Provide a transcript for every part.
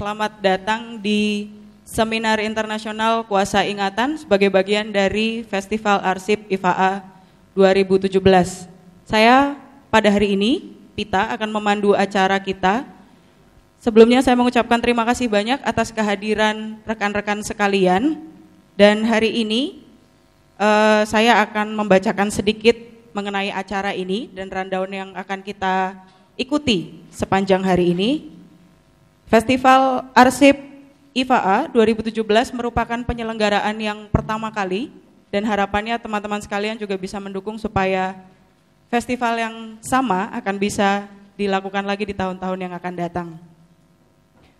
Selamat datang di Seminar Internasional Kuasa Ingatan sebagai bagian dari Festival Arsip IFAA 2017. Saya pada hari ini, Pita akan memandu acara kita. Sebelumnya saya mengucapkan terima kasih banyak atas kehadiran rekan-rekan sekalian. Dan hari ini uh, saya akan membacakan sedikit mengenai acara ini dan rundown yang akan kita ikuti sepanjang hari ini. Festival Arsip IFAA 2017 merupakan penyelenggaraan yang pertama kali dan harapannya teman-teman sekalian juga bisa mendukung supaya festival yang sama akan bisa dilakukan lagi di tahun-tahun yang akan datang.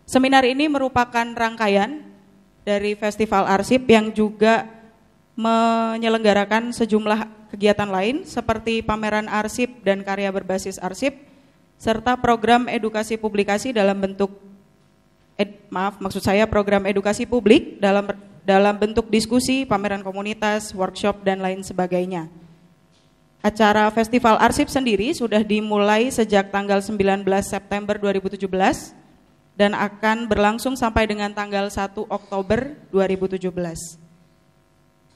Seminar ini merupakan rangkaian dari Festival Arsip yang juga menyelenggarakan sejumlah kegiatan lain seperti pameran arsip dan karya berbasis arsip serta program edukasi publikasi dalam bentuk ed, maaf maksud saya program edukasi publik dalam dalam bentuk diskusi, pameran komunitas, workshop dan lain sebagainya. Acara Festival Arsip sendiri sudah dimulai sejak tanggal 19 September 2017 dan akan berlangsung sampai dengan tanggal 1 Oktober 2017.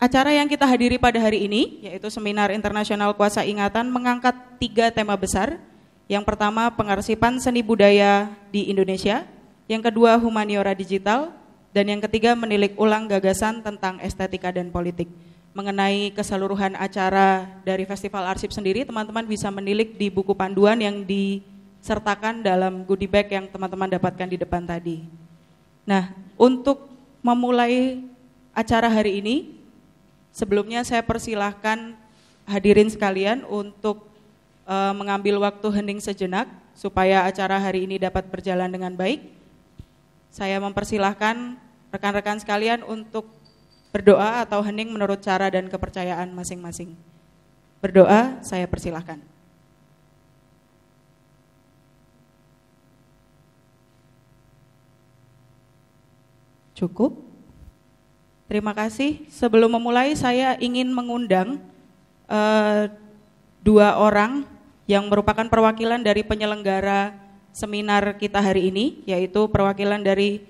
Acara yang kita hadiri pada hari ini yaitu Seminar Internasional Kuasa Ingatan mengangkat tiga tema besar. Yang pertama pengarsipan seni budaya di Indonesia, yang kedua humaniora digital, dan yang ketiga menilik ulang gagasan tentang estetika dan politik. Mengenai keseluruhan acara dari Festival Arsip sendiri, teman-teman bisa menilik di buku panduan yang disertakan dalam goodie bag yang teman-teman dapatkan di depan tadi. Nah, untuk memulai acara hari ini, sebelumnya saya persilahkan hadirin sekalian untuk e, mengambil waktu hening sejenak supaya acara hari ini dapat berjalan dengan baik saya mempersilahkan rekan-rekan sekalian untuk berdoa atau hening menurut cara dan kepercayaan masing-masing. Berdoa, saya persilahkan. Cukup. Terima kasih. Sebelum memulai, saya ingin mengundang uh, dua orang yang merupakan perwakilan dari penyelenggara seminar kita hari ini, yaitu perwakilan dari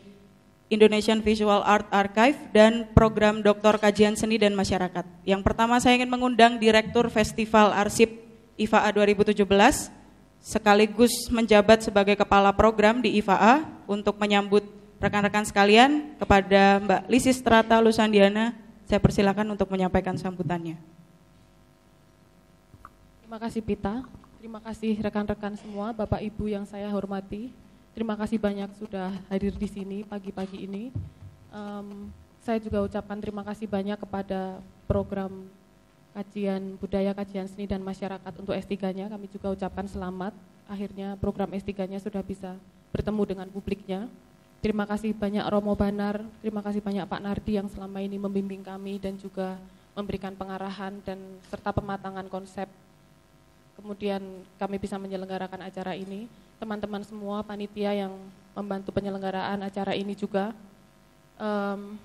Indonesian Visual Art Archive dan program Doktor Kajian Seni dan Masyarakat. Yang pertama saya ingin mengundang Direktur Festival Arsip IFAA 2017 sekaligus menjabat sebagai kepala program di IFAA untuk menyambut rekan-rekan sekalian kepada Mbak Lisi Strata Lusandiana saya persilakan untuk menyampaikan sambutannya. Terima kasih Pita. Terima kasih rekan-rekan semua, Bapak Ibu yang saya hormati. Terima kasih banyak sudah hadir di sini pagi-pagi ini. Um, saya juga ucapkan terima kasih banyak kepada program kajian budaya, kajian seni dan masyarakat untuk S3-nya. Kami juga ucapkan selamat. Akhirnya program S3-nya sudah bisa bertemu dengan publiknya. Terima kasih banyak Romo Banar, terima kasih banyak Pak Nardi yang selama ini membimbing kami dan juga memberikan pengarahan dan serta pematangan konsep kemudian kami bisa menyelenggarakan acara ini, teman-teman semua panitia yang membantu penyelenggaraan acara ini juga. Um,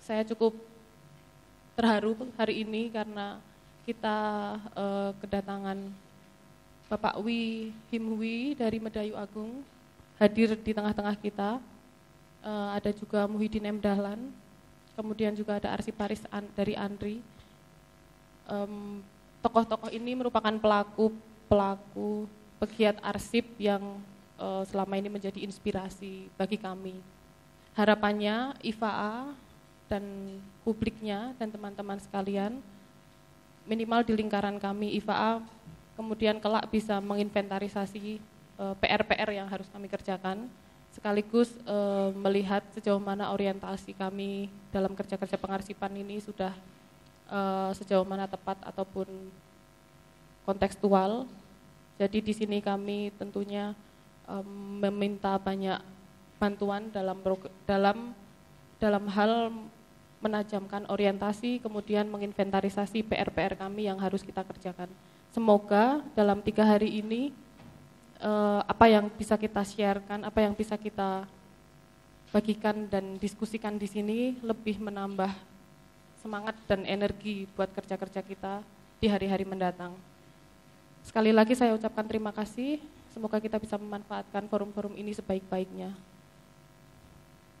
saya cukup terharu hari ini karena kita uh, kedatangan Bapak Wi Himwi dari Medayu Agung hadir di tengah-tengah kita. Uh, ada juga Muhyiddin M. Dahlan, kemudian juga ada Arsiparis An dari Andri. Um, tokoh-tokoh ini merupakan pelaku pelaku pegiat arsip yang uh, selama ini menjadi inspirasi bagi kami. Harapannya IFAA dan publiknya dan teman-teman sekalian minimal di lingkaran kami IFAA kemudian kelak bisa menginventarisasi eh, PR-PR uh, yang harus kami kerjakan sekaligus uh, melihat sejauh mana orientasi kami dalam kerja-kerja pengarsipan ini sudah uh, sejauh mana tepat ataupun kontekstual. Jadi di sini kami tentunya um, meminta banyak bantuan dalam dalam dalam hal menajamkan orientasi, kemudian menginventarisasi PR-PR kami yang harus kita kerjakan. Semoga dalam tiga hari ini uh, apa yang bisa kita sharekan, apa yang bisa kita bagikan dan diskusikan di sini lebih menambah semangat dan energi buat kerja-kerja kita di hari-hari mendatang. Sekali lagi saya ucapkan terima kasih. Semoga kita bisa memanfaatkan forum-forum ini sebaik-baiknya.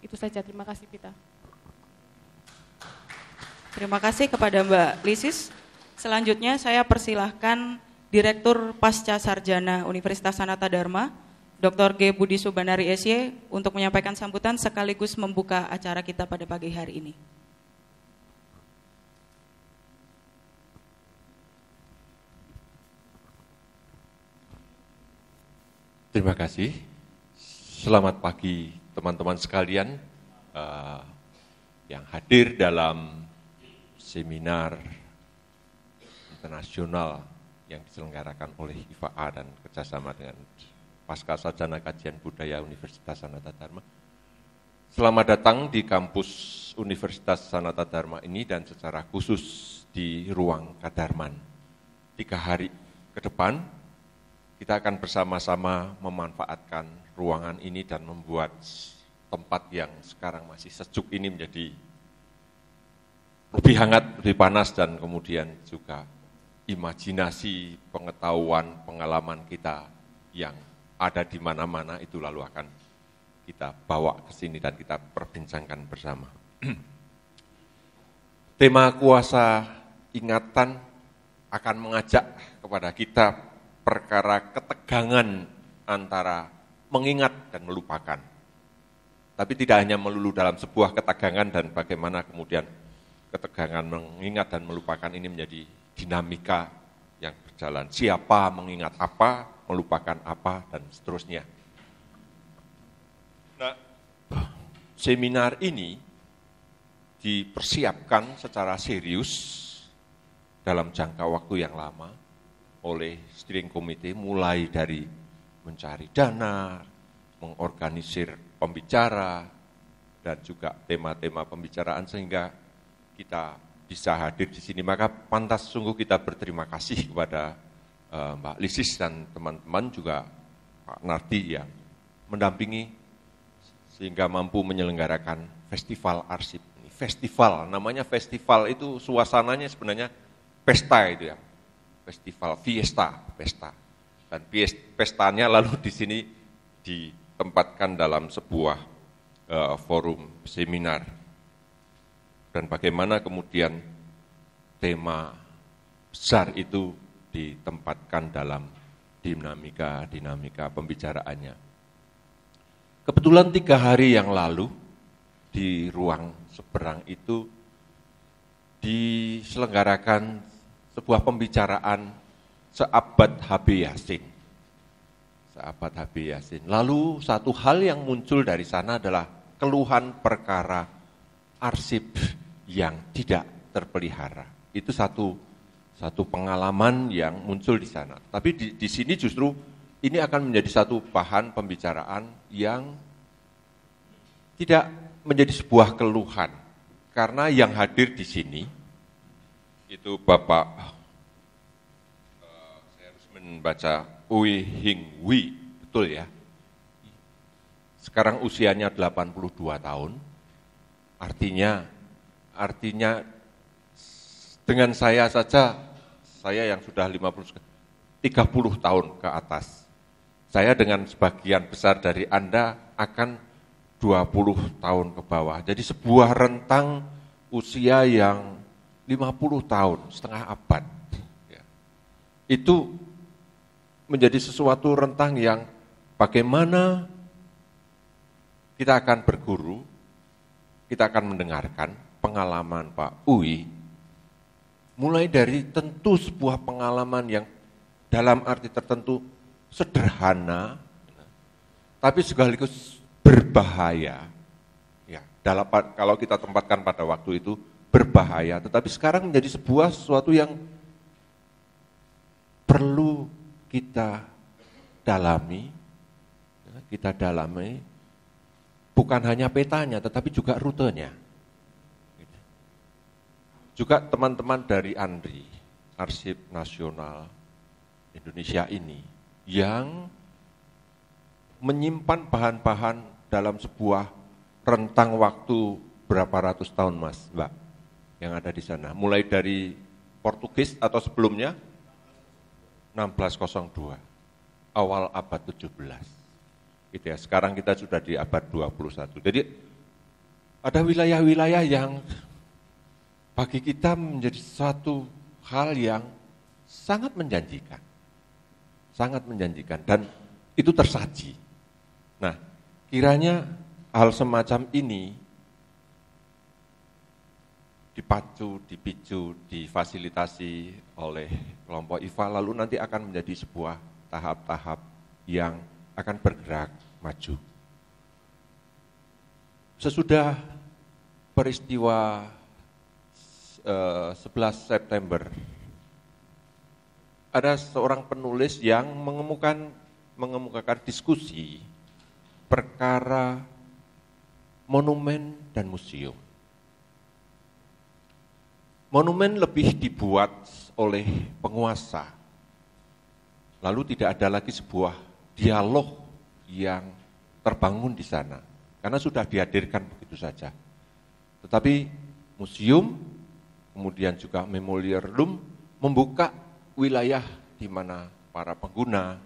Itu saja, terima kasih kita. Terima kasih kepada Mbak Lisis. Selanjutnya saya persilahkan Direktur Pasca Sarjana Universitas Sanata Dharma, Dr. G. Budi Subanari SY untuk menyampaikan sambutan sekaligus membuka acara kita pada pagi hari ini. Terima kasih. Selamat pagi teman-teman sekalian uh, yang hadir dalam seminar internasional yang diselenggarakan oleh IFAA dan kerjasama dengan Pasca Sarjana Kajian Budaya Universitas Sanata Dharma. Selamat datang di kampus Universitas Sanata Dharma ini dan secara khusus di ruang Kadarman. Tiga hari ke depan kita akan bersama-sama memanfaatkan ruangan ini dan membuat tempat yang sekarang masih sejuk ini menjadi lebih hangat, lebih panas, dan kemudian juga imajinasi, pengetahuan, pengalaman kita yang ada di mana-mana itu lalu akan kita bawa ke sini dan kita perbincangkan bersama. Tema kuasa ingatan akan mengajak kepada kita perkara ketegangan antara mengingat dan melupakan. Tapi tidak hanya melulu dalam sebuah ketegangan dan bagaimana kemudian ketegangan mengingat dan melupakan ini menjadi dinamika yang berjalan. Siapa mengingat apa, melupakan apa, dan seterusnya. Nah, seminar ini dipersiapkan secara serius dalam jangka waktu yang lama oleh steering committee mulai dari mencari dana, mengorganisir pembicara, dan juga tema-tema pembicaraan sehingga kita bisa hadir di sini. Maka pantas sungguh kita berterima kasih kepada uh, Mbak Lisis dan teman-teman juga Pak Nardi yang mendampingi sehingga mampu menyelenggarakan festival arsip. Festival, namanya festival itu suasananya sebenarnya pesta itu ya, festival fiesta, pesta. Dan pestanya lalu di sini ditempatkan dalam sebuah uh, forum seminar. Dan bagaimana kemudian tema besar itu ditempatkan dalam dinamika-dinamika pembicaraannya. Kebetulan tiga hari yang lalu di ruang seberang itu diselenggarakan sebuah pembicaraan seabad HB Yasin. Seabad HB Yasin. Lalu satu hal yang muncul dari sana adalah keluhan perkara arsip yang tidak terpelihara. Itu satu satu pengalaman yang muncul di sana. Tapi di, di sini justru ini akan menjadi satu bahan pembicaraan yang tidak menjadi sebuah keluhan karena yang hadir di sini itu Bapak uh, saya harus membaca Ui Hing Wi, betul ya? Sekarang usianya 82 tahun. Artinya artinya dengan saya saja saya yang sudah 50 30 tahun ke atas. Saya dengan sebagian besar dari Anda akan 20 tahun ke bawah. Jadi sebuah rentang usia yang 50 tahun, setengah abad. Ya. Itu menjadi sesuatu rentang yang bagaimana kita akan berguru, kita akan mendengarkan pengalaman Pak Uwi, mulai dari tentu sebuah pengalaman yang dalam arti tertentu sederhana, tapi sekaligus berbahaya. Ya, dalam kalau kita tempatkan pada waktu itu berbahaya, tetapi sekarang menjadi sebuah sesuatu yang perlu kita dalami, kita dalami bukan hanya petanya, tetapi juga rutenya. Juga teman-teman dari Andri, Arsip Nasional Indonesia ini, yang menyimpan bahan-bahan dalam sebuah rentang waktu berapa ratus tahun, Mas, Mbak yang ada di sana. Mulai dari Portugis atau sebelumnya 1602 awal abad 17. Gitu ya. Sekarang kita sudah di abad 21. Jadi ada wilayah-wilayah yang bagi kita menjadi satu hal yang sangat menjanjikan. Sangat menjanjikan dan itu tersaji. Nah, kiranya hal semacam ini dipacu, dipicu, difasilitasi oleh kelompok IFA, lalu nanti akan menjadi sebuah tahap-tahap yang akan bergerak maju. Sesudah peristiwa 11 eh, September, ada seorang penulis yang mengemukan mengemukakan diskusi perkara monumen dan museum Monumen lebih dibuat oleh penguasa. Lalu tidak ada lagi sebuah dialog yang terbangun di sana. Karena sudah dihadirkan begitu saja. Tetapi museum, kemudian juga memorial room, membuka wilayah di mana para pengguna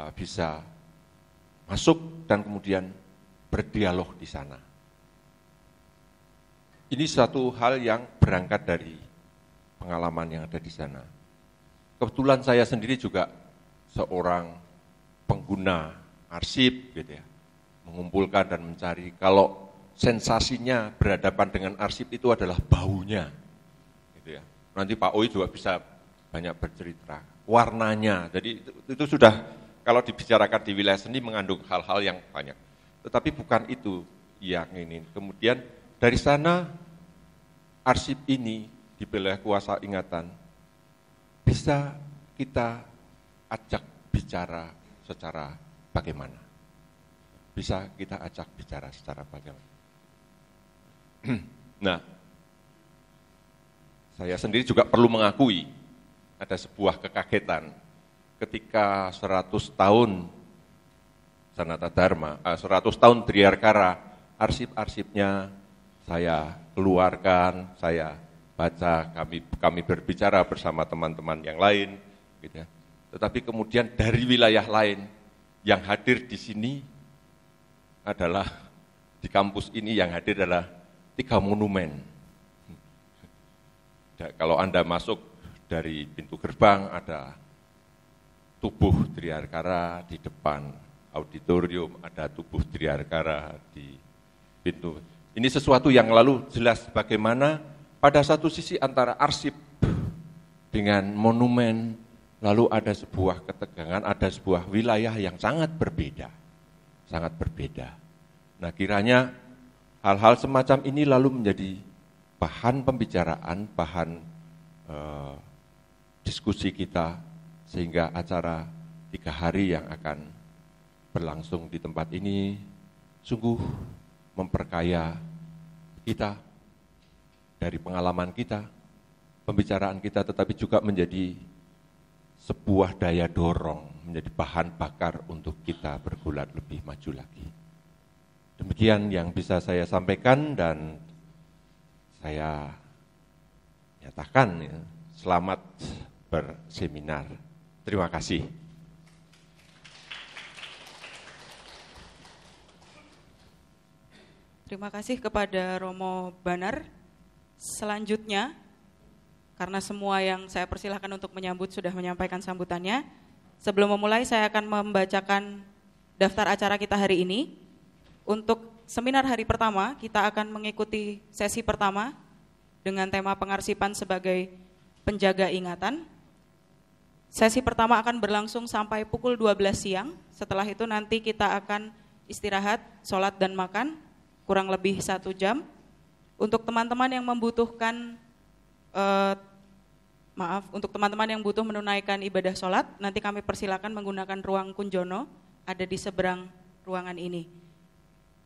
eh, bisa masuk dan kemudian berdialog di sana. Ini satu hal yang berangkat dari pengalaman yang ada di sana. Kebetulan saya sendiri juga seorang pengguna arsip gitu ya, mengumpulkan dan mencari. Kalau sensasinya berhadapan dengan arsip itu adalah baunya, gitu ya. Nanti Pak Oi juga bisa banyak bercerita. Warnanya, jadi itu, itu sudah kalau dibicarakan di wilayah seni mengandung hal-hal yang banyak. Tetapi bukan itu yang ini. Kemudian dari sana arsip ini di dibelai kuasa ingatan bisa kita ajak bicara secara bagaimana? Bisa kita ajak bicara secara bagaimana? nah, saya sendiri juga perlu mengakui ada sebuah kekagetan ketika 100 tahun Sanata Dharma, 100 eh, tahun Triarkara, arsip-arsipnya saya keluarkan, saya baca, kami kami berbicara bersama teman-teman yang lain, gitu ya. Tetapi kemudian dari wilayah lain yang hadir di sini adalah di kampus ini yang hadir adalah tiga monumen. Dan kalau Anda masuk dari pintu gerbang ada tubuh Triarkara di depan auditorium, ada tubuh Triarkara di pintu ini sesuatu yang lalu jelas bagaimana pada satu sisi antara arsip dengan monumen, lalu ada sebuah ketegangan, ada sebuah wilayah yang sangat berbeda. Sangat berbeda. Nah kiranya hal-hal semacam ini lalu menjadi bahan pembicaraan, bahan eh, diskusi kita sehingga acara tiga hari yang akan berlangsung di tempat ini sungguh memperkaya kita, dari pengalaman kita, pembicaraan kita, tetapi juga menjadi sebuah daya dorong, menjadi bahan bakar untuk kita bergulat lebih maju lagi. Demikian yang bisa saya sampaikan dan saya nyatakan ya, selamat berseminar. Terima kasih. Terima kasih kepada Romo Banar. Selanjutnya, karena semua yang saya persilahkan untuk menyambut sudah menyampaikan sambutannya, sebelum memulai saya akan membacakan daftar acara kita hari ini. Untuk seminar hari pertama, kita akan mengikuti sesi pertama dengan tema pengarsipan sebagai penjaga ingatan. Sesi pertama akan berlangsung sampai pukul 12 siang. Setelah itu nanti kita akan istirahat, sholat dan makan kurang lebih satu jam. Untuk teman-teman yang membutuhkan, eh, maaf, untuk teman-teman yang butuh menunaikan ibadah sholat, nanti kami persilakan menggunakan ruang kunjono, ada di seberang ruangan ini.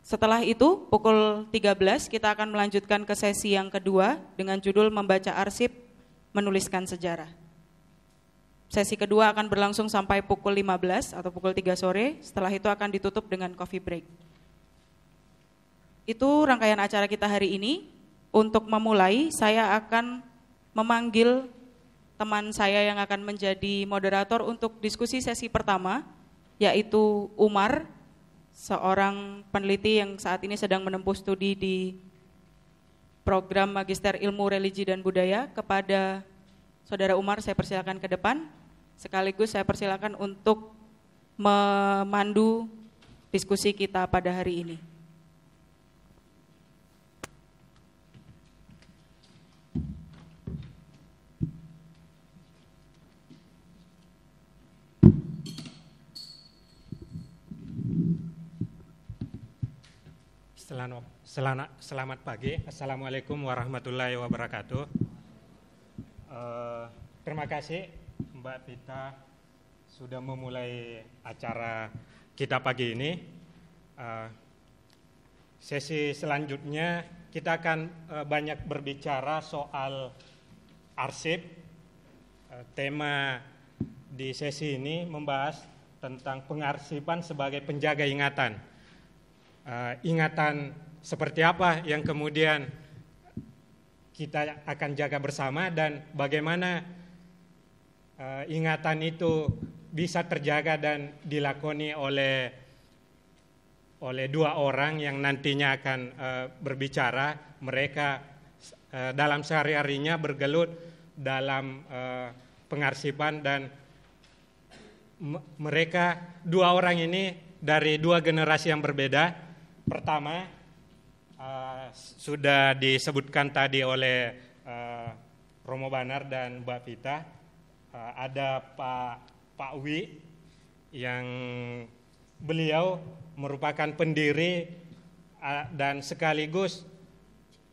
Setelah itu, pukul 13 kita akan melanjutkan ke sesi yang kedua dengan judul membaca arsip, menuliskan sejarah. Sesi kedua akan berlangsung sampai pukul 15 atau pukul 3 sore. Setelah itu akan ditutup dengan coffee break. Itu rangkaian acara kita hari ini. Untuk memulai, saya akan memanggil teman saya yang akan menjadi moderator untuk diskusi sesi pertama, yaitu Umar, seorang peneliti yang saat ini sedang menempuh studi di program Magister Ilmu Religi dan Budaya kepada Saudara Umar saya persilakan ke depan. Sekaligus saya persilakan untuk memandu diskusi kita pada hari ini. Selamat, pagi. Assalamualaikum warahmatullahi wabarakatuh. Eh, terima kasih Mbak Vita sudah memulai acara kita pagi ini. Eh, sesi selanjutnya kita akan eh, banyak berbicara soal arsip. tema di sesi ini membahas tentang pengarsipan sebagai penjaga ingatan uh, ingatan seperti apa yang kemudian kita akan jaga bersama dan bagaimana uh, ingatan itu bisa terjaga dan dilakoni oleh oleh dua orang yang nantinya akan uh, berbicara mereka uh, dalam sehari-harinya bergelut dalam uh, pengarsipan dan mereka dua orang ini dari dua generasi yang berbeda Pertama, uh, sudah disebutkan tadi oleh uh, Romo Banar dan Mbak Vita, uh, ada Pak Pak Wi yang beliau merupakan pendiri uh, dan sekaligus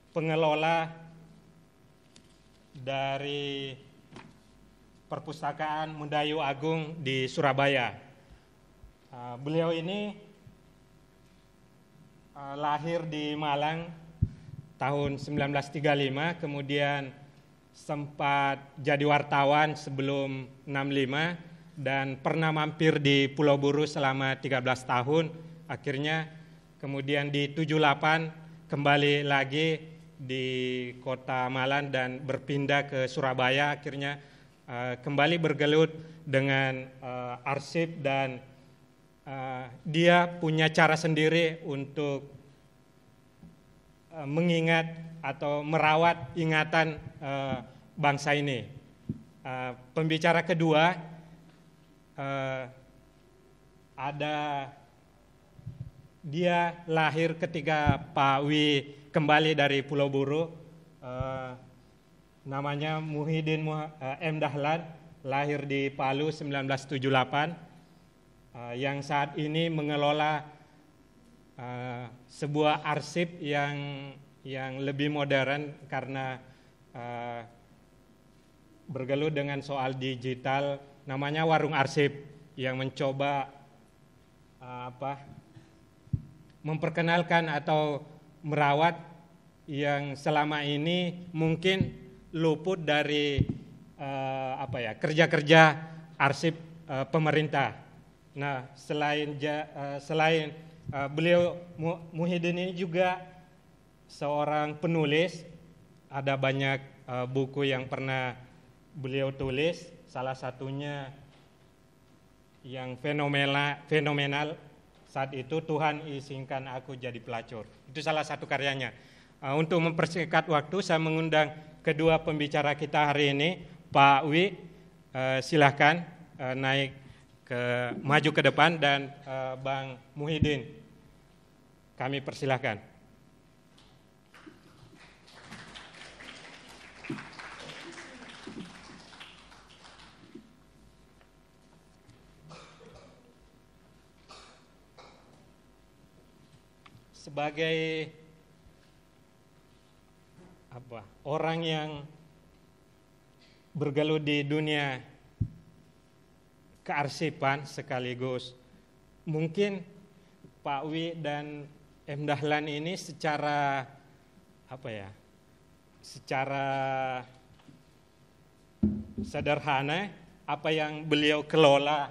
pengelola dari perpustakaan Mendayu Agung di Surabaya. beliau ini Eh, lahir di Malang tahun 1935, kemudian sempat jadi wartawan sebelum 65 dan pernah mampir di Pulau Buru selama 13 tahun. Akhirnya kemudian di 78 kembali lagi di kota Malang dan berpindah ke Surabaya akhirnya eh, kembali bergelut dengan uh, arsip dan uh, dia punya cara sendiri untuk Eh, mengingat atau merawat ingatan eh, bangsa ini. Eh, pembicara kedua ada dia lahir ketika Pak Wi kembali dari Pulau Buru. namanya Muhyiddin M. Dahlan, lahir di Palu 1978, uh, yang saat ini mengelola Eh, sebuah arsip yang yang lebih modern karena uh, bergelut dengan soal digital namanya warung arsip yang mencoba uh, apa memperkenalkan atau merawat yang selama ini mungkin luput dari uh, apa ya kerja-kerja arsip uh, pemerintah. Nah, selain ja, uh, selain Uh, beliau Muhyiddin ini juga seorang penulis. Ada banyak uh, buku yang pernah beliau tulis. Salah satunya yang fenomena, fenomenal saat itu Tuhan izinkan aku jadi pelacur. Itu salah satu karyanya. Uh, untuk mempersingkat waktu, saya mengundang kedua pembicara kita hari ini, Pak Wi. Uh, silahkan uh, naik ke maju ke depan dan uh, Bang Muhyiddin. Kami persilahkan. sebagai apa orang yang bergelut di dunia kearsipan sekaligus mungkin Pak Wi dan M Dahlan ini secara apa ya? Secara sederhana apa yang beliau kelola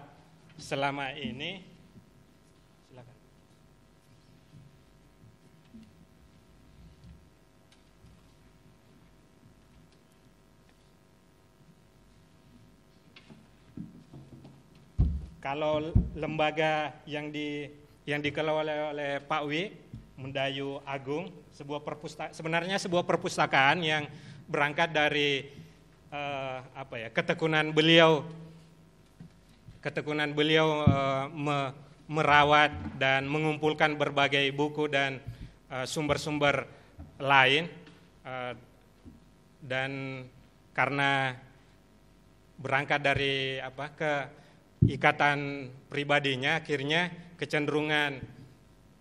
selama ini Kalau lembaga yang di yang dikelola oleh Pak Wi Mendayu Agung, sebuah perpustakaan, sebenarnya sebuah perpustakaan yang berangkat dari uh, apa ya ketekunan beliau, ketekunan beliau uh, me, merawat dan mengumpulkan berbagai buku dan eh, sumber-sumber uh, lain, dan karena berangkat dari apa ke ikatan pribadinya, akhirnya kecenderungan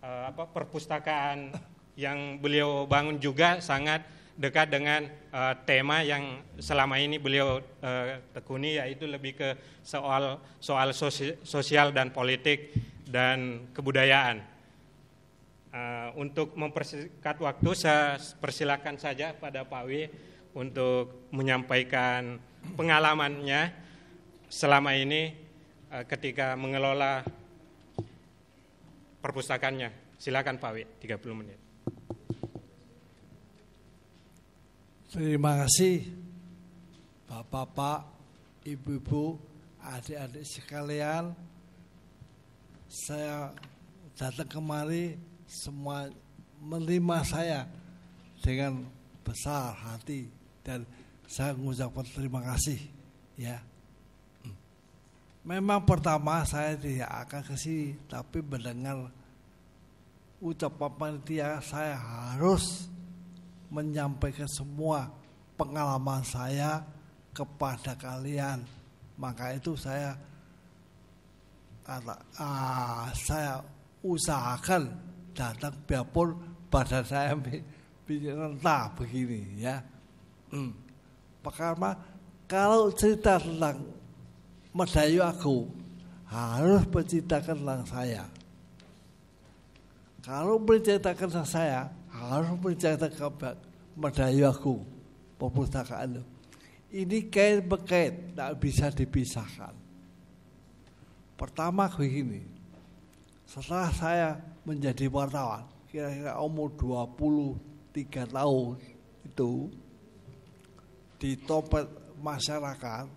uh, apa perpustakaan yang beliau bangun juga sangat dekat dengan uh, tema yang selama ini beliau uh, tekuni yaitu lebih ke soal soal sosial dan politik dan kebudayaan. Uh, untuk mempersingkat waktu saya persilakan saja pada Pak Wi untuk menyampaikan pengalamannya selama ini uh, ketika mengelola perpustakannya. Silakan Pak W, 30 menit. Terima kasih Bapak-bapak, Ibu-ibu, adik-adik sekalian. Saya datang kemari semua menerima saya dengan besar hati dan saya mengucapkan terima kasih ya Memang pertama saya tidak akan ke sini, tapi mendengar ucapan panitia saya harus menyampaikan semua pengalaman saya kepada kalian. Maka itu saya kata, ah, saya usahakan datang biarpun pada saya bikin rentah begini ya. Hmm. Pertama, kalau cerita tentang medayu aku harus mencintakan tentang saya. Kalau mencintakan tentang saya harus mencintakan medayu aku perpustakaan itu. Ini kait berkait, tidak bisa dipisahkan. Pertama begini, setelah saya menjadi wartawan, kira-kira umur 23 tahun itu, di topet masyarakat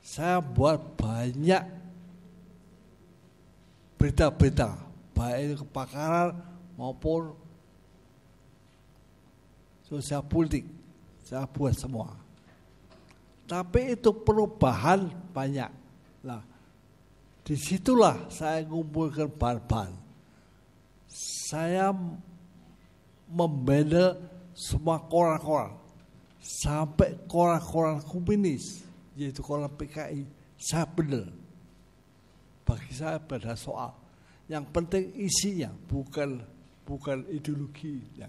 saya buat banyak berita-berita baik itu kepakaran maupun sosial politik saya buat semua tapi itu perubahan banyak nah disitulah saya ngumpulkan bahan-bahan saya membela semua koran-koran sampai koran-koran komunis yaitu kolam PKI saya benar bagi saya pada soal yang penting isinya bukan bukan ideologinya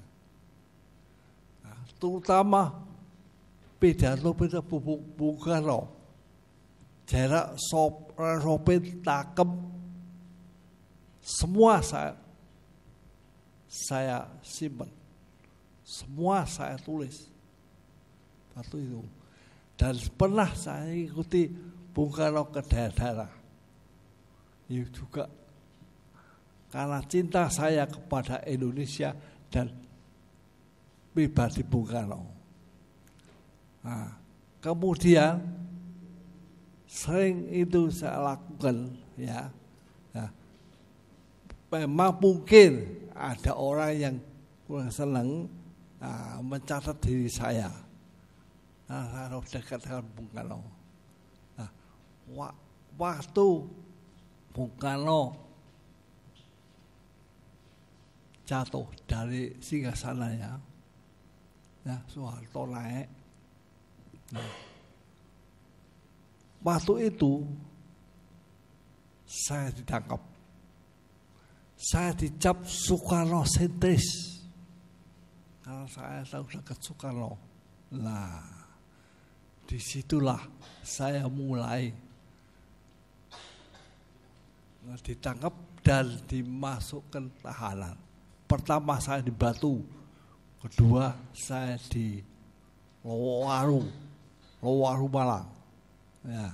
nah, terutama pidato beda pupuk bukan lo jarak sop sopin eh, takem semua saya saya simpan semua saya tulis satu itu dan pernah saya ikuti Bung Karno ke daerah-daerah. Ini juga karena cinta saya kepada Indonesia dan pribadi Bung Karno. Nah, kemudian sering itu saya lakukan ya. Nah, memang mungkin ada orang yang kurang senang nah, mencatat diri saya harus dekat dengan Bung Karno. Nah, waktu Bung Karno jatuh dari singgasananya, ya Soeharto naik. Nah, waktu itu saya ditangkap. Saya dicap Soekarno sentris. Karena saya tahu dekat Soekarno. lah. Disitulah saya mulai nah, ditangkap dan dimasukkan tahanan. Pertama saya di Batu, kedua saya di Lowaru, Lowaru Malang. Ya,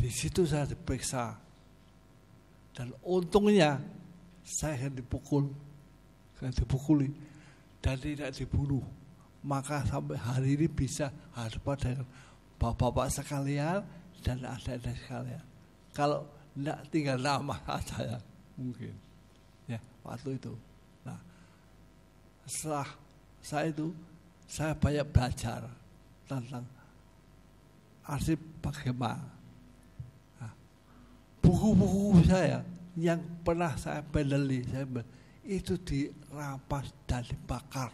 di situ saya diperiksa dan untungnya saya yang dipukul, yang dipukuli dan tidak dibunuh. Maka sampai hari ini bisa hadapan dengan bapak-bapak sekalian dan adik-adik sekalian. Kalau tidak tinggal nama saja ya, mungkin. Ya, waktu itu. Nah, setelah saya itu, saya banyak belajar tentang arsip bagaimana. Nah, buku-buku saya yang pernah saya beli, saya beli, itu dirampas dan dibakar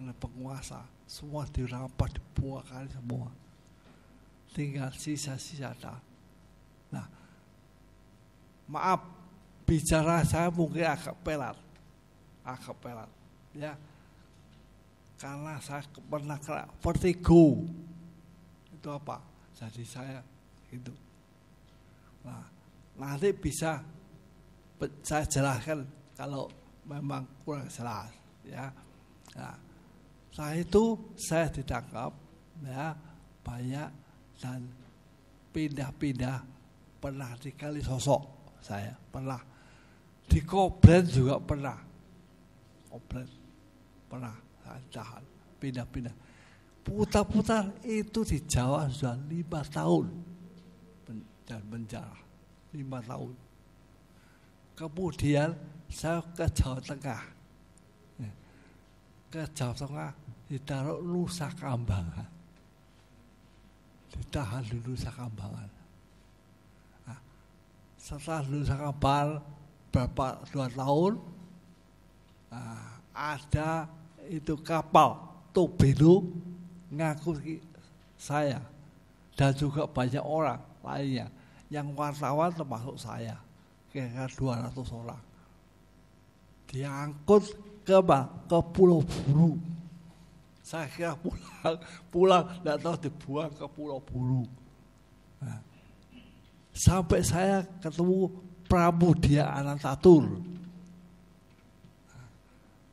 oleh penguasa semua dirampas dibuangkan semua tinggal sisa-sisa nah maaf bicara saya mungkin agak pelat agak pelat ya karena saya pernah kena vertigo itu apa jadi saya itu nah nanti bisa saya jelaskan kalau memang kurang jelas ya nah setelah itu saya ditangkap ya banyak dan pindah-pindah pernah dikali sosok saya pernah di Koblen juga pernah Koblen pernah tahan pindah-pindah putar-putar itu di Jawa sudah lima tahun dan penjara lima tahun kemudian saya ke Jawa Tengah ya, ke Jawa Tengah ditaruh lusa kambangan. Ditahan lusa kambangan Nah, setelah lusa sakambangan berapa dua tahun, nah, ada itu kapal Tobelu ngaku saya dan juga banyak orang lainnya yang wartawan termasuk saya kira-kira 200 orang diangkut ke ke Pulau Buru saya kira pulang, pulang tidak tahu dibuang ke Pulau Bulu. Nah, sampai saya ketemu Pramudia Anantatur. Nah,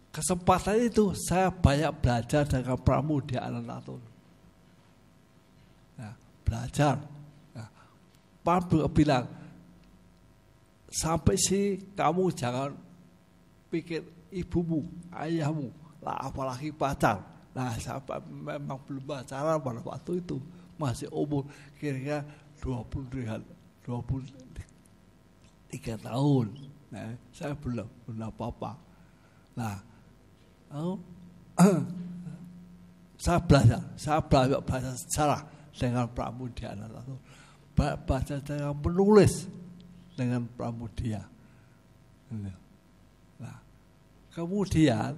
kesempatan itu saya banyak belajar dengan Pramudia Anantatur. Nah, belajar. Nah, Prabu bilang, sampai sini kamu jangan pikir ibumu, ayahmu, lah apalagi pacar Nah, saya memang belum pacaran pada waktu itu. Masih umur kira-kira puluh tiga tahun. Nah, saya belum belum apa-apa. Nah, oh, saya belajar, saya belajar bahasa secara dengan Pramudia lalu bahasa dengan menulis dengan Pramudia. Nah, kemudian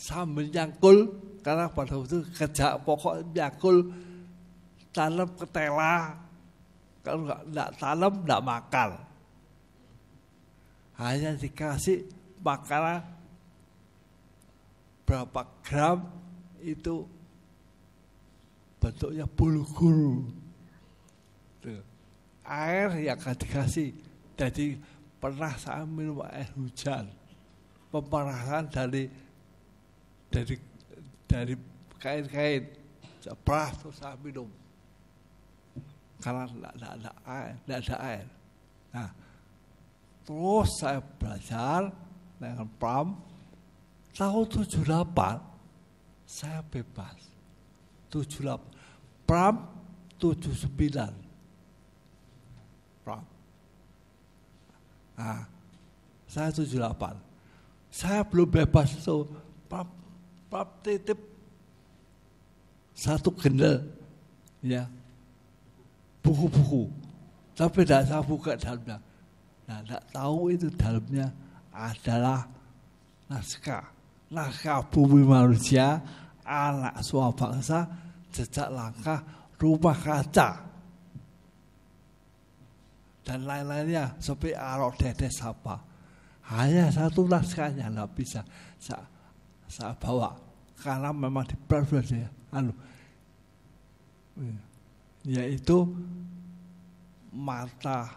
sambil nyangkul karena pada waktu kerja pokok nyangkul tanam ketela kalau nggak tanam nggak makan hanya dikasih makanan berapa gram itu bentuknya bulu guru air yang akan dikasih jadi pernah saya minum air hujan pemanasan dari dari dari kain-kain sepras terus saya minum karena tidak ada, ada air, tidak ada air. Nah, terus saya belajar dengan pram tahun 78 saya bebas 78 pram 79 pram nah saya 78 saya belum bebas itu pram bab titip satu gendel ya buku-buku tapi tidak saya buka dalamnya nah tidak tahu itu dalamnya adalah naskah naskah bumi manusia anak bangsa jejak langkah rumah kaca dan lain-lainnya seperti arok dedes apa hanya satu naskahnya nggak bisa saya saya bawa karena memang di ya anu iya. yaitu mata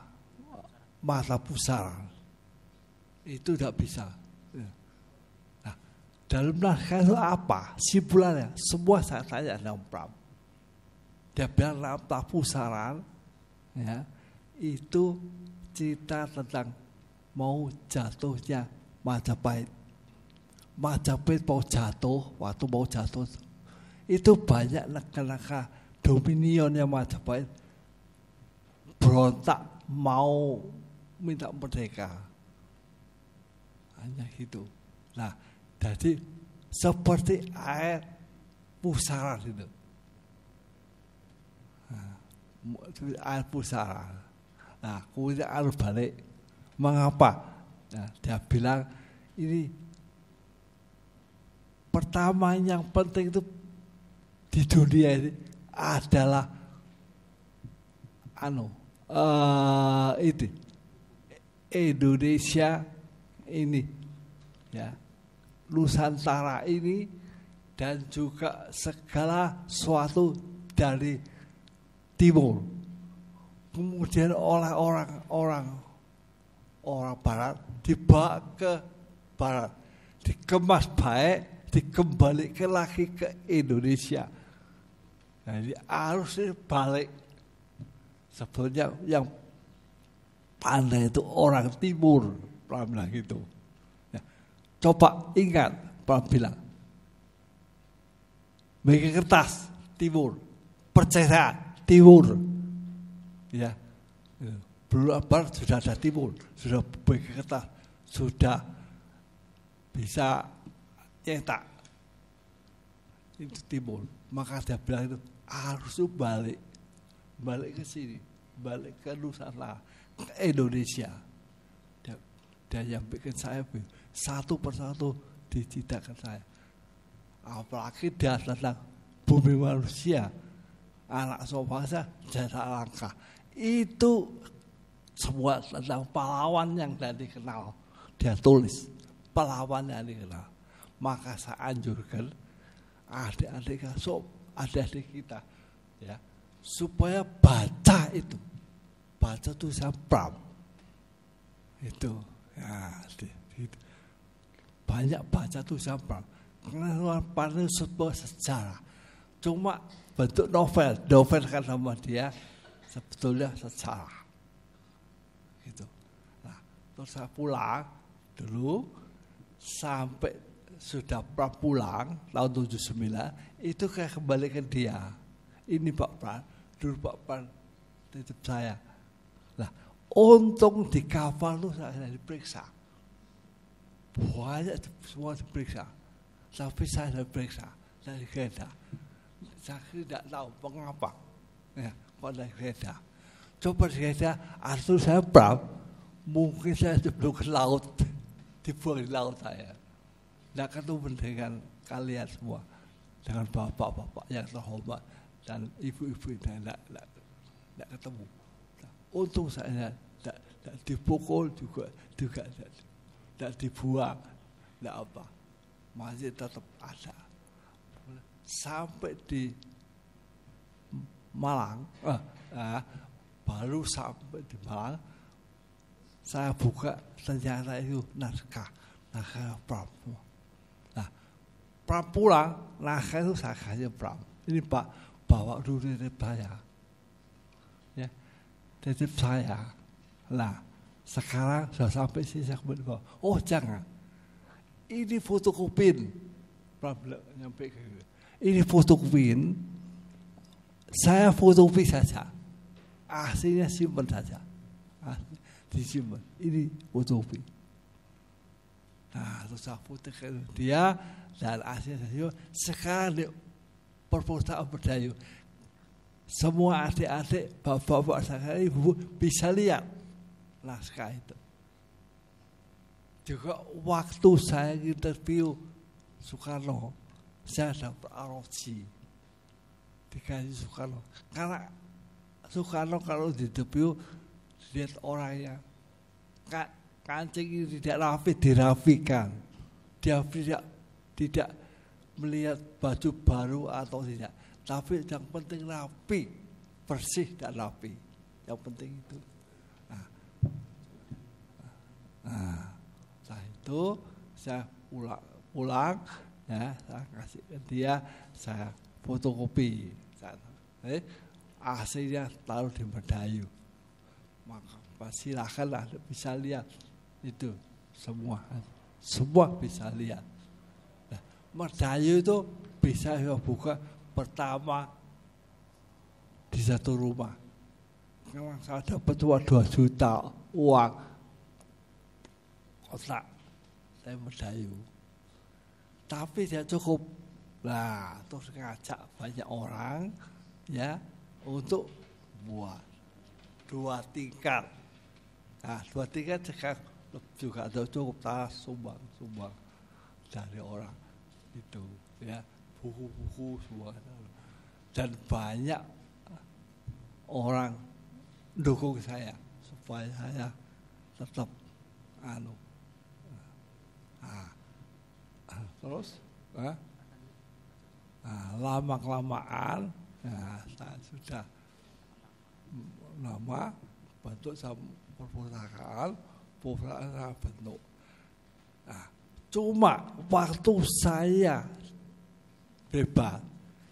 mata pusar itu tidak bisa iya. nah dalam hal itu apa simpulannya semua saya tanya dalam pram dia bilang mata pusaran ya itu cerita tentang mau jatuhnya Majapahit Majapahit mau jatuh, waktu mau jatuh, itu banyak negara yang Majapahit berontak mau minta merdeka. Hanya gitu. Nah, jadi seperti air pusara itu. Nah, air pusara. Nah, kemudian air balik. Mengapa? Nah, dia bilang ini pertama yang penting itu di dunia ini adalah anu uh, itu Indonesia ini ya Nusantara ini dan juga segala suatu dari timur kemudian oleh orang orang orang barat dibawa ke barat dikemas baik dikembalikan lagi ke Indonesia. Jadi nah, harusnya balik. Sebetulnya yang pandai itu orang timur. Pram bilang gitu. Ya. coba ingat, Pram bilang. Bikin kertas, timur. Percaya, timur. Ya. ya. Belum apa sudah ada timur. Sudah bikin kertas. Sudah bisa nyetak itu timbul maka dia bilang itu harus balik balik ke sini balik ke Nusantara ke Indonesia dia, dia nyampaikan saya satu persatu diciptakan saya apalagi dia tentang bumi manusia anak sopasa jasa langka itu semua tentang pahlawan yang tadi kenal dia tulis pahlawan yang dikenal maka saya anjurkan adik-adik so, adik-adik kita ya supaya baca itu baca saya Pram itu ya, di, banyak baca saya Pram karena Pram sebuah sejarah cuma bentuk novel novel kan nama dia sebetulnya sejarah itu nah terus saya pulang dulu sampai sudah pra pulang tahun 79 itu kayak kembali ke dia ini Pak Pram dulu Pak Pram titip saya lah untung di kapal lu saya diperiksa banyak semua diperiksa tapi saya diperiksa dari kereta saya tidak tahu mengapa ya kok naik kereta coba di kereta asal saya Pram mungkin saya sebelum ke laut dibuang di laut saya tidak ketemu dengan kalian semua, dengan bapak-bapak yang terhormat dan ibu-ibu yang tidak tidak ketemu. Untung saya tidak tidak dipukul juga, juga tidak dibuang, tidak apa. Masih tetap ada. Sampai di Malang, eh, eh, baru sampai di Malang, saya buka ternyata itu naskah, naskah Prabowo Pram pulang, naga itu saganya Pram. Ini Pak, bawa dulu dari saya. Ya, dari saya. Lah, sekarang sudah sampai sih saya kemudian Oh jangan, ini fotokopin. Pram nyampe ke ini fotokopin, saya fotokopi saja. Aslinya simpan saja. Aslinya disimpan. Ini fotokopi. Nah, putih putih dia dan akhirnya saya sekali perpustakaan Berdayu. Semua adik-adik, bapak-bapak, sekali ibu bisa lihat naskah itu. Juga waktu saya interview Soekarno, saya dapat arotsi dikasih Soekarno. Karena Soekarno kalau di interview lihat orangnya, kak Kancing ini tidak rapi dirapikan. Dia tidak tidak melihat baju baru atau tidak. Tapi yang penting rapi, bersih dan rapi. Yang penting itu. Nah, nah setelah itu saya pulang, pulang ya saya kasih dia, saya fotokopi. Eh, aslinya taruh di Medayu. Maka silakanlah bisa lihat itu semua semua bisa lihat nah, merdayu itu bisa ya buka pertama di satu rumah memang saya dapat uang 2 juta uang kotak saya merdayu tapi dia cukup lah terus ngajak banyak orang ya untuk buat dua tingkat nah dua tingkat sekarang juga ada cukup tas sumbang sumbang dari orang itu ya buku-buku semua dan banyak orang dukung saya supaya saya tetap anu nah, terus nah, ah, lama kelamaan nah, ya, saya sudah lama bentuk sama perpustakaan pura-pura penuh. Nah, cuma waktu saya bebas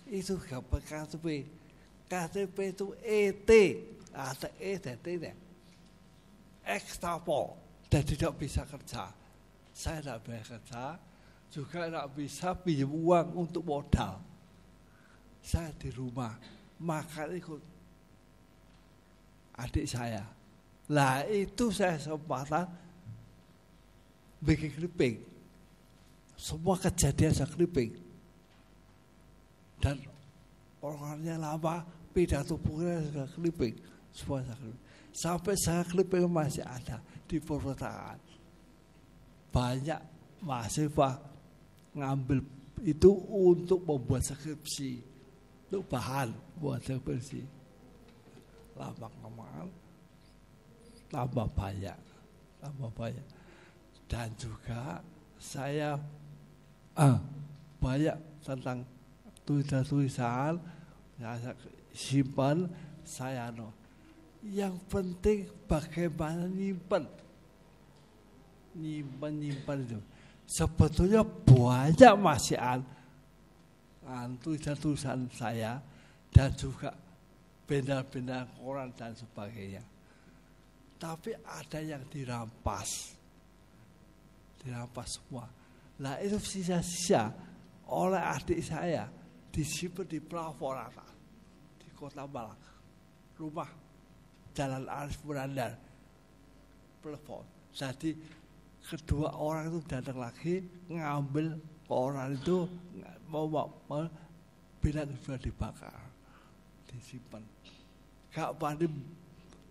itu gak KTP. KTP itu ET, ah, ada E dan T ekstapol dan tidak bisa kerja. Saya tidak bisa kerja, juga tidak bisa pinjam uang untuk modal. Saya di rumah, makan ikut adik saya lah itu saya sempatan bikin clipping. Semua kejadian saya clipping. Dan orangnya lama, pidato tubuhnya saya clipping. Semua saya clipping. Sampai saya clipping masih ada di perpustakaan. Banyak masih mahasiswa ngambil itu untuk membuat skripsi. Untuk bahan buat skripsi. Lama-lama tambah banyak, tambah banyak. Dan juga saya uh, banyak tentang tulisan-tulisan yang saya simpan saya no. Yang penting bagaimana nyimpan, nyimpan nyimpan itu. Sebetulnya banyak masih an, an ah, tulisan-tulisan saya dan juga benda-benda koran dan sebagainya tapi ada yang dirampas dirampas semua nah itu sisa-sisa oleh adik saya disimpan di plafon atas di kota Malang rumah Jalan Arif Murandar plafon jadi kedua orang itu datang lagi ngambil ke orang itu mau, mau, mau bilang sudah dibakar disimpan Kak Pandi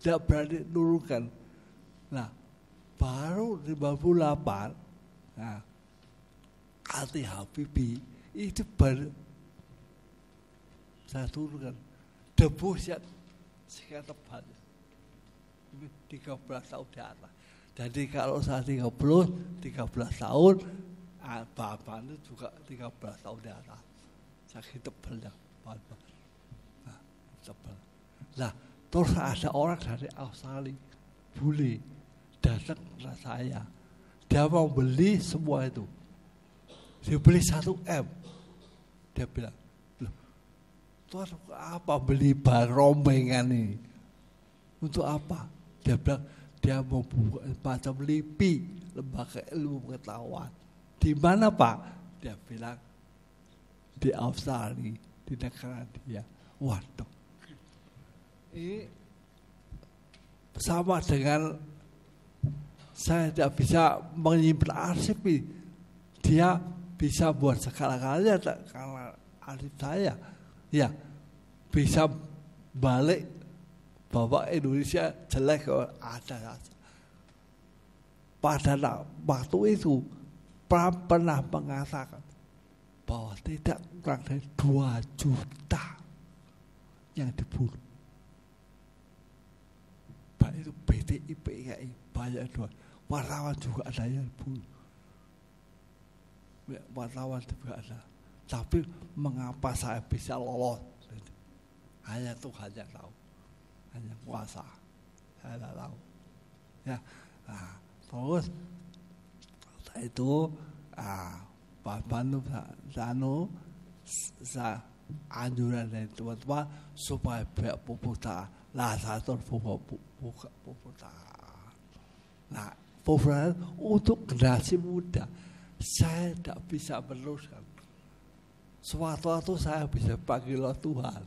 tidak berani nurunkan. Nah, baru 58, nah, hati Habibie itu baru saya turunkan. Debu saya, saya tepat. 13 tahun di atas. Jadi kalau saya 30, 13 tahun, ah, bapak itu juga 13 tahun di atas. Sakit tebal ya, bapak. Nah, tebal. Nah, Terus ada orang dari Australia, bule, datang ke saya. Dia mau beli semua itu. Dia beli satu M. Dia bilang, loh, Tuhan apa beli bahan rombengan ini? Untuk apa? Dia bilang, dia mau buka macam LIPI, Lembaga Ilmu Pengetahuan. Di mana Pak? Dia bilang, di Australia, di negara dia. Waduh, ini sama dengan saya tidak bisa menyimpan arsip Dia bisa buat segala-galanya karena arsip saya. Ya, bisa balik bahwa Indonesia jelek ada pada waktu itu Pram pernah mengatakan bahwa tidak kurang dari 2 juta yang dibunuh baik itu BTI, PKI, banyak dua. Wartawan juga ada yang bunuh. Wartawan juga ada. Tapi mengapa saya bisa lolos? Hanya Tuhan yang tahu. Hanya kuasa. Saya tidak tahu. Ya, nah, terus setelah itu ah, Pak Bandung sa anjuran dari teman-teman supaya pihak pemuda nah perubahan untuk generasi muda, saya tidak bisa meneruskan. Suatu waktu saya bisa panggil Tuhan.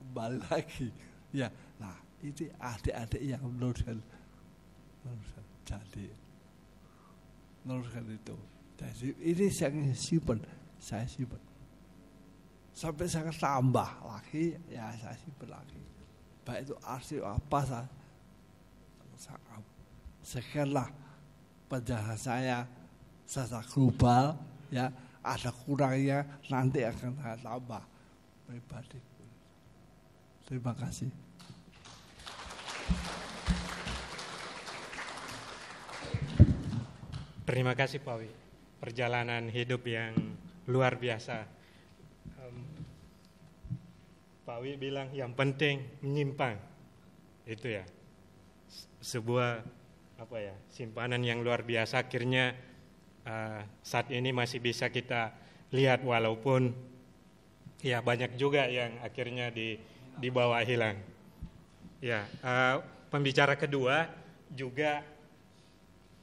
Kembali lagi. Ya, nah ini adik-adik yang meneruskan, meneruskan jadi meneruskan itu. Jadi ini saya simpan, saya simpan. Sampai saya tambah lagi, ya saya simpan lagi baik itu arsip apa sah. Sekianlah penjelasan saya secara global ya ada kurangnya nanti akan saya tambah pribadi. Terima kasih. Terima kasih Pak Wi. Perjalanan hidup yang luar biasa. Pak Wi bilang yang penting menyimpan Itu ya. Sebuah apa ya, simpanan yang luar biasa akhirnya uh, saat ini masih bisa kita lihat walaupun ya banyak juga yang akhirnya di dibawa hilang. Ya, uh, pembicara kedua juga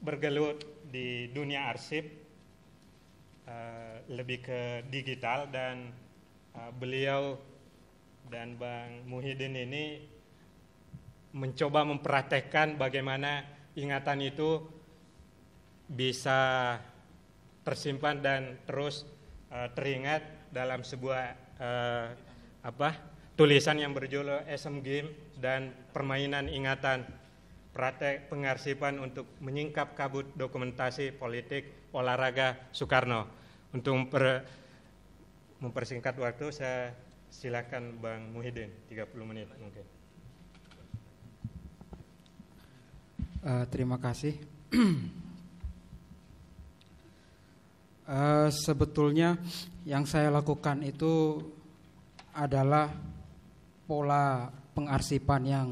bergelut di dunia arsip uh, lebih ke digital dan uh, beliau dan Bang Muhyiddin ini mencoba mempraktekkan bagaimana ingatan itu bisa tersimpan dan terus uh, teringat dalam sebuah uh, apa tulisan yang berjudul SM Game dan permainan ingatan praktek pengarsipan untuk menyingkap kabut dokumentasi politik olahraga Soekarno untuk memper, mempersingkat waktu saya Silakan Bang Muhyiddin, 30 menit mungkin. Uh, terima kasih. uh, sebetulnya yang saya lakukan itu adalah pola pengarsipan yang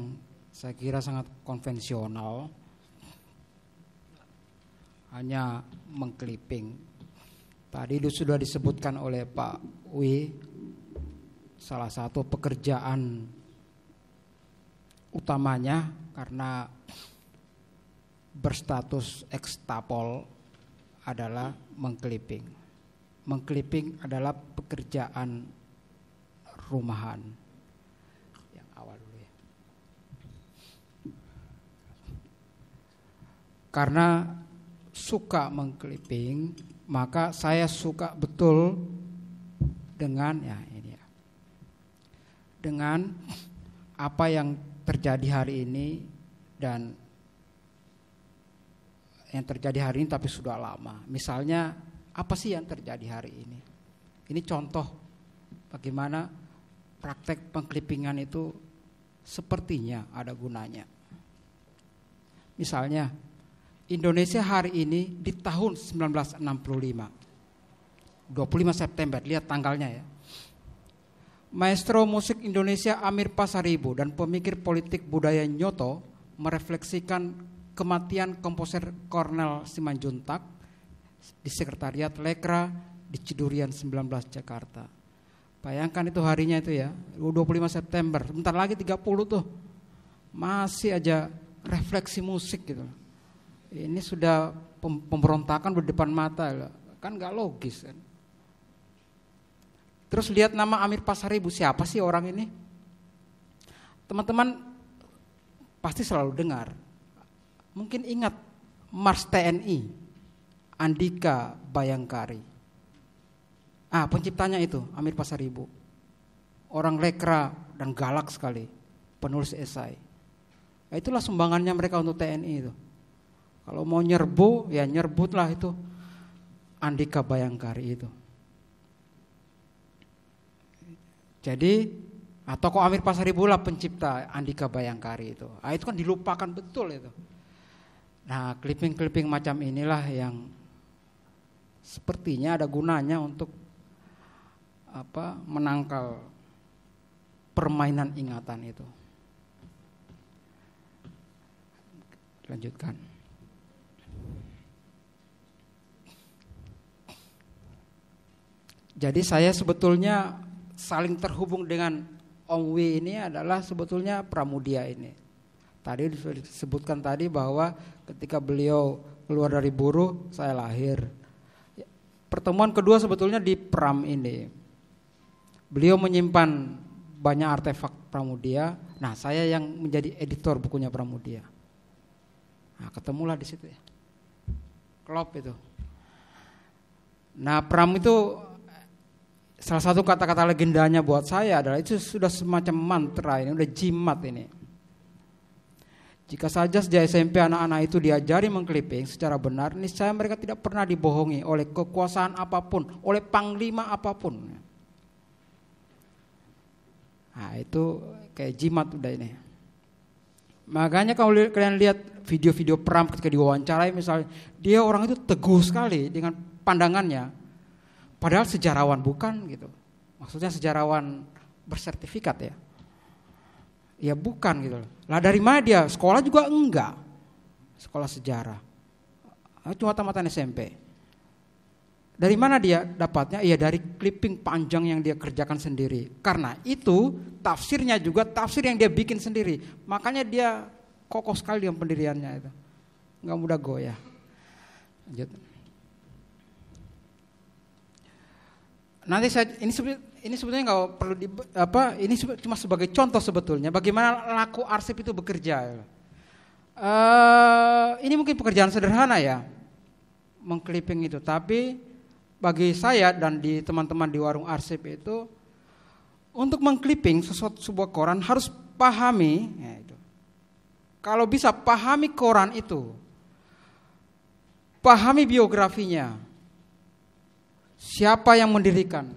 saya kira sangat konvensional. Hanya mengkliping. Tadi itu sudah disebutkan oleh Pak Wi salah satu pekerjaan utamanya karena berstatus ekstapol adalah mengkliping. Mengkliping adalah pekerjaan rumahan. Yang awal dulu ya. Karena suka mengkliping, maka saya suka betul dengan ya dengan apa yang terjadi hari ini dan yang terjadi hari ini tapi sudah lama. Misalnya apa sih yang terjadi hari ini? Ini contoh bagaimana praktek pengklipingan itu sepertinya ada gunanya. Misalnya Indonesia hari ini di tahun 1965. 25 September, lihat tanggalnya ya. Maestro musik Indonesia Amir Pasaribu dan pemikir politik budaya Nyoto merefleksikan kematian komposer Kornel Simanjuntak di Sekretariat Lekra di Cidurian 19 Jakarta. Bayangkan itu harinya itu ya, 25 September, bentar lagi 30 tuh. Masih aja refleksi musik gitu. Ini sudah pemberontakan berdepan mata, kan nggak logis kan. Terus lihat nama Amir Pasaribu, siapa sih orang ini? Teman-teman pasti selalu dengar. Mungkin ingat Mars TNI, Andika Bayangkari. Ah, penciptanya itu Amir Pasaribu. Orang lekra dan galak sekali, penulis esai. Nah, itulah sumbangannya mereka untuk TNI itu. Kalau mau nyerbu, ya nyerbutlah itu Andika Bayangkari itu. Jadi atau Amir Pasaribula pencipta Andika Bayangkari itu. Ah, itu kan dilupakan betul itu. Nah, clipping-clipping macam inilah yang sepertinya ada gunanya untuk apa menangkal permainan ingatan itu. Lanjutkan. Jadi saya sebetulnya saling terhubung dengan Om Wi ini adalah sebetulnya Pramudia ini. Tadi disebutkan tadi bahwa ketika beliau keluar dari buruh, saya lahir. Pertemuan kedua sebetulnya di Pram ini. Beliau menyimpan banyak artefak Pramudia. Nah, saya yang menjadi editor bukunya Pramudia. Nah, ketemulah di situ ya. Klop itu. Nah, Pram itu salah satu kata-kata legendanya buat saya adalah itu sudah semacam mantra ini, udah jimat ini. Jika saja sejak SMP anak-anak itu diajari mengkeliping secara benar, saya mereka tidak pernah dibohongi oleh kekuasaan apapun, oleh panglima apapun. Nah, itu kayak jimat udah ini. Makanya kalau kalian lihat video-video perang ketika diwawancarai misalnya, dia orang itu teguh sekali dengan pandangannya, Padahal sejarawan bukan gitu. Maksudnya sejarawan bersertifikat ya. Ya bukan gitu loh. Lah dari mana dia? Sekolah juga enggak. Sekolah sejarah. Ah, cuma tamatan SMP. Dari mana dia dapatnya? Iya dari clipping panjang yang dia kerjakan sendiri. Karena itu tafsirnya juga tafsir yang dia bikin sendiri. Makanya dia kokoh sekali dengan pendiriannya itu. Enggak mudah goyah. Lanjut. Nanti saya ini sebetulnya ini sebetulnya nggak perlu di, apa ini cuma sebagai contoh sebetulnya bagaimana laku arsip itu bekerja. Uh, ini mungkin pekerjaan sederhana ya mengkliping itu, tapi bagi saya dan di teman-teman di warung arsip itu untuk mengkliping sesuatu sebuah koran harus pahami ya itu. Kalau bisa pahami koran itu, pahami biografinya, Siapa yang mendirikan?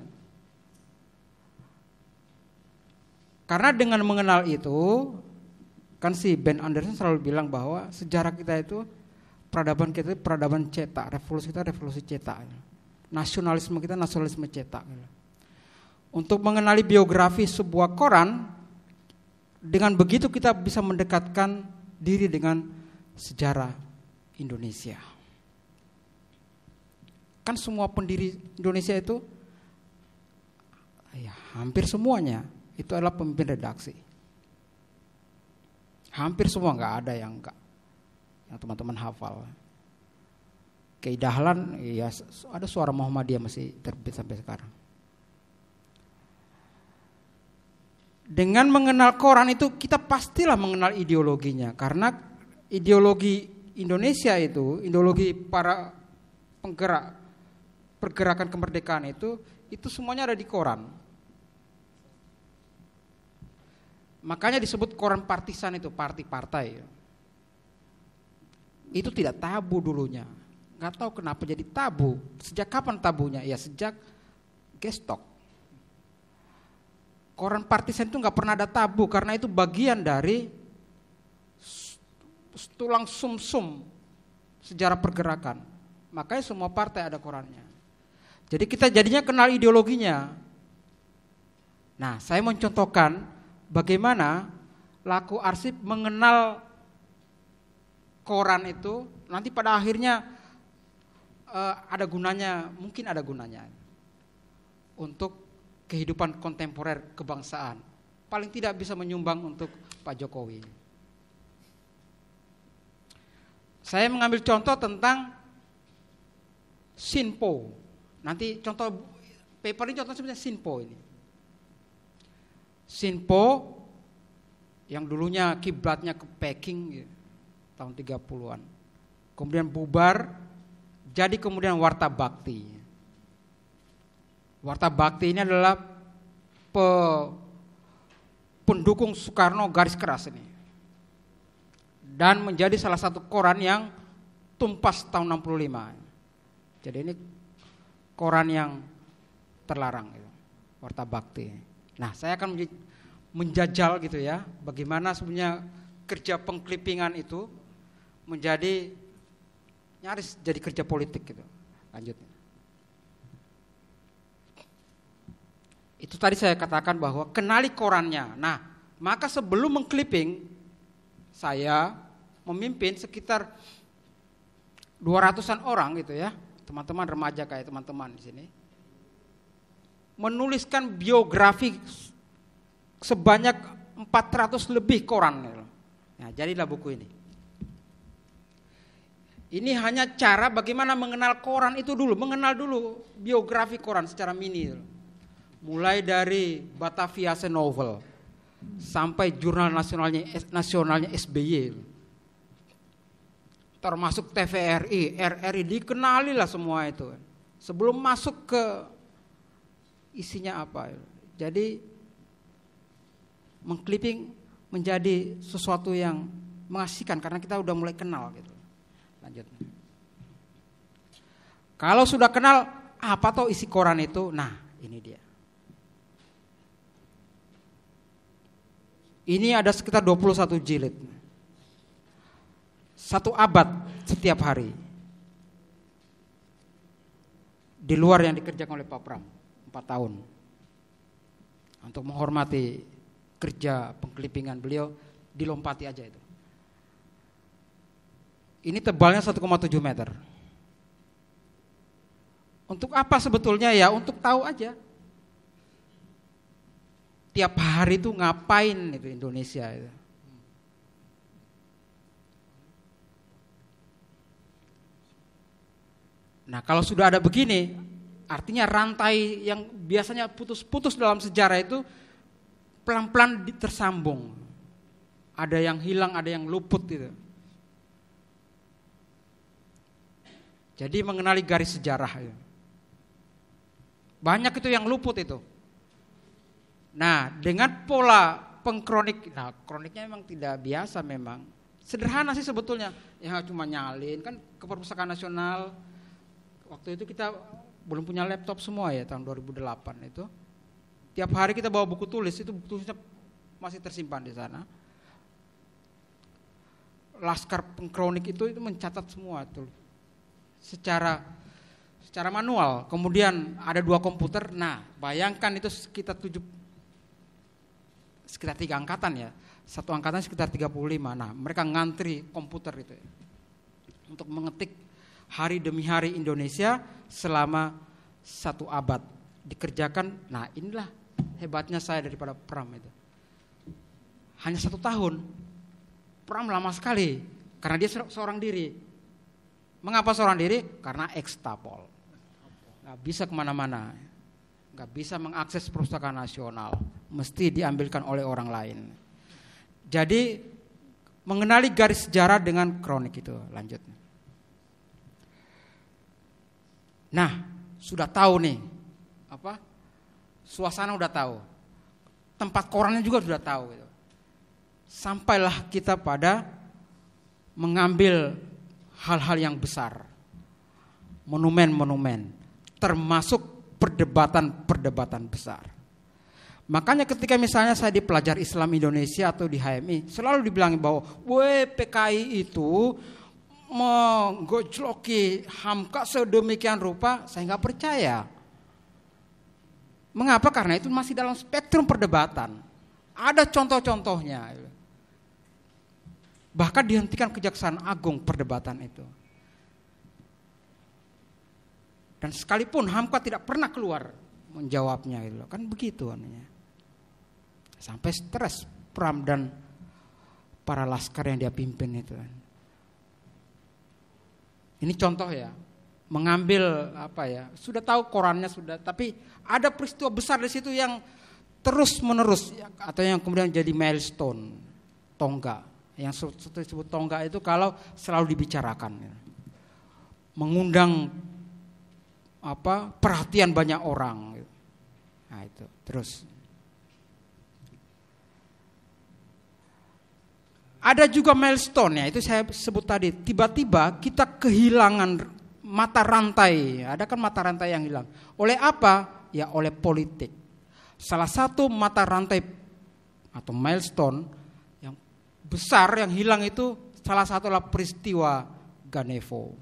Karena dengan mengenal itu, kan si Ben Anderson selalu bilang bahwa sejarah kita itu peradaban kita itu peradaban cetak, revolusi kita revolusi cetak, nasionalisme kita nasionalisme cetak. Untuk mengenali biografi sebuah koran, dengan begitu kita bisa mendekatkan diri dengan sejarah Indonesia. Kan semua pendiri Indonesia itu ya hampir semuanya itu adalah pemimpin redaksi. Hampir semua nggak ada yang nggak yang teman-teman hafal. Keidahlan ya ada suara Muhammadiyah masih terbit sampai sekarang. Dengan mengenal koran itu kita pastilah mengenal ideologinya karena ideologi Indonesia itu, ideologi para penggerak pergerakan kemerdekaan itu itu semuanya ada di koran. Makanya disebut koran partisan itu parti partai Itu tidak tabu dulunya. Gak tahu kenapa jadi tabu. Sejak kapan tabunya? Ya sejak gestok. Koran partisan itu nggak pernah ada tabu karena itu bagian dari tulang sumsum -sum sejarah pergerakan. Makanya semua partai ada korannya. Jadi kita jadinya kenal ideologinya. Nah, saya mencontohkan bagaimana laku arsip mengenal koran itu nanti pada akhirnya uh, ada gunanya, mungkin ada gunanya untuk kehidupan kontemporer kebangsaan. Paling tidak bisa menyumbang untuk Pak Jokowi. Saya mengambil contoh tentang Sinpo. Nanti contoh paper ini contoh sebenarnya Sinpo ini. Sinpo yang dulunya kiblatnya ke Peking ya, tahun 30-an. Kemudian bubar jadi kemudian Warta Bakti. Warta Bakti ini adalah pe, pendukung Soekarno garis keras ini. Dan menjadi salah satu koran yang tumpas tahun 65. Jadi ini koran yang terlarang itu warta bakti. Nah, saya akan menjajal gitu ya, bagaimana sebenarnya kerja pengklipingan itu menjadi nyaris jadi kerja politik gitu. Lanjut. Itu tadi saya katakan bahwa kenali korannya. Nah, maka sebelum mengkliping saya memimpin sekitar 200-an orang gitu ya teman-teman remaja kayak teman-teman di sini menuliskan biografi sebanyak 400 lebih koran. Nah, jadilah buku ini. Ini hanya cara bagaimana mengenal koran itu dulu, mengenal dulu biografi koran secara mini. Mulai dari Batavia Novel sampai jurnal nasionalnya nasionalnya SBY termasuk TVRI, RRI dikenalilah semua itu. Sebelum masuk ke isinya apa. Jadi mengkliping menjadi sesuatu yang mengasihkan karena kita udah mulai kenal gitu. Lanjut. Kalau sudah kenal apa tuh isi koran itu? Nah, ini dia. Ini ada sekitar 21 jilid satu abad setiap hari. Di luar yang dikerjakan oleh Pak Pram, empat tahun. Untuk menghormati kerja pengkelipingan beliau, dilompati aja itu. Ini tebalnya 1,7 meter. Untuk apa sebetulnya ya? Untuk tahu aja. Tiap hari itu ngapain itu Indonesia itu. Nah, kalau sudah ada begini, artinya rantai yang biasanya putus-putus dalam sejarah itu pelan-pelan tersambung. Ada yang hilang, ada yang luput gitu. Jadi mengenali garis sejarah. ya. Banyak itu yang luput itu. Nah, dengan pola pengkronik, nah kroniknya memang tidak biasa memang. Sederhana sih sebetulnya, ya cuma nyalin kan ke perpustakaan nasional, waktu itu kita belum punya laptop semua ya tahun 2008 itu tiap hari kita bawa buku tulis itu buku tulisnya masih tersimpan di sana laskar pengkronik itu itu mencatat semua tuh secara secara manual kemudian ada dua komputer nah bayangkan itu sekitar tujuh sekitar tiga angkatan ya satu angkatan sekitar 35 nah mereka ngantri komputer itu ya, untuk mengetik hari demi hari Indonesia selama satu abad dikerjakan. Nah inilah hebatnya saya daripada Pram itu. Hanya satu tahun. Pram lama sekali karena dia seorang diri. Mengapa seorang diri? Karena ekstapol. Gak bisa kemana-mana. Gak bisa mengakses perpustakaan nasional. Mesti diambilkan oleh orang lain. Jadi mengenali garis sejarah dengan kronik itu lanjutnya. Nah, sudah tahu nih apa? Suasana udah tahu. Tempat korannya juga sudah tahu gitu. Sampailah kita pada mengambil hal-hal yang besar. Monumen-monumen termasuk perdebatan-perdebatan besar. Makanya ketika misalnya saya di pelajar Islam Indonesia atau di HMI selalu dibilang bahwa, "Weh, PKI itu menggojloki Hamka sedemikian rupa, saya nggak percaya. Mengapa? Karena itu masih dalam spektrum perdebatan. Ada contoh-contohnya. Bahkan dihentikan Kejaksaan Agung perdebatan itu. Dan sekalipun Hamka tidak pernah keluar menjawabnya itu kan begitu anunya. Sampai stres Pram dan para laskar yang dia pimpin itu. Kan. Ini contoh ya, mengambil apa ya, sudah tahu korannya sudah, tapi ada peristiwa besar di situ yang terus menerus atau yang kemudian jadi milestone tongga yang disebut tongga itu kalau selalu dibicarakan mengundang apa perhatian banyak orang nah itu terus Ada juga milestone ya, itu saya sebut tadi. Tiba-tiba kita kehilangan mata rantai. Ada kan mata rantai yang hilang. Oleh apa? Ya oleh politik. Salah satu mata rantai atau milestone yang besar yang hilang itu salah satu adalah peristiwa Ganevo.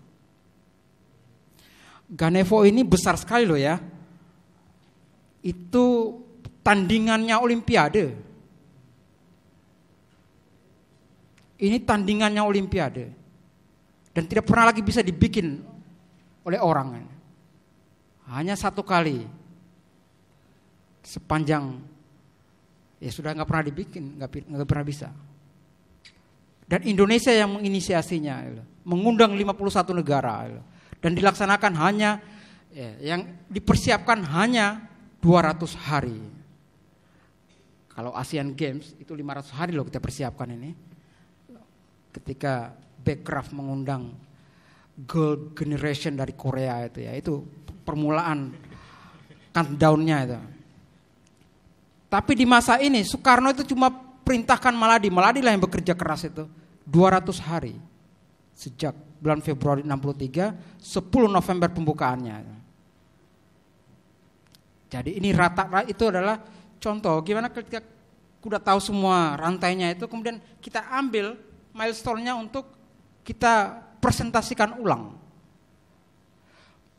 Ganevo ini besar sekali loh ya. Itu tandingannya Olimpiade Ini tandingannya Olimpiade. Dan tidak pernah lagi bisa dibikin oleh orang. Hanya satu kali sepanjang ya sudah nggak pernah dibikin, nggak pernah bisa. Dan Indonesia yang menginisiasinya, ya mengundang 51 negara, ya dan dilaksanakan hanya ya, yang dipersiapkan hanya 200 hari. Kalau ASEAN Games itu 500 hari loh kita persiapkan ini ketika Backcraft mengundang girl generation dari Korea itu ya itu permulaan countdownnya itu. Tapi di masa ini Soekarno itu cuma perintahkan Maladi, Maladi lah yang bekerja keras itu 200 hari sejak bulan Februari 63, 10 November pembukaannya. Jadi ini rata rata itu adalah contoh gimana ketika udah tahu semua rantainya itu kemudian kita ambil milestone-nya untuk kita presentasikan ulang.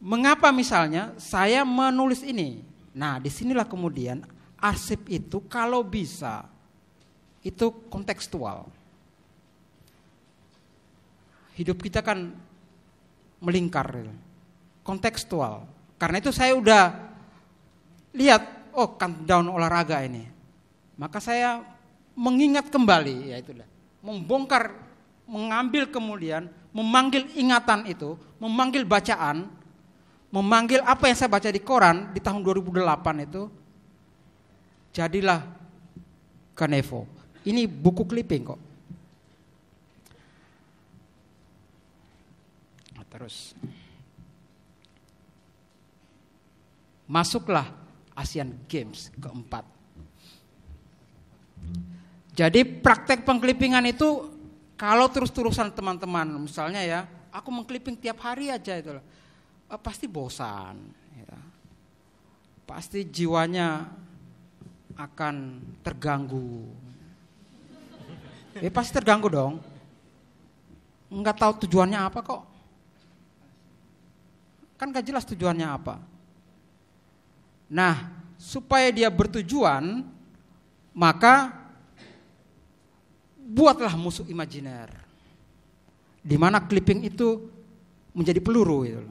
Mengapa misalnya saya menulis ini? Nah, disinilah kemudian arsip itu kalau bisa itu kontekstual. Hidup kita kan melingkar, kontekstual. Karena itu saya udah lihat, oh countdown olahraga ini. Maka saya mengingat kembali, ya itulah membongkar, mengambil kemudian, memanggil ingatan itu, memanggil bacaan, memanggil apa yang saya baca di koran di tahun 2008 itu, jadilah Kanevo. Ini buku clipping kok. Terus. Masuklah ASEAN Games keempat jadi praktek pengklipingan itu kalau terus-terusan teman-teman, misalnya ya, aku mengkliping tiap hari aja itu loh, eh, pasti bosan. Ya. Pasti jiwanya akan terganggu. Ya pasti terganggu dong. Enggak tahu tujuannya apa kok. Kan gak jelas tujuannya apa. Nah, supaya dia bertujuan, maka buatlah musuh imajiner. Di mana clipping itu menjadi peluru gitu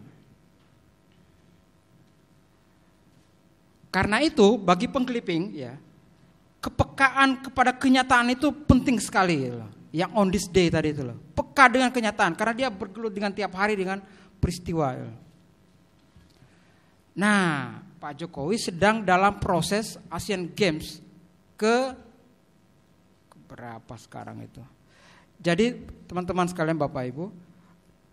Karena itu bagi pengkliping ya kepekaan kepada kenyataan itu penting sekali gitu loh. Yang on this day tadi itu loh. Peka dengan kenyataan karena dia bergelut dengan tiap hari dengan peristiwa. Gitu nah, Pak Jokowi sedang dalam proses Asian Games ke berapa sekarang itu. Jadi teman-teman sekalian Bapak Ibu,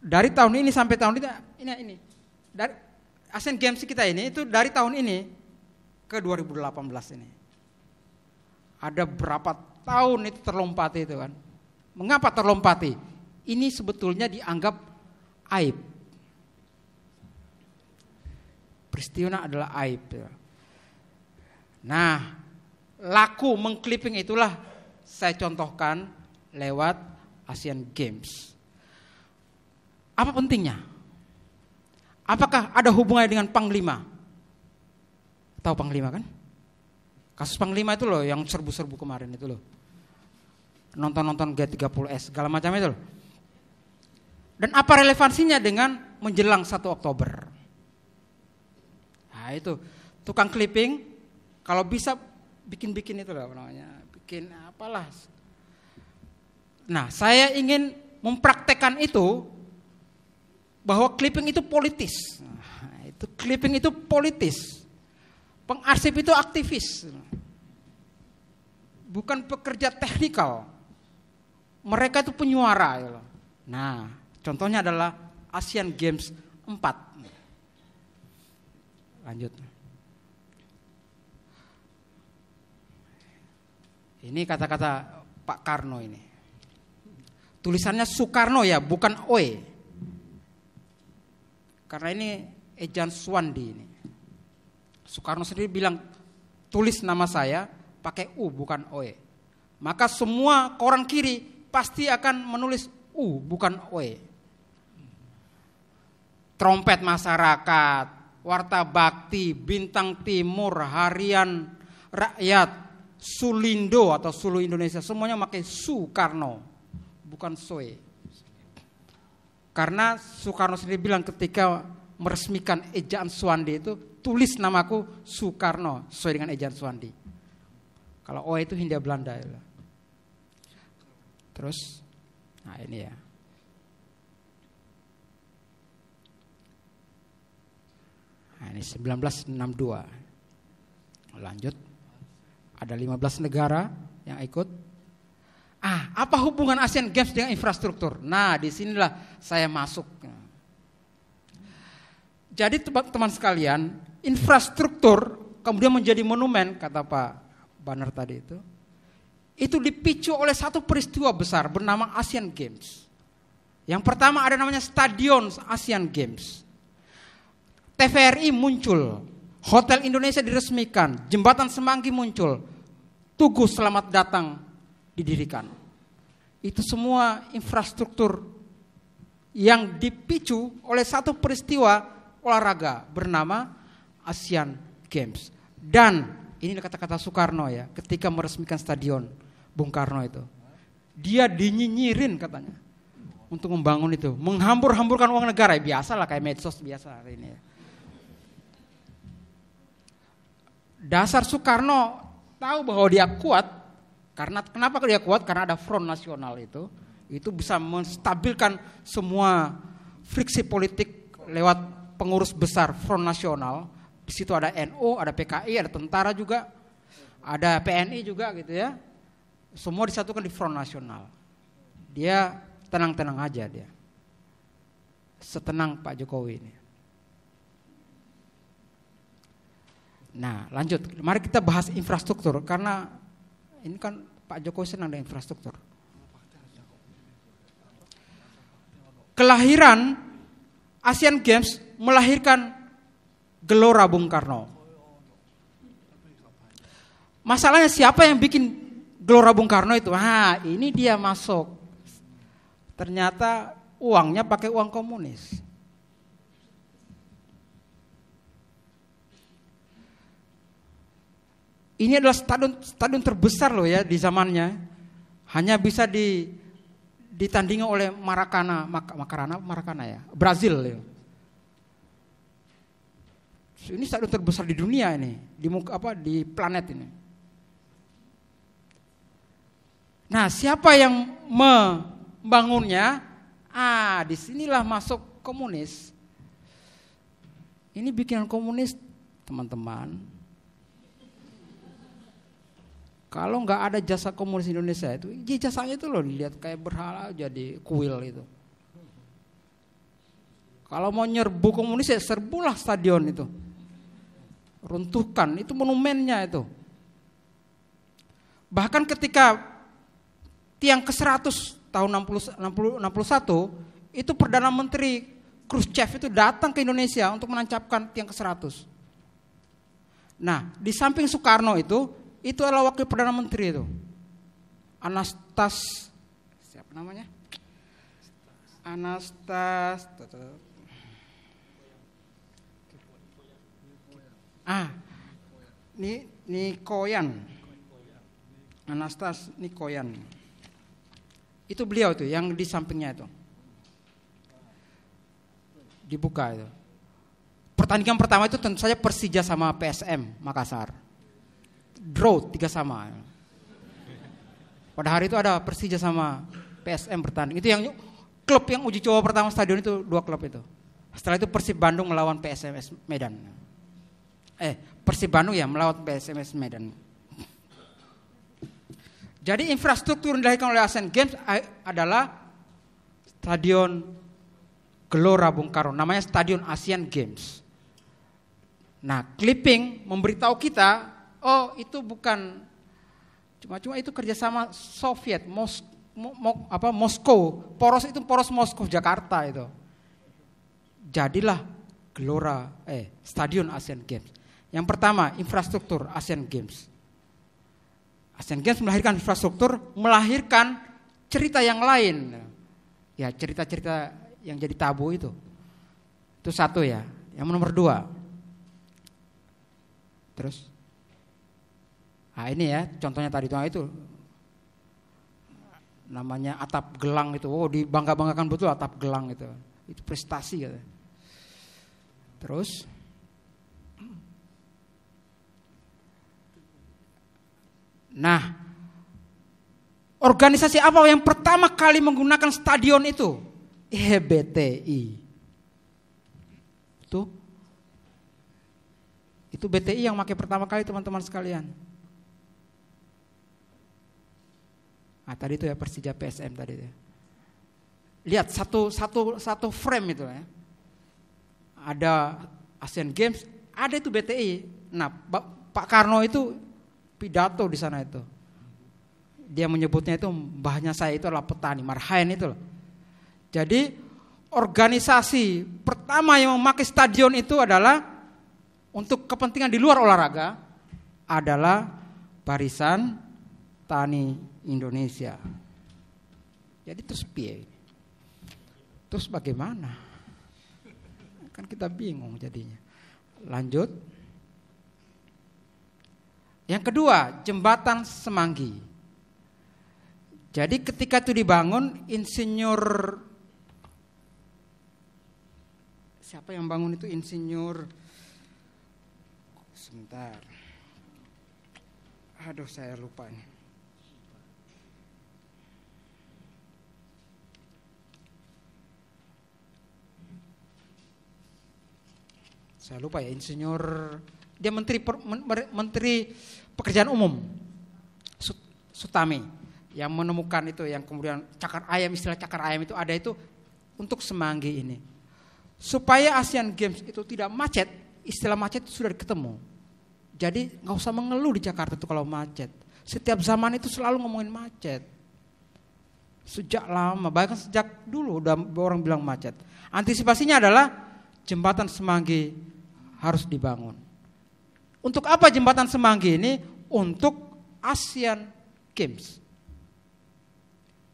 dari tahun ini sampai tahun ini ini ini dari Asian Games kita ini itu dari tahun ini ke 2018 ini. Ada berapa tahun itu terlompati itu kan. Mengapa terlompati? Ini sebetulnya dianggap aib. Peristiwa adalah aib. Ya. Nah, laku mengkliping itulah saya contohkan lewat Asian Games. Apa pentingnya? Apakah ada hubungannya dengan Panglima? Tahu Panglima kan? Kasus Panglima itu loh yang serbu-serbu kemarin itu loh. Nonton-nonton G30S segala macam itu loh. Dan apa relevansinya dengan menjelang 1 Oktober? Nah itu tukang clipping kalau bisa bikin-bikin itu loh namanya, bikin apalah. Nah, saya ingin mempraktekkan itu bahwa clipping itu politis. Nah, itu clipping itu politis. Pengarsip itu aktivis. Bukan pekerja teknikal. Mereka itu penyuara. Ya nah, contohnya adalah Asian Games 4. Lanjut. Ini kata-kata Pak Karno ini. Tulisannya Soekarno ya, bukan Oe. Karena ini Ejan Suwandi ini. Soekarno sendiri bilang tulis nama saya pakai U bukan OE. Maka semua koran kiri pasti akan menulis U bukan OE. Trompet masyarakat, warta bakti, bintang timur, harian rakyat, Sulindo atau Sulu Indonesia semuanya pakai Soekarno bukan Soe. Karena Soekarno sendiri bilang ketika meresmikan ejaan Suwandi itu tulis namaku Soekarno sesuai dengan ejaan Suwandi. Kalau Oe itu Hindia Belanda. Ya Terus, nah ini ya. Nah, ini 1962. Lanjut. Ada 15 negara yang ikut. Ah, apa hubungan ASEAN Games dengan infrastruktur? Nah, disinilah saya masuk. Jadi teman-teman sekalian, infrastruktur kemudian menjadi monumen, kata Pak Banner tadi itu, itu dipicu oleh satu peristiwa besar bernama ASEAN Games. Yang pertama ada namanya Stadion ASEAN Games. TVRI muncul Hotel Indonesia diresmikan, jembatan Semanggi muncul, Tugu Selamat Datang didirikan. Itu semua infrastruktur yang dipicu oleh satu peristiwa olahraga bernama Asian Games. Dan ini kata-kata Soekarno ya, ketika meresmikan stadion Bung Karno itu. Dia dinyinyirin katanya untuk membangun itu, menghambur-hamburkan uang negara. Ya, biasalah kayak medsos biasa hari ini ya Dasar Soekarno tahu bahwa dia kuat karena kenapa dia kuat karena ada front nasional itu itu bisa menstabilkan semua friksi politik lewat pengurus besar front nasional di situ ada NU NO, ada PKI ada tentara juga ada PNI juga gitu ya semua disatukan di front nasional dia tenang-tenang aja dia setenang Pak Jokowi ini Nah, lanjut. Mari kita bahas infrastruktur karena ini kan Pak Jokowi senang dengan infrastruktur. Kelahiran Asian Games melahirkan gelora Bung Karno. Masalahnya siapa yang bikin gelora Bung Karno itu? Ah, ini dia masuk. Ternyata uangnya pakai uang komunis. Ini adalah stadion stadion terbesar loh ya di zamannya. Hanya bisa di ditandingi oleh Maracana, Maracana Makarana, Maracana ya, Brazil. Ya. Ini stadion terbesar di dunia ini, di muka apa di planet ini. Nah, siapa yang membangunnya? Ah, disinilah masuk komunis. Ini bikinan komunis, teman-teman kalau nggak ada jasa komunis Indonesia itu, iya, jasanya itu loh dilihat kayak berhala jadi kuil itu. Kalau mau nyerbu komunis ya serbulah stadion itu. Runtuhkan, itu monumennya itu. Bahkan ketika tiang ke-100 tahun 60, 60, 61 itu Perdana Menteri Khrushchev itu datang ke Indonesia untuk menancapkan tiang ke-100. Nah, di samping Soekarno itu itu adalah wakil perdana menteri itu. Anastas siapa namanya? Anastas Ah. Ni Nikoyan. Anastas Nikoyan. Itu beliau tuh yang di sampingnya itu. Dibuka itu. Pertandingan pertama itu tentu saja Persija sama PSM Makassar draw tiga sama. Pada hari itu ada Persija sama PSM bertanding. Itu yang klub yang uji coba pertama stadion itu dua klub itu. Setelah itu Persib Bandung melawan PSM Medan. Eh, Persib Bandung ya melawan PSM Medan. Jadi infrastruktur yang dilahirkan oleh Asian e Games adalah Stadion Gelora Bung Karno, namanya Stadion Asian e Games. Nah, clipping memberitahu kita oh itu bukan cuma-cuma itu kerjasama Soviet, Mos, Mo, Mo, apa Moskow, poros itu poros Moskow Jakarta itu. Jadilah gelora eh stadion Asian Games. Yang pertama infrastruktur Asian Games. Asian Games melahirkan infrastruktur, melahirkan cerita yang lain. Ya cerita-cerita yang jadi tabu itu. Itu satu ya. Yang nomor dua. Terus Nah ini ya contohnya tadi tuh itu namanya atap gelang itu, oh dibangga-banggakan betul atap gelang itu, itu prestasi gitu. Terus Nah, organisasi apa yang pertama kali menggunakan stadion itu? EBTI, Itu itu BTI yang pakai pertama kali teman-teman sekalian. Nah, tadi itu ya Persija PSM tadi itu. Ya. Lihat satu satu satu frame itu ya. Ada Asian Games, ada itu BTI. Nah, Pak Karno itu pidato di sana itu. Dia menyebutnya itu mbahnya saya itu adalah petani, marhaen itu loh. Jadi organisasi pertama yang memakai stadion itu adalah untuk kepentingan di luar olahraga adalah barisan tani Indonesia. Jadi terus piye? Terus bagaimana? Kan kita bingung jadinya. Lanjut. Yang kedua, jembatan Semanggi. Jadi ketika itu dibangun, insinyur siapa yang bangun itu insinyur sebentar. Aduh, saya lupa nih. saya lupa ya insinyur dia menteri menteri pekerjaan umum Sutami yang menemukan itu yang kemudian cakar ayam istilah cakar ayam itu ada itu untuk semanggi ini supaya Asian Games itu tidak macet istilah macet itu sudah ketemu jadi nggak usah mengeluh di Jakarta itu kalau macet setiap zaman itu selalu ngomongin macet sejak lama bahkan sejak dulu udah orang bilang macet antisipasinya adalah jembatan semanggi harus dibangun. Untuk apa jembatan Semanggi ini? Untuk ASEAN Games.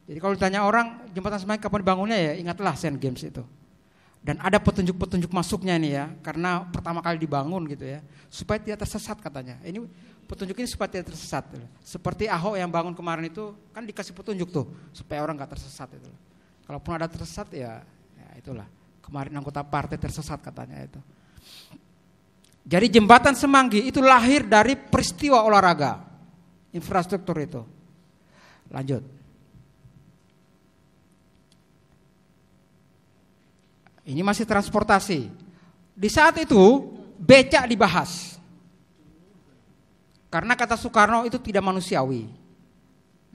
Jadi kalau ditanya orang jembatan Semanggi kapan dibangunnya ya ingatlah ASEAN Games itu. Dan ada petunjuk-petunjuk masuknya ini ya, karena pertama kali dibangun gitu ya, supaya tidak tersesat katanya. Ini petunjuk ini supaya tidak tersesat. Gitu. Seperti Ahok yang bangun kemarin itu kan dikasih petunjuk tuh supaya orang nggak tersesat itu. Kalaupun ada tersesat ya, ya itulah. Kemarin anggota partai tersesat katanya itu. Jadi jembatan Semanggi itu lahir dari peristiwa olahraga. Infrastruktur itu. Lanjut. Ini masih transportasi. Di saat itu becak dibahas. Karena kata Soekarno itu tidak manusiawi.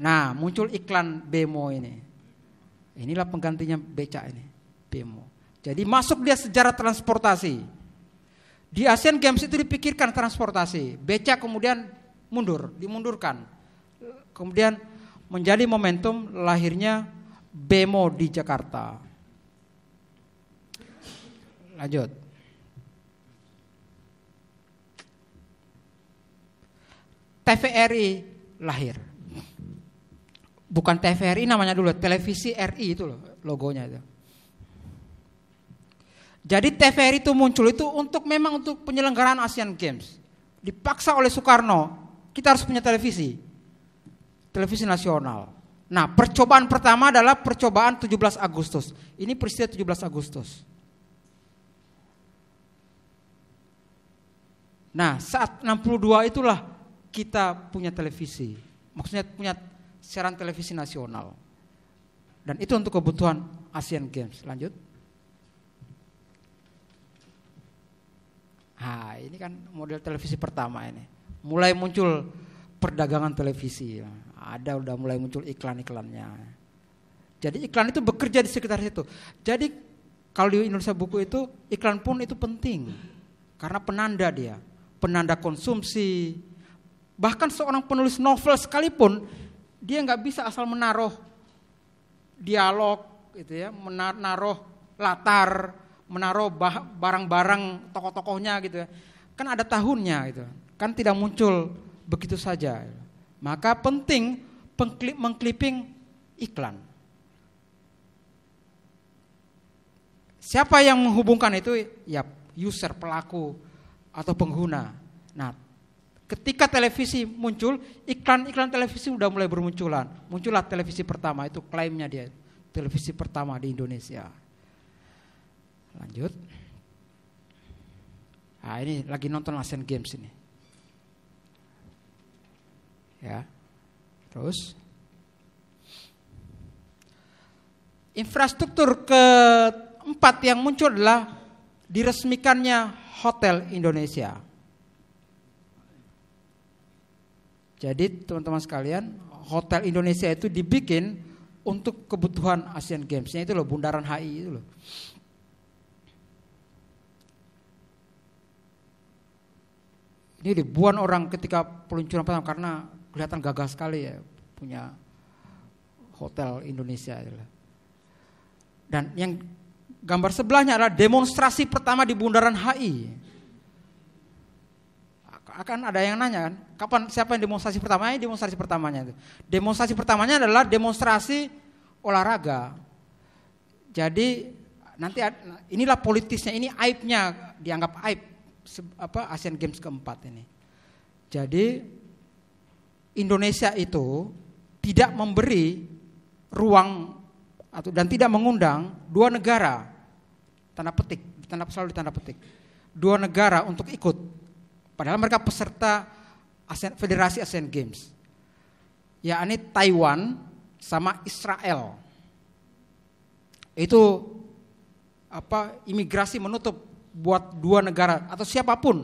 Nah, muncul iklan Bemo ini. Inilah penggantinya becak ini, Bemo. Jadi masuk dia sejarah transportasi. Di Asian Games itu dipikirkan transportasi, beca kemudian mundur, dimundurkan. Kemudian menjadi momentum lahirnya BEMO di Jakarta. Lanjut. TVRI lahir. Bukan TVRI namanya dulu, televisi RI itu loh logonya itu. Jadi TVRI itu muncul itu untuk memang untuk penyelenggaraan Asian Games. Dipaksa oleh Soekarno, kita harus punya televisi. Televisi nasional. Nah, percobaan pertama adalah percobaan 17 Agustus. Ini peristiwa 17 Agustus. Nah, saat 62 itulah kita punya televisi. Maksudnya punya siaran televisi nasional. Dan itu untuk kebutuhan Asian Games. Lanjut. Ah, ini kan model televisi pertama ini. Mulai muncul perdagangan televisi. Ada udah mulai muncul iklan-iklannya. Jadi iklan itu bekerja di sekitar situ. Jadi kalau di Indonesia buku itu iklan pun itu penting karena penanda dia, penanda konsumsi. Bahkan seorang penulis novel sekalipun dia nggak bisa asal menaruh dialog, gitu ya, menaruh latar, menaruh barang-barang tokoh-tokohnya gitu ya. Kan ada tahunnya gitu. Kan tidak muncul begitu saja. Maka penting mengkliping iklan. Siapa yang menghubungkan itu? Ya user, pelaku atau pengguna. Nah, ketika televisi muncul, iklan-iklan televisi sudah mulai bermunculan. Muncullah televisi pertama itu klaimnya dia, televisi pertama di Indonesia. Lanjut. Nah, ini lagi nonton Asian Games ini. Ya. Terus infrastruktur keempat yang muncul adalah diresmikannya Hotel Indonesia. Jadi teman-teman sekalian, Hotel Indonesia itu dibikin untuk kebutuhan Asian games itu loh bundaran HI itu loh. Ini ribuan orang ketika peluncuran pertama karena kelihatan gagah sekali ya punya hotel Indonesia. Dan yang gambar sebelahnya adalah demonstrasi pertama di Bundaran HI. Akan ada yang nanya kan, kapan siapa yang demonstrasi pertamanya? Demonstrasi pertamanya itu. Demonstrasi pertamanya adalah demonstrasi olahraga. Jadi nanti inilah politisnya, ini aibnya dianggap aib apa Asian Games keempat ini. Jadi Indonesia itu tidak memberi ruang atau dan tidak mengundang dua negara tanda petik tanda selalu tanda petik dua negara untuk ikut padahal mereka peserta ASEAN, Federasi Asian Games yakni Taiwan sama Israel itu apa imigrasi menutup buat dua negara atau siapapun.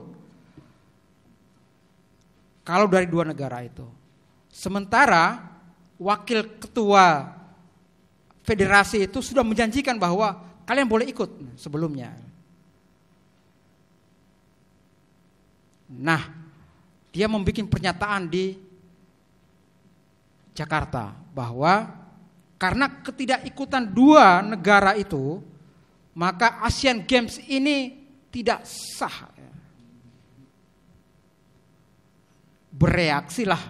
Kalau dari dua negara itu. Sementara wakil ketua federasi itu sudah menjanjikan bahwa kalian boleh ikut sebelumnya. Nah, dia membuat pernyataan di Jakarta bahwa karena ketidakikutan dua negara itu, maka Asian Games ini tidak sah. Bereaksilah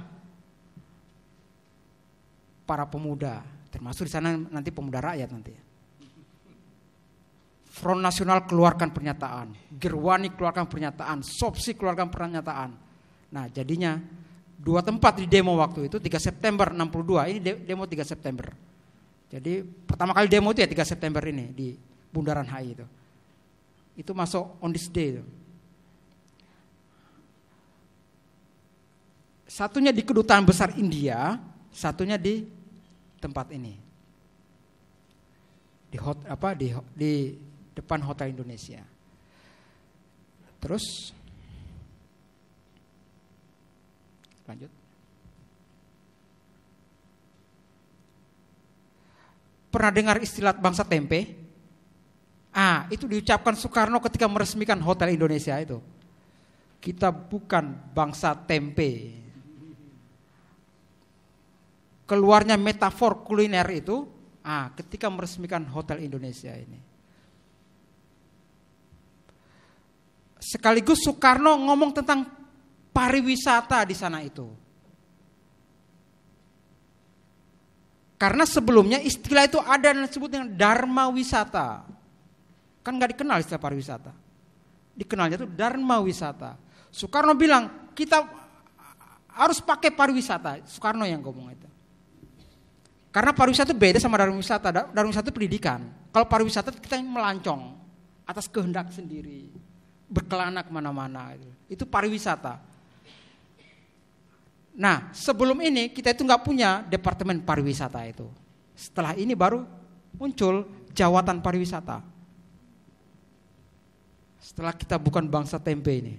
para pemuda, termasuk di sana nanti pemuda rakyat nanti. Front Nasional keluarkan pernyataan, Gerwani keluarkan pernyataan, Sopsi keluarkan pernyataan. Nah jadinya dua tempat di demo waktu itu 3 September 62, ini demo 3 September. Jadi pertama kali demo itu ya 3 September ini di Bundaran HI itu itu masuk on this day. Satunya di kedutaan besar India, satunya di tempat ini. Di hot apa di di depan hotel Indonesia. Terus lanjut. Pernah dengar istilah bangsa tempe? Ah, itu diucapkan Soekarno ketika meresmikan Hotel Indonesia itu. Kita bukan bangsa tempe. Keluarnya metafor kuliner itu ah ketika meresmikan Hotel Indonesia ini. Sekaligus Soekarno ngomong tentang pariwisata di sana itu. Karena sebelumnya istilah itu ada yang disebut dengan dharma wisata. Kan nggak dikenal istilah pariwisata. Dikenalnya itu dharma wisata. Soekarno bilang kita harus pakai pariwisata. Soekarno yang ngomong itu. Karena pariwisata itu beda sama Dharma wisata. Dharma wisata itu pendidikan. Kalau pariwisata kita melancong atas kehendak sendiri, berkelana kemana-mana. Gitu. Itu pariwisata. Nah, sebelum ini kita itu nggak punya departemen pariwisata itu. Setelah ini baru muncul jawatan pariwisata. Setelah kita bukan bangsa tempe ini.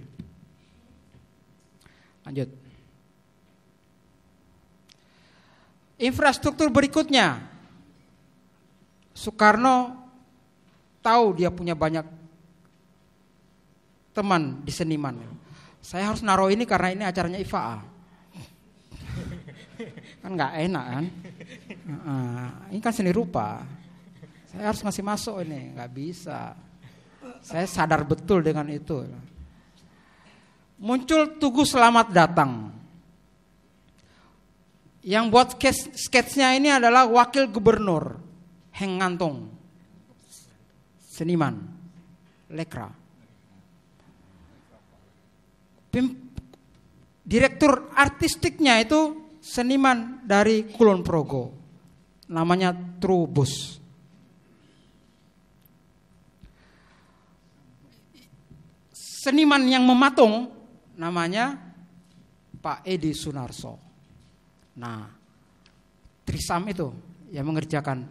Lanjut. Infrastruktur berikutnya. Soekarno tahu dia punya banyak teman di seniman. Saya harus naruh ini karena ini acaranya ifa kan nggak enak kan ini kan seni rupa saya harus ngasih masuk ini nggak bisa saya sadar betul dengan itu. Muncul Tugu Selamat Datang. Yang buat sketsnya ini adalah wakil gubernur Heng Ngantung. Seniman Lekra. Pim, direktur artistiknya itu seniman dari Kulon Progo. Namanya Trubus. seniman yang mematung namanya Pak Edi Sunarso. Nah, Trisam itu yang mengerjakan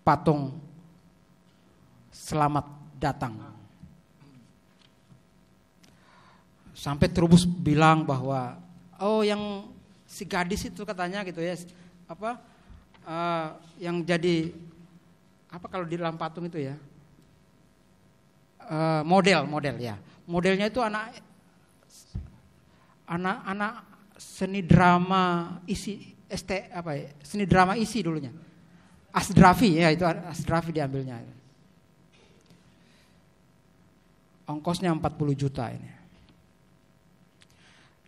patung selamat datang. Sampai Trubus bilang bahwa oh yang si gadis itu katanya gitu ya apa uh, yang jadi apa kalau di dalam patung itu ya Eh, model model ya modelnya itu anak anak anak seni drama isi ST apa ya seni drama isi dulunya Asdrafi ya itu Asdrafi diambilnya ongkosnya 40 juta ini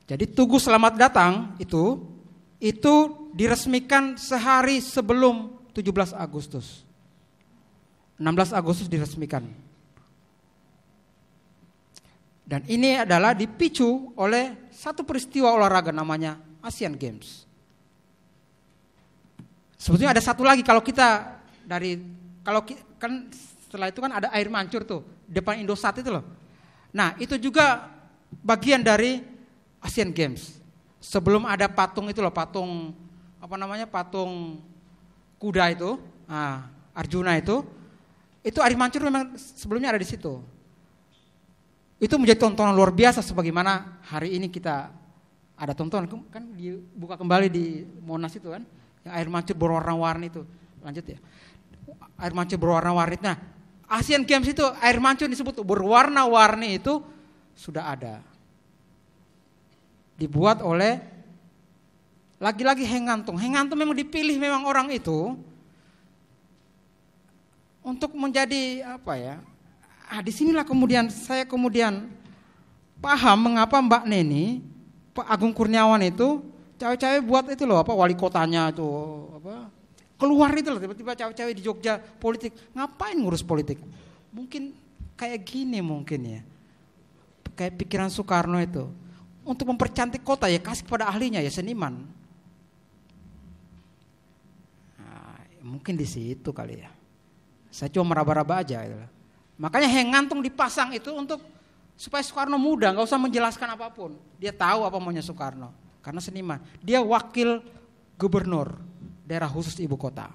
jadi Tugu Selamat Datang itu itu diresmikan sehari sebelum 17 Agustus 16 Agustus diresmikan dan ini adalah dipicu oleh satu peristiwa olahraga namanya Asian Games. Sebetulnya ada satu lagi kalau kita dari kalau kan setelah itu kan ada air mancur tuh depan Indosat itu loh. Nah, itu juga bagian dari Asian Games. Sebelum ada patung itu loh, patung apa namanya? patung kuda itu, nah, Arjuna itu. Itu air mancur memang sebelumnya ada di situ itu menjadi tontonan luar biasa sebagaimana hari ini kita ada tontonan kan dibuka kembali di Monas itu kan yang air mancur berwarna-warni itu lanjut ya air mancur berwarna-warni nah Asian Games itu air mancur disebut berwarna-warni itu sudah ada dibuat oleh lagi-lagi Hengantung Hengantung memang dipilih memang orang itu untuk menjadi apa ya ah, disinilah kemudian saya kemudian paham mengapa Mbak Neni, Pak Agung Kurniawan itu cewek-cewek buat itu loh apa wali kotanya itu apa keluar itu loh tiba-tiba cewek-cewek di Jogja politik ngapain ngurus politik mungkin kayak gini mungkin ya kayak pikiran Soekarno itu untuk mempercantik kota ya kasih kepada ahlinya ya seniman nah, mungkin di situ kali ya saya cuma meraba-raba aja gitu. Makanya yang ngantung dipasang itu untuk supaya Soekarno muda, nggak usah menjelaskan apapun. Dia tahu apa maunya Soekarno karena seniman. Dia wakil gubernur daerah khusus ibu kota.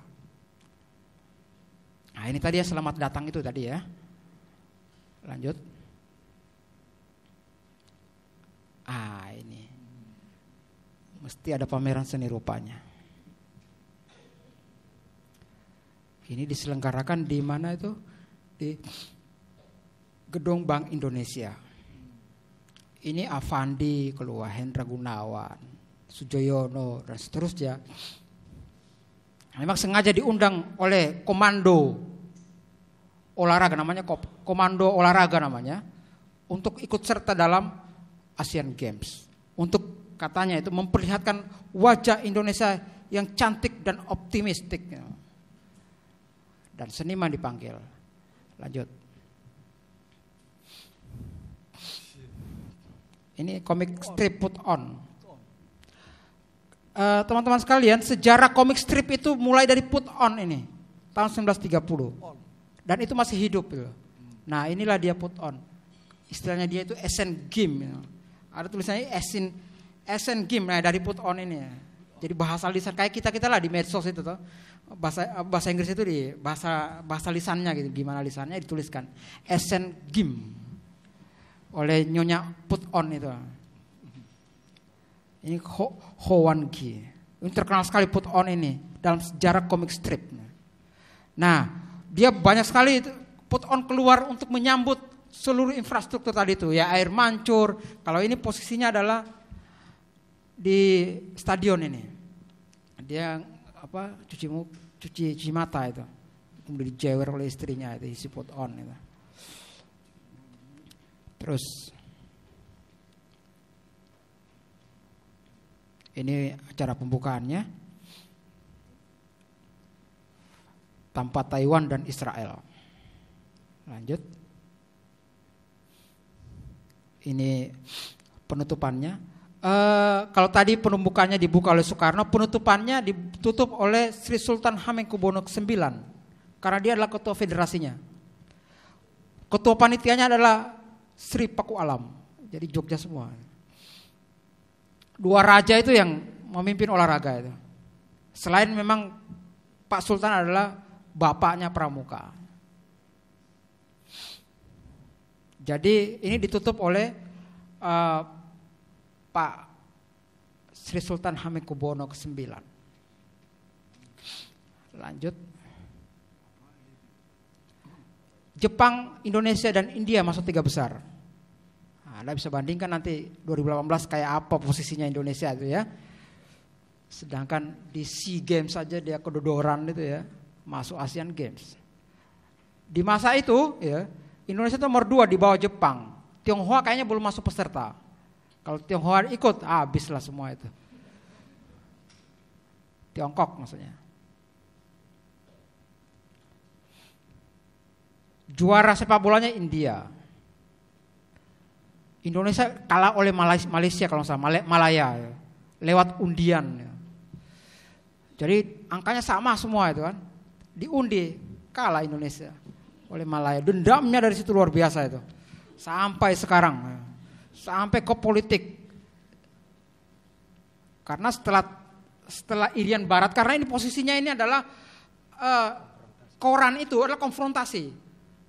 Nah ini tadi ya selamat datang itu tadi ya. Lanjut. Ah ini. Mesti ada pameran seni rupanya. Ini diselenggarakan di mana itu? di gedung Bank Indonesia. Ini Avandi keluar, Hendra Gunawan, Sujoyono dan seterusnya. Memang sengaja diundang oleh komando olahraga namanya komando olahraga namanya untuk ikut serta dalam Asian Games. Untuk katanya itu memperlihatkan wajah Indonesia yang cantik dan optimistik. Dan seniman dipanggil. Lanjut. Ini komik strip put on. Eh, teman-teman uh, sekalian, sejarah komik strip itu mulai dari put on ini tahun 1930. Dan itu masih hidup gitu. Nah, inilah dia put on. Istilahnya dia itu Essen Game. Gitu. Ada tulisannya Essen Essen Game nah dari put on ini. Ya. Jadi bahasa lisan kayak kita-kita lah di medsos itu tuh bahasa bahasa Inggris itu di bahasa bahasa lisannya gitu gimana lisannya dituliskan Esen Gim oleh Nyonya Put On itu ini Ho, Ho Ki ini terkenal sekali Put On ini dalam sejarah komik strip nah dia banyak sekali Put On keluar untuk menyambut seluruh infrastruktur tadi itu ya air mancur kalau ini posisinya adalah di stadion ini dia apa cuci muka cuci cuci mata itu kemudian dijewer oleh istrinya itu isi put on itu terus ini acara pembukaannya tanpa Taiwan dan Israel lanjut ini penutupannya Eh, kalau tadi penumbukannya dibuka oleh Soekarno, penutupannya ditutup oleh Sri Sultan Hamengkubuwono IX karena dia adalah ketua federasinya. Ketua panitianya adalah Sri Paku Alam, jadi Jogja semua. Dua raja itu yang memimpin olahraga itu. Selain memang Pak Sultan adalah bapaknya pramuka. Jadi ini ditutup oleh uh, Pak Sri Sultan Hamengkubuwono ke-9. Lanjut. Jepang, Indonesia dan India masuk tiga besar. Nah, Anda bisa bandingkan nanti 2018 kayak apa posisinya Indonesia itu ya. Sedangkan di SEA Games saja dia kedodoran itu ya, masuk ASEAN Games. Di masa itu ya, Indonesia itu nomor dua di bawah Jepang. Tionghoa kayaknya belum masuk peserta. Kalau Tionghoa ikut, ah, habislah semua itu. Tiongkok maksudnya. Juara sepak bolanya India. Indonesia kalah oleh Malaysia, Malaysia kalau salah, Malaya ya. lewat undian. Ya. Jadi angkanya sama semua itu kan. Diundi kalah Indonesia oleh Malaya. Dendamnya dari situ luar biasa itu. Sampai sekarang. sekarang. Ya sampai ke politik. Karena setelah setelah Irian Barat karena ini posisinya ini adalah uh, koran itu adalah konfrontasi.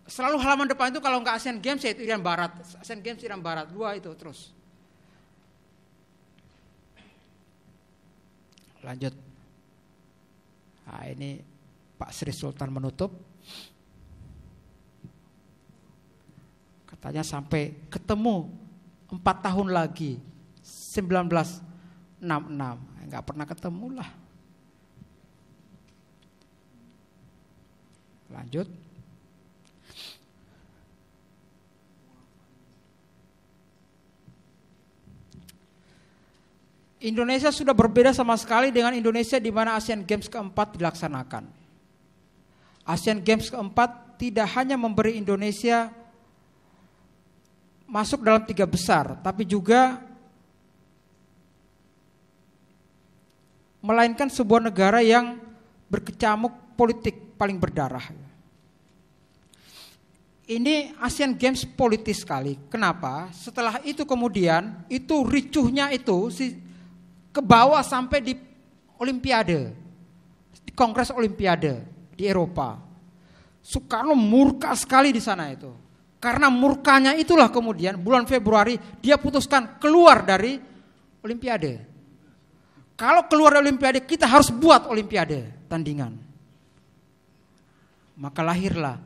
Selalu halaman depan itu kalau nggak Asian Games ya itu Irian Barat, Asian Games Irian Barat, dua itu terus. Lanjut. Nah, ini Pak Sri Sultan menutup. Katanya sampai ketemu empat tahun lagi 1966 nggak pernah ketemu lah lanjut Indonesia sudah berbeda sama sekali dengan Indonesia di mana Asian Games keempat dilaksanakan. Asian Games keempat tidak hanya memberi Indonesia masuk dalam tiga besar, tapi juga melainkan sebuah negara yang berkecamuk politik paling berdarah. Ini Asian Games politis sekali. Kenapa? Setelah itu kemudian itu ricuhnya itu si ke bawah sampai di Olimpiade, di Kongres Olimpiade di Eropa. Soekarno murka sekali di sana itu. Karena murkanya itulah kemudian bulan Februari dia putuskan keluar dari Olimpiade. Kalau keluar dari Olimpiade kita harus buat Olimpiade tandingan. Maka lahirlah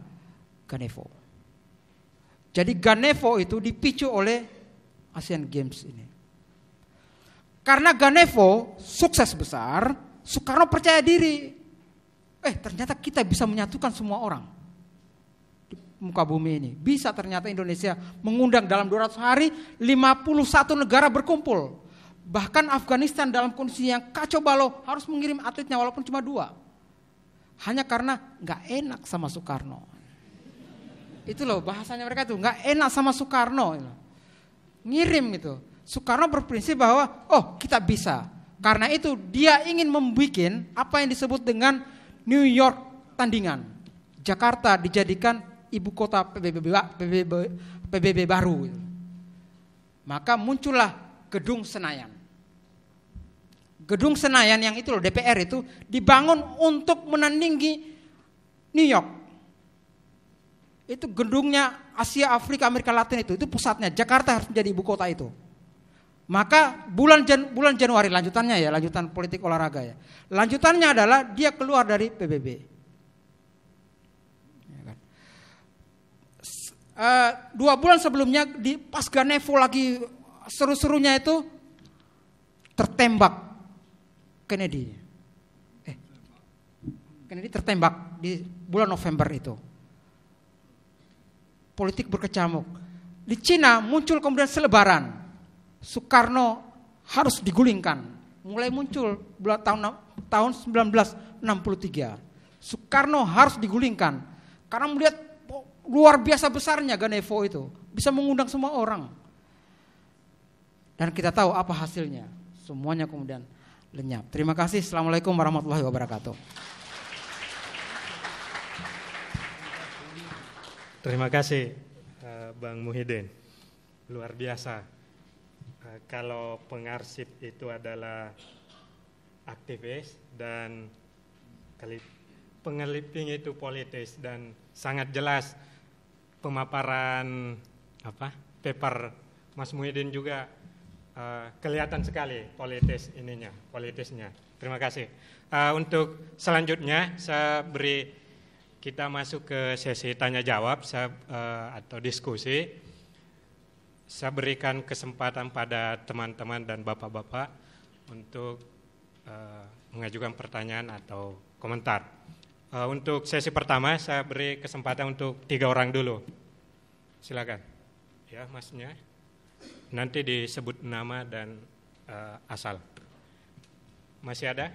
Ganevo. Jadi Ganevo itu dipicu oleh Asian Games ini. Karena Ganevo sukses besar, Soekarno percaya diri. Eh ternyata kita bisa menyatukan semua orang muka bumi ini. Bisa ternyata Indonesia mengundang dalam 200 hari 51 negara berkumpul. Bahkan Afghanistan dalam kondisi yang kacau balau harus mengirim atletnya walaupun cuma dua. Hanya karena nggak enak sama Soekarno. Itu loh bahasanya mereka tuh nggak enak sama Soekarno. Ngirim gitu. Soekarno berprinsip bahwa oh kita bisa. Karena itu dia ingin membuat apa yang disebut dengan New York tandingan. Jakarta dijadikan ibu kota PBB, PBB, PBB baru. Maka muncullah gedung Senayan. Gedung Senayan yang itu loh DPR itu dibangun untuk menandingi New York. Itu gedungnya Asia, Afrika, Amerika Latin itu, itu pusatnya. Jakarta harus menjadi ibu kota itu. Maka bulan Jan, bulan Januari lanjutannya ya, lanjutan politik olahraga ya. Lanjutannya adalah dia keluar dari PBB. Eh, dua bulan sebelumnya di pasca Nevo lagi seru-serunya itu tertembak Kennedy. Eh, Kennedy tertembak di bulan November itu. Politik berkecamuk. Di Cina muncul kemudian selebaran. Soekarno harus digulingkan. Mulai muncul bulan tahun tahun 1963. Soekarno harus digulingkan. Karena melihat luar biasa besarnya Ganevo itu. Bisa mengundang semua orang. Dan kita tahu apa hasilnya. Semuanya kemudian lenyap. Terima kasih. Assalamualaikum warahmatullahi wabarakatuh. Terima kasih eh, Bang Muhyiddin. Luar biasa. Eh, kalau pengarsip itu adalah aktivis dan pengeliping itu politis dan sangat jelas pemaparan apa paper Mas Muhyiddin juga uh, kelihatan sekali politis ininya, politisnya. Terima kasih. Uh, untuk selanjutnya saya beri kita masuk ke sesi tanya jawab saya, uh, atau diskusi. Saya berikan kesempatan pada teman-teman dan bapak-bapak untuk uh, mengajukan pertanyaan atau komentar. Eh, untuk sesi pertama saya beri kesempatan untuk tiga orang dulu. Silakan. Ya, masnya. Nanti disebut nama dan uh, asal. Masih ada?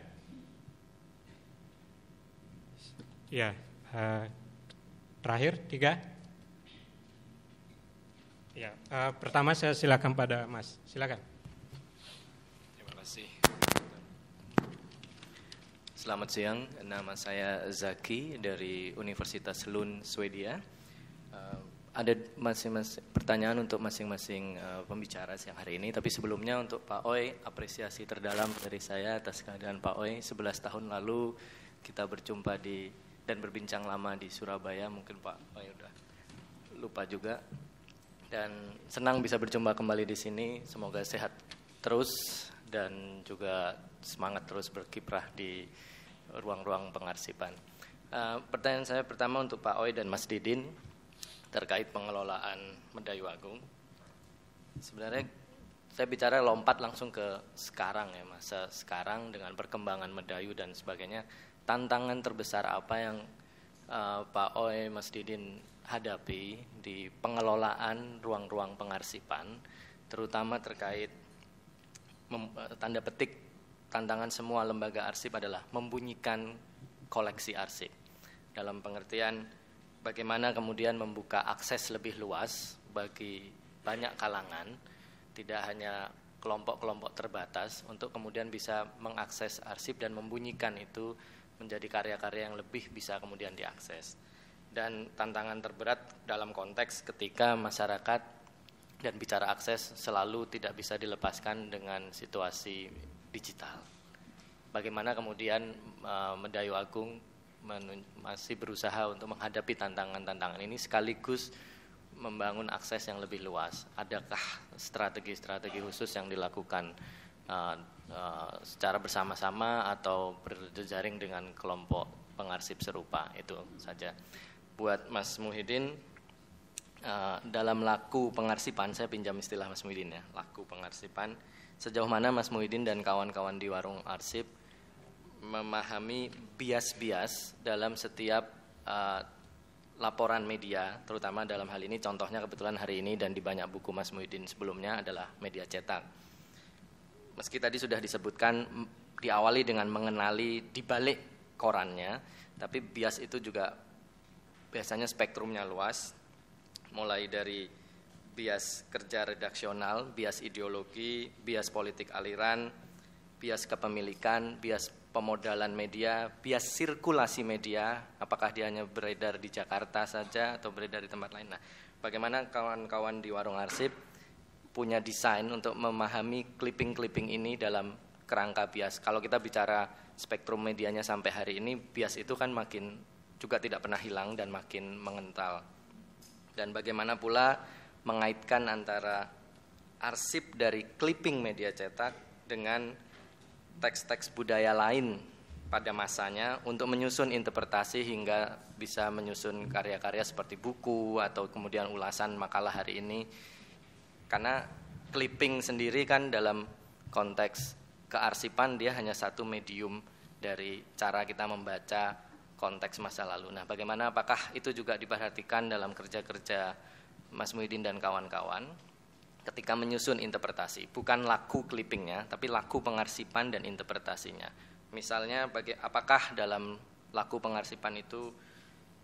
Ya, uh, terakhir tiga. Ya, uh, pertama saya silakan pada Mas. Silakan. Selamat siang, nama saya Zaki dari Universitas Lund, Swedia. Uh, ada masing-masing pertanyaan untuk masing-masing uh, pembicara siang hari ini, tapi sebelumnya untuk Pak Oi, apresiasi terdalam dari saya atas keadaan Pak Oi. 11 tahun lalu kita berjumpa di dan berbincang lama di Surabaya, mungkin Pak Oi udah lupa juga. Dan senang bisa berjumpa kembali di sini, semoga sehat terus dan juga semangat terus berkiprah di ruang-ruang pengarsipan. Uh, pertanyaan saya pertama untuk Pak Oi dan Mas Didin terkait pengelolaan Mendayu Agung. Sebenarnya saya bicara lompat langsung ke sekarang ya masa sekarang dengan perkembangan Mendayu dan sebagainya. Tantangan terbesar apa yang uh, Pak Oi, Mas Didin hadapi di pengelolaan ruang-ruang pengarsipan, terutama terkait eh, tanda petik tantangan semua lembaga arsip adalah membunyikan koleksi arsip. Dalam pengertian bagaimana kemudian membuka akses lebih luas bagi banyak kalangan, tidak hanya kelompok-kelompok terbatas untuk kemudian bisa mengakses arsip dan membunyikan itu menjadi karya-karya yang lebih bisa kemudian diakses. Dan tantangan terberat dalam konteks ketika masyarakat dan bicara akses selalu tidak bisa dilepaskan dengan situasi digital. Bagaimana kemudian uh, Mendayu Agung masih berusaha untuk menghadapi tantangan-tantangan ini sekaligus membangun akses yang lebih luas. Adakah strategi-strategi khusus yang dilakukan uh, uh, secara bersama-sama atau berjejaring dengan kelompok pengarsip serupa? Itu saja. Buat Mas Muhyiddin, uh, dalam laku pengarsipan, saya pinjam istilah Mas Muhyiddin ya, laku pengarsipan sejauh mana Mas Muhyiddin dan kawan-kawan di warung arsip memahami bias-bias dalam setiap uh, laporan media, terutama dalam hal ini contohnya kebetulan hari ini dan di banyak buku Mas Muhyiddin sebelumnya adalah media cetak. Meski tadi sudah disebutkan diawali dengan mengenali di balik korannya, tapi bias itu juga biasanya spektrumnya luas, mulai dari bias kerja redaksional, bias ideologi, bias politik aliran, bias kepemilikan, bias pemodalan media, bias sirkulasi media, apakah dia hanya beredar di Jakarta saja atau beredar di tempat lain. Nah, bagaimana kawan-kawan di Warung Arsip punya desain untuk memahami clipping-clipping ini dalam kerangka bias. Kalau kita bicara spektrum medianya sampai hari ini, bias itu kan makin juga tidak pernah hilang dan makin mengental. Dan bagaimana pula mengaitkan antara arsip dari clipping media cetak dengan teks-teks budaya lain pada masanya untuk menyusun interpretasi hingga bisa menyusun karya-karya seperti buku atau kemudian ulasan makalah hari ini karena clipping sendiri kan dalam konteks kearsipan dia hanya satu medium dari cara kita membaca konteks masa lalu. Nah, bagaimana apakah itu juga diperhatikan dalam kerja-kerja Mas Muhyiddin dan kawan-kawan ketika menyusun interpretasi, bukan laku clippingnya, tapi laku pengarsipan dan interpretasinya. Misalnya, bagi, apakah dalam laku pengarsipan itu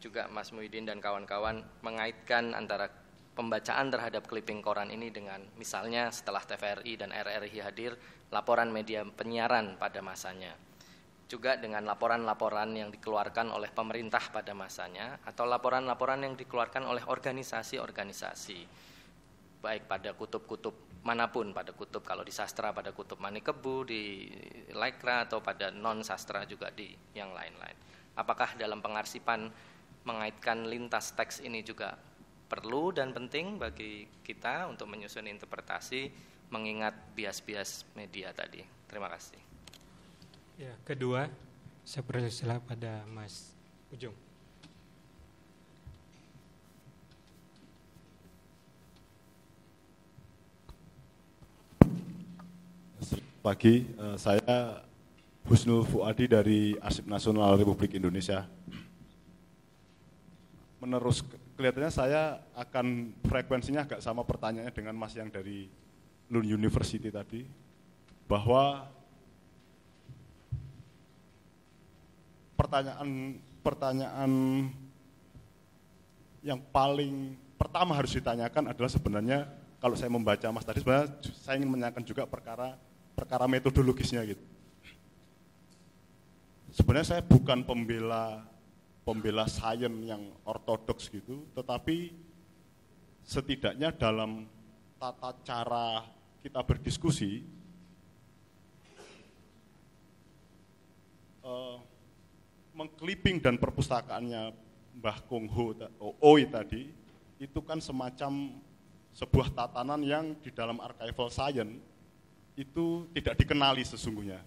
juga Mas Muhyiddin dan kawan-kawan mengaitkan antara pembacaan terhadap clipping koran ini dengan misalnya setelah TVRI dan RRI hadir, laporan media penyiaran pada masanya juga dengan laporan-laporan yang dikeluarkan oleh pemerintah pada masanya atau laporan-laporan yang dikeluarkan oleh organisasi-organisasi baik pada kutub-kutub manapun pada kutub kalau di sastra pada kutub Manikebu di Lekra atau pada non sastra juga di yang lain-lain apakah dalam pengarsipan mengaitkan lintas teks ini juga perlu dan penting bagi kita untuk menyusun interpretasi mengingat bias-bias media tadi terima kasih Ya, kedua, saya persilakan pada Mas Ujung. Selamat pagi, eh, saya Husnul Fuadi dari Arsip Nasional Republik Indonesia. Menerus kelihatannya saya akan frekuensinya agak sama pertanyaannya dengan Mas yang dari Lund University tadi bahwa pertanyaan pertanyaan yang paling pertama harus ditanyakan adalah sebenarnya kalau saya membaca Mas tadi sebenarnya saya ingin menanyakan juga perkara perkara metodologisnya gitu. Sebenarnya saya bukan pembela pembela sains yang ortodoks gitu, tetapi setidaknya dalam tata cara kita berdiskusi eh, mengkliping dan perpustakaannya Mbah ho oh, Oi tadi itu kan semacam sebuah tatanan yang di dalam archival science itu tidak dikenali sesungguhnya.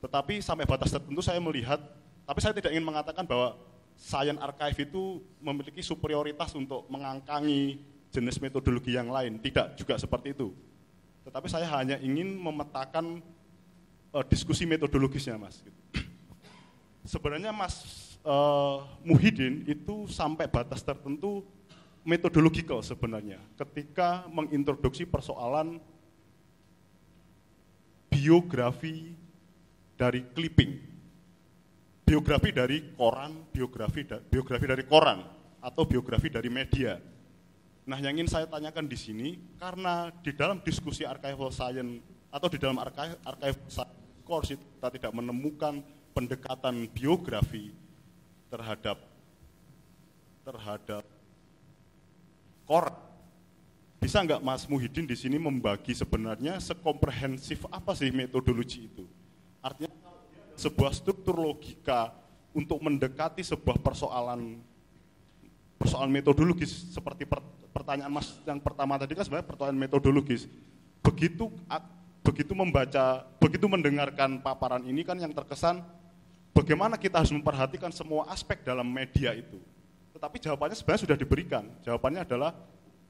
Tetapi sampai batas tertentu saya melihat, tapi saya tidak ingin mengatakan bahwa Science Archive itu memiliki superioritas untuk mengangkangi jenis metodologi yang lain, tidak juga seperti itu. Tetapi saya hanya ingin memetakan uh, diskusi metodologisnya, Mas. Gitu sebenarnya Mas uh, Muhyiddin itu sampai batas tertentu metodologikal sebenarnya ketika mengintroduksi persoalan biografi dari clipping, biografi dari koran, biografi da biografi dari koran atau biografi dari media. Nah, yang ingin saya tanyakan di sini karena di dalam diskusi archival science atau di dalam archive archive course kita tidak menemukan pendekatan biografi terhadap terhadap kor Bisa nggak Mas Muhyiddin di sini membagi sebenarnya sekomprehensif apa sih metodologi itu? Artinya sebuah struktur logika untuk mendekati sebuah persoalan persoalan metodologis seperti per, pertanyaan Mas yang pertama tadi kan sebenarnya pertanyaan metodologis. Begitu begitu membaca, begitu mendengarkan paparan ini kan yang terkesan bagaimana kita harus memperhatikan semua aspek dalam media itu. Tetapi jawabannya sebenarnya sudah diberikan. Jawabannya adalah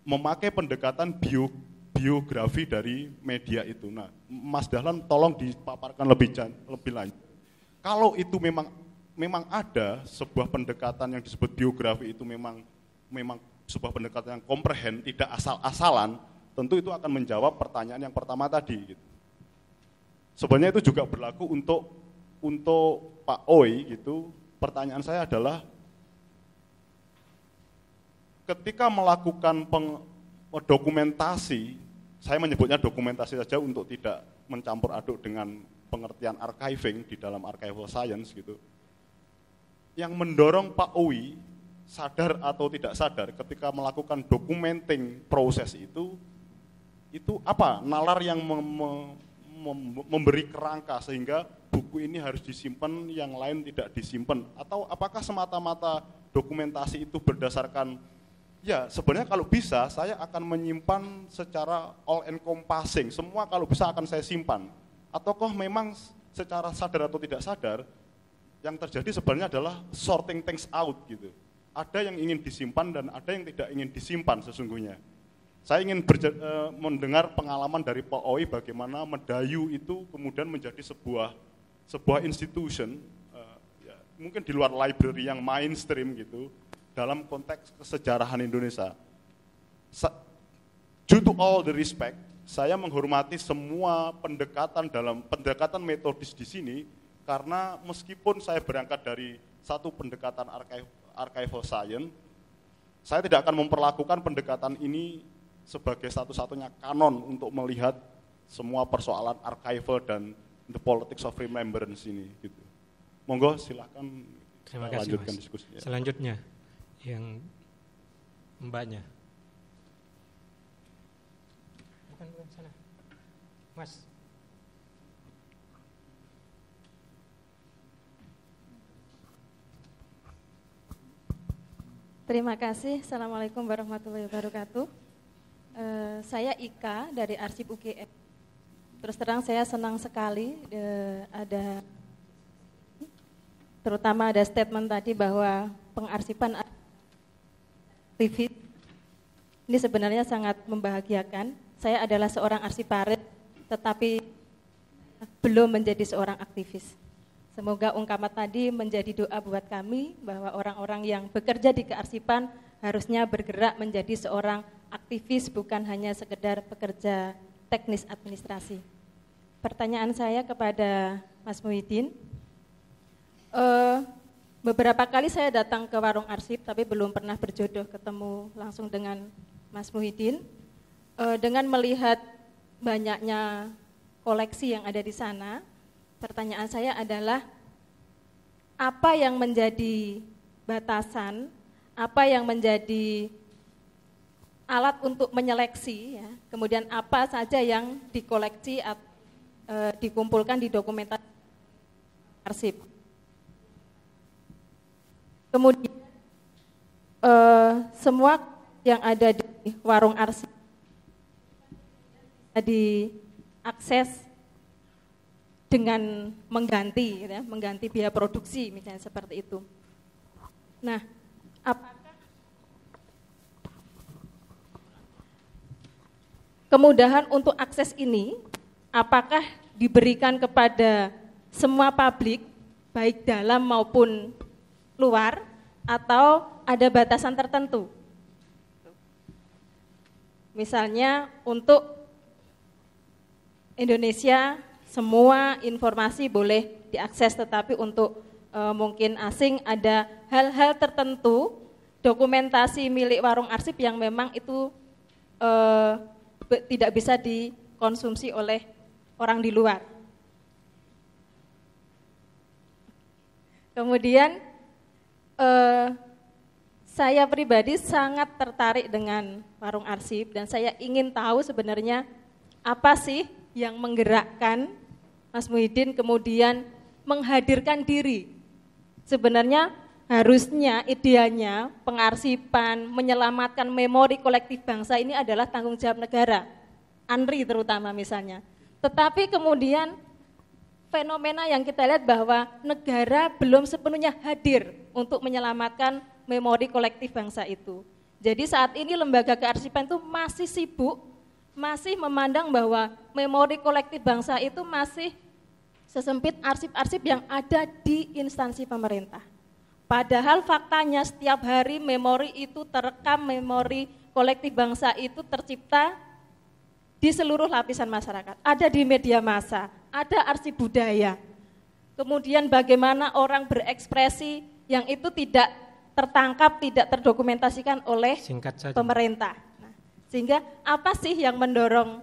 memakai pendekatan bio, biografi dari media itu. Nah, Mas Dahlan tolong dipaparkan lebih lebih lanjut. Kalau itu memang memang ada sebuah pendekatan yang disebut biografi itu memang memang sebuah pendekatan yang komprehen, tidak asal-asalan, tentu itu akan menjawab pertanyaan yang pertama tadi. Gitu. Sebenarnya itu juga berlaku untuk untuk Pak Oi gitu, pertanyaan saya adalah ketika melakukan peng, dokumentasi, saya menyebutnya dokumentasi saja untuk tidak mencampur aduk dengan pengertian archiving di dalam archival science gitu. Yang mendorong Pak Oi sadar atau tidak sadar ketika melakukan documenting proses itu itu apa nalar yang mem mem memberi kerangka sehingga buku ini harus disimpan, yang lain tidak disimpan? Atau apakah semata-mata dokumentasi itu berdasarkan Ya, sebenarnya kalau bisa saya akan menyimpan secara all encompassing. Semua kalau bisa akan saya simpan. Ataukah memang secara sadar atau tidak sadar yang terjadi sebenarnya adalah sorting things out gitu. Ada yang ingin disimpan dan ada yang tidak ingin disimpan sesungguhnya. Saya ingin berja- eh, mendengar pengalaman dari Pak Oi bagaimana Medayu itu kemudian menjadi sebuah sebuah institution uh, ya, mungkin di luar library yang mainstream gitu dalam konteks kesejarahan Indonesia. Sa due to all the respect, saya menghormati semua pendekatan dalam pendekatan metodis di sini karena meskipun saya berangkat dari satu pendekatan archive, archival science, saya tidak akan memperlakukan pendekatan ini sebagai satu-satunya kanon untuk melihat semua persoalan archival dan the politics of remembrance ini gitu. Monggo silakan Terima kasih, lanjutkan mas. diskusinya. Ya. Selanjutnya yang mbaknya. Bukan bukan sana. Mas. Terima kasih. Assalamualaikum warahmatullahi wabarakatuh. Uh, saya Ika dari Arsip UGM terus terang saya senang sekali e, ada terutama ada statement tadi bahwa pengarsipan aktivis ini sebenarnya sangat membahagiakan. Saya adalah seorang arsiparet tetapi belum menjadi seorang aktivis. Semoga ungkapan tadi menjadi doa buat kami bahwa orang-orang yang bekerja di kearsipan harusnya bergerak menjadi seorang aktivis bukan hanya sekedar pekerja teknis administrasi. Pertanyaan saya kepada Mas Muhyiddin, uh, beberapa kali saya datang ke warung arsip tapi belum pernah berjodoh ketemu langsung dengan Mas Muhyiddin. Uh, dengan melihat banyaknya koleksi yang ada di sana, pertanyaan saya adalah apa yang menjadi batasan, apa yang menjadi alat untuk menyeleksi, ya. kemudian apa saja yang dikoleksi atau e, dikumpulkan di dokumentasi arsip. Kemudian e, semua yang ada di warung arsip akses dengan mengganti, ya, mengganti biaya produksi misalnya seperti itu. Nah, apa kemudahan untuk akses ini apakah diberikan kepada semua publik baik dalam maupun luar atau ada batasan tertentu? Misalnya untuk Indonesia semua informasi boleh diakses tetapi untuk e, mungkin asing ada hal-hal tertentu dokumentasi milik warung arsip yang memang itu e, tidak bisa dikonsumsi oleh orang di luar. Kemudian eh, saya pribadi sangat tertarik dengan warung arsip dan saya ingin tahu sebenarnya apa sih yang menggerakkan Mas Muhyiddin kemudian menghadirkan diri. Sebenarnya Harusnya idealnya pengarsipan, menyelamatkan memori kolektif bangsa ini adalah tanggung jawab negara. ANRI terutama misalnya. Tetapi kemudian fenomena yang kita lihat bahwa negara belum sepenuhnya hadir untuk menyelamatkan memori kolektif bangsa itu. Jadi saat ini lembaga kearsipan itu masih sibuk, masih memandang bahwa memori kolektif bangsa itu masih sesempit arsip-arsip yang ada di instansi pemerintah. Padahal faktanya setiap hari memori itu terekam, memori kolektif bangsa itu tercipta di seluruh lapisan masyarakat. Ada di media massa, ada arsip budaya. Kemudian bagaimana orang berekspresi yang itu tidak tertangkap, tidak terdokumentasikan oleh pemerintah. Nah, sehingga apa sih yang mendorong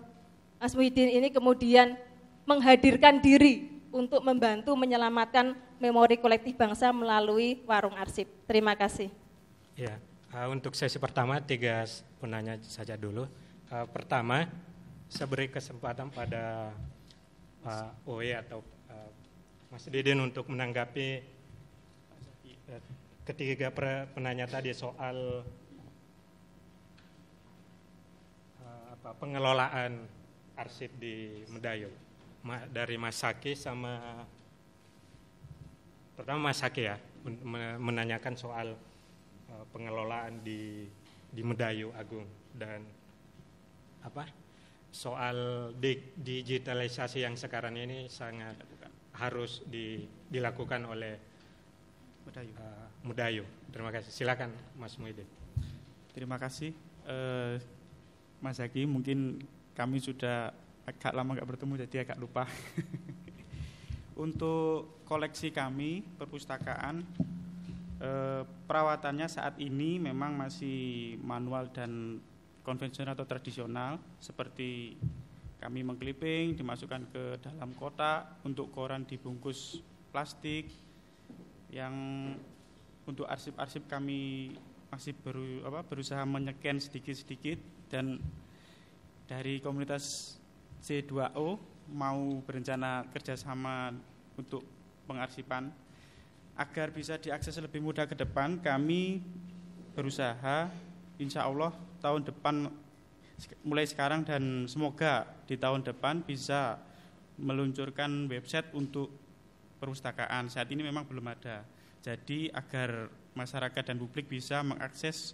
Mas Muhyiddin ini kemudian menghadirkan diri untuk membantu menyelamatkan memori kolektif bangsa melalui warung arsip. Terima kasih. Ya, eh, untuk sesi pertama tiga penanya saja dulu. Eh, pertama, saya beri kesempatan pada Pak Oe atau uh, Mas Didin untuk menanggapi ketiga penanya tadi soal pengelolaan arsip di Medayu dari Mas Saki sama pertama Mas Hake ya menanyakan soal e, pengelolaan di di Medayu Agung dan apa soal digitalisasi yang sekarang ini sangat dilakukan. harus di, dilakukan oleh Medayu. Uh, Medayu. Terima kasih. Silakan Mas Muhyiddin. Terima kasih uh, Mas Haki. Mungkin kami sudah agak lama nggak bertemu jadi agak lupa. Untuk koleksi kami perpustakaan eh, perawatannya saat ini memang masih manual dan konvensional atau tradisional seperti kami mengkliping dimasukkan ke dalam kotak untuk koran dibungkus plastik yang untuk arsip-arsip kami masih beru, apa, berusaha menyeken sedikit-sedikit dan dari komunitas C2O mau berencana kerjasama untuk pengarsipan agar bisa diakses lebih mudah ke depan kami berusaha insya Allah tahun depan mulai sekarang dan semoga di tahun depan bisa meluncurkan website untuk perpustakaan saat ini memang belum ada jadi agar masyarakat dan publik bisa mengakses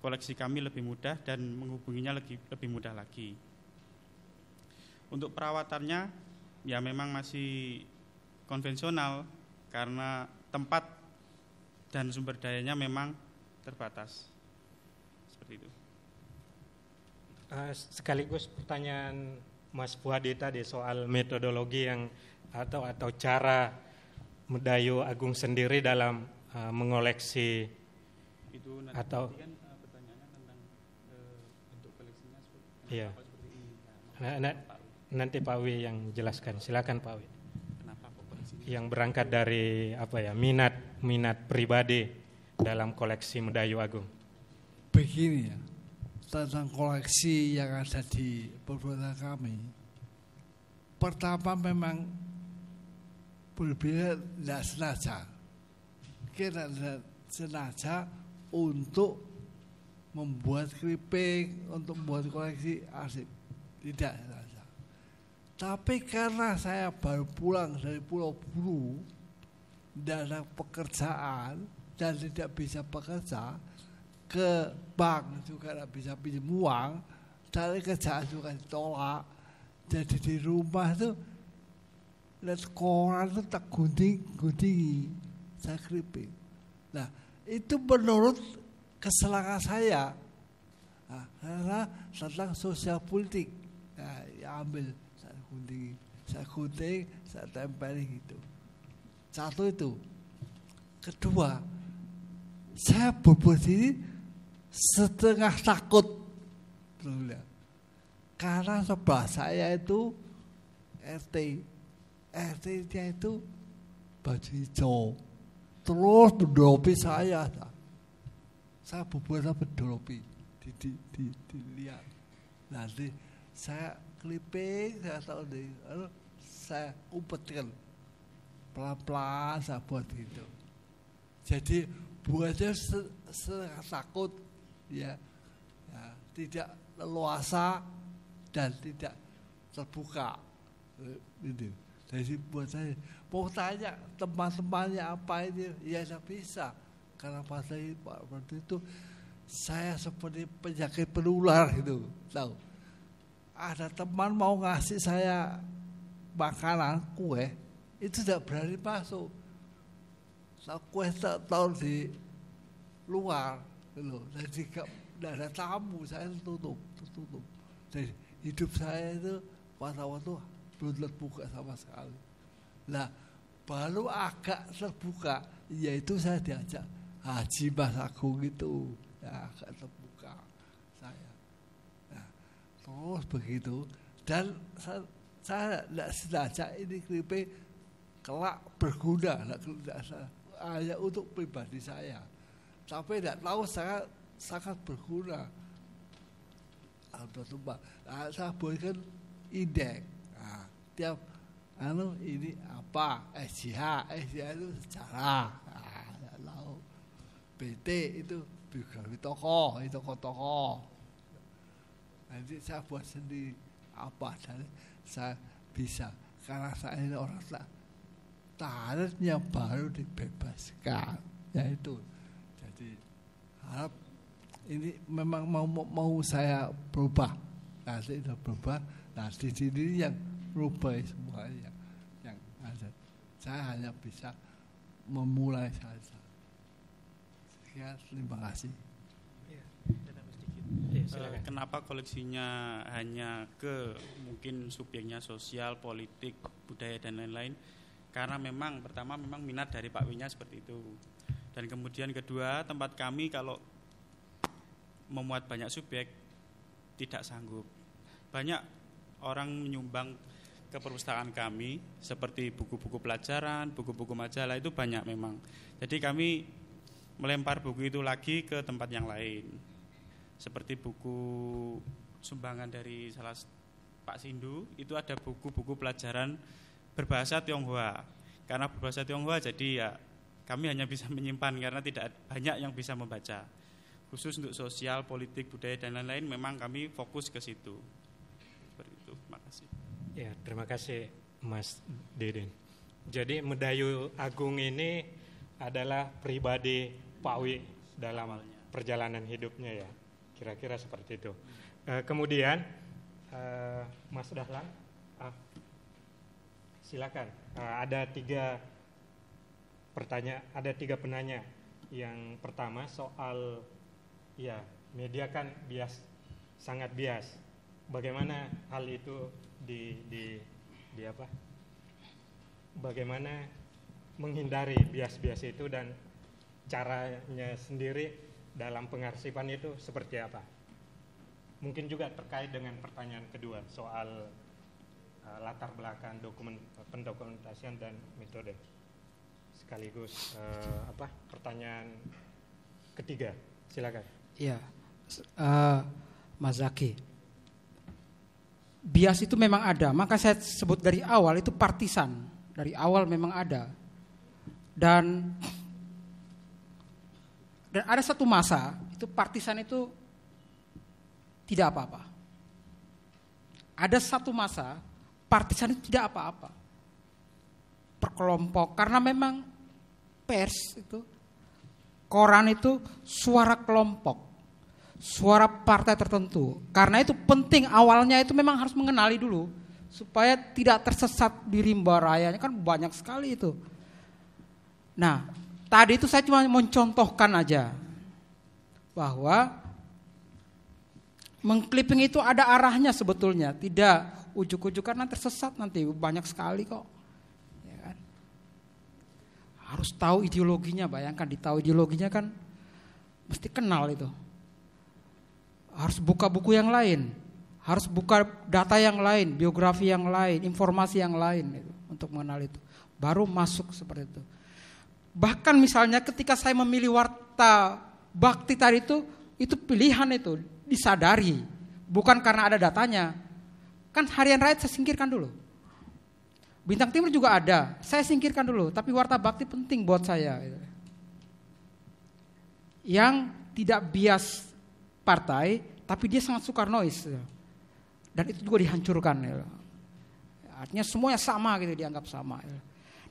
koleksi kami lebih mudah dan menghubunginya lebih, lebih mudah lagi untuk perawatannya ya memang masih konvensional karena tempat dan sumber dayanya memang terbatas. Seperti itu. Eh, sekaligus pertanyaan Mas Fuadi tadi soal metodologi yang atau atau cara Medayu Agung sendiri dalam uh, mengoleksi itu nanti atau kan, eh, iya. Nah, nah, nah, nanti Pak Wi yang jelaskan. Silakan Pak Wi yang berangkat dari apa ya minat minat pribadi dalam koleksi medayu Agung? Begini ya, tentang koleksi yang ada di perbuatan kami. Pertama memang berbeda tidak senaja. Kita tidak senaja untuk membuat keripik, untuk membuat koleksi asik. Tidak tapi karena saya baru pulang dari Pulau Buru, tidak ada pekerjaan dan tidak bisa bekerja, ke bank juga tidak bisa pinjam uang, cari kerjaan juga ditolak. Jadi di rumah itu lihat koran itu tak gunting-guntingi, saya keripik. Nah itu menurut keselangan saya nah, karena tentang sosial politik, nah, ya ambil mending saya gunting, saya tempelin gitu. Satu itu. Kedua, saya bobo ini setengah takut. Karena sebelah saya itu RT. RT-nya itu baju hijau. Terus mendoropi saya. Saya bobo saya Di, dilihat. Nanti saya keliping saya taruh di lalu saya umpetkan pelan-pelan saya buat gitu jadi buatnya sangat takut ya, ya tidak leluasa dan tidak terbuka ini gitu. jadi buat saya mau tanya teman-temannya apa ini ya saya bisa karena pas saya waktu itu saya seperti penyakit penular itu, tahu ada teman mau ngasih saya makanan kue itu tidak berani masuk so, kue tak tahu di luar loh gitu. jadi tidak ada tamu saya tutup tutup jadi hidup saya itu pada waktu belum terbuka sama sekali nah baru agak terbuka yaitu saya diajak haji mas agung itu ya agak terbuka terus oh, begitu dan saya, tidak sengaja ini kripe kelak berguna tidak hanya untuk pribadi saya tapi tidak tahu sangat sangat berguna tumpah nah, saya berikan indeks nah, tiap anu ini apa SJH SJH itu sejarah nah, tahu PT itu biografi toko itu toko, -toko nanti saya buat sendiri apa saja saya bisa karena saya ini orang tak tariknya baru dibebaskan ya itu jadi harap ini memang mau mau saya berubah nanti sudah berubah nanti sini yang berubah semuanya yang ada saya hanya bisa memulai saja sekian terima kasih Ya, Kenapa koleksinya hanya ke mungkin subyeknya sosial, politik, budaya dan lain-lain? Karena memang pertama memang minat dari Pak Winya seperti itu. Dan kemudian kedua, tempat kami kalau memuat banyak subjek tidak sanggup. Banyak orang menyumbang ke perpustakaan kami seperti buku-buku pelajaran, buku-buku majalah itu banyak memang. Jadi kami melempar buku itu lagi ke tempat yang lain seperti buku sumbangan dari salah Pak Sindu itu ada buku-buku pelajaran berbahasa Tionghoa. Karena berbahasa Tionghoa jadi ya kami hanya bisa menyimpan karena tidak banyak yang bisa membaca. Khusus untuk sosial, politik, budaya dan lain-lain memang kami fokus ke situ. Seperti itu. Terima kasih. Ya, terima kasih Mas Deden. Jadi Medayu Agung ini adalah pribadi Pak Wi dalam perjalanan hidupnya ya. Kira-kira seperti itu. E, kemudian e, Mas Dahlan, ah, silakan. E, ada tiga pertanyaan, ada tiga penanya. Yang pertama soal ya media kan bias sangat bias. Bagaimana hal itu di di di apa? Bagaimana menghindari bias-bias itu dan caranya sendiri dalam pengarsipan itu seperti apa? Mungkin juga terkait dengan pertanyaan kedua soal uh, latar belakang dokumen pendokumentasian dan metode. Sekaligus uh, apa? Pertanyaan ketiga, silakan. Iya, uh, Mas Zaki. Bias itu memang ada, maka saya sebut dari awal itu partisan. Dari awal memang ada. Dan dan ada satu masa itu partisan itu tidak apa-apa. Ada satu masa partisan itu tidak apa-apa. Perkelompok karena memang pers itu koran itu suara kelompok. Suara partai tertentu. Karena itu penting awalnya itu memang harus mengenali dulu supaya tidak tersesat di rimba rayanya kan banyak sekali itu. Nah, Tadi itu saya cuma mencontohkan aja bahwa mengkliping itu ada arahnya sebetulnya, tidak ujuk-ujuk karena tersesat nanti banyak sekali kok. Ya kan? Harus tahu ideologinya, bayangkan ditahu ideologinya kan mesti kenal itu. Harus buka buku yang lain, harus buka data yang lain, biografi yang lain, informasi yang lain itu, untuk mengenal itu. Baru masuk seperti itu. Bahkan misalnya ketika saya memilih warta bakti tadi itu, itu pilihan itu disadari. Bukan karena ada datanya. Kan harian rakyat saya singkirkan dulu. Bintang Timur juga ada, saya singkirkan dulu. Tapi warta bakti penting buat saya. Yang tidak bias partai, tapi dia sangat noise. Dan itu juga dihancurkan. Ya. Artinya semuanya sama gitu, dianggap sama. Ya.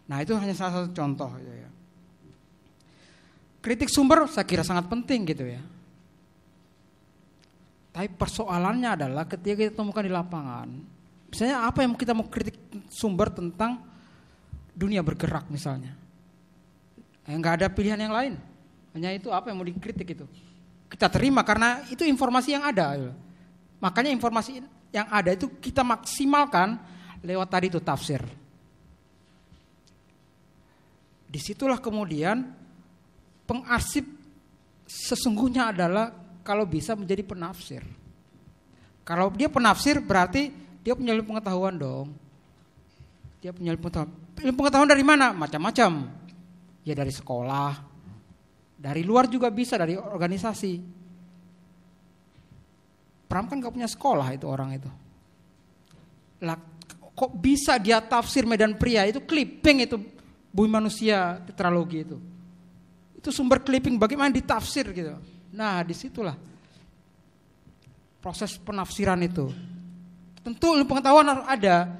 Nah itu hanya salah satu contoh. Gitu ya. ya. Kritik sumber saya kira sangat penting gitu ya. Tapi persoalannya adalah ketika kita temukan di lapangan, misalnya apa yang kita mau kritik sumber tentang dunia bergerak misalnya. yang eh, nggak ada pilihan yang lain. Hanya itu apa yang mau dikritik itu. Kita terima karena itu informasi yang ada. Makanya informasi yang ada itu kita maksimalkan lewat tadi itu tafsir. Disitulah kemudian pengarsip sesungguhnya adalah kalau bisa menjadi penafsir. Kalau dia penafsir berarti dia punya ilmu pengetahuan dong. Dia punya ilmu pengetahuan. Ilmu pengetahuan dari mana? Macam-macam. Ya dari sekolah. Dari luar juga bisa, dari organisasi. Pram kan gak punya sekolah itu orang itu. Lah, kok bisa dia tafsir Medan Pria itu clipping itu bumi manusia tetralogi itu. Itu sumber clipping bagaimana ditafsir gitu. Nah, disitulah proses penafsiran itu. Tentu ilmu pengetahuan harus ada.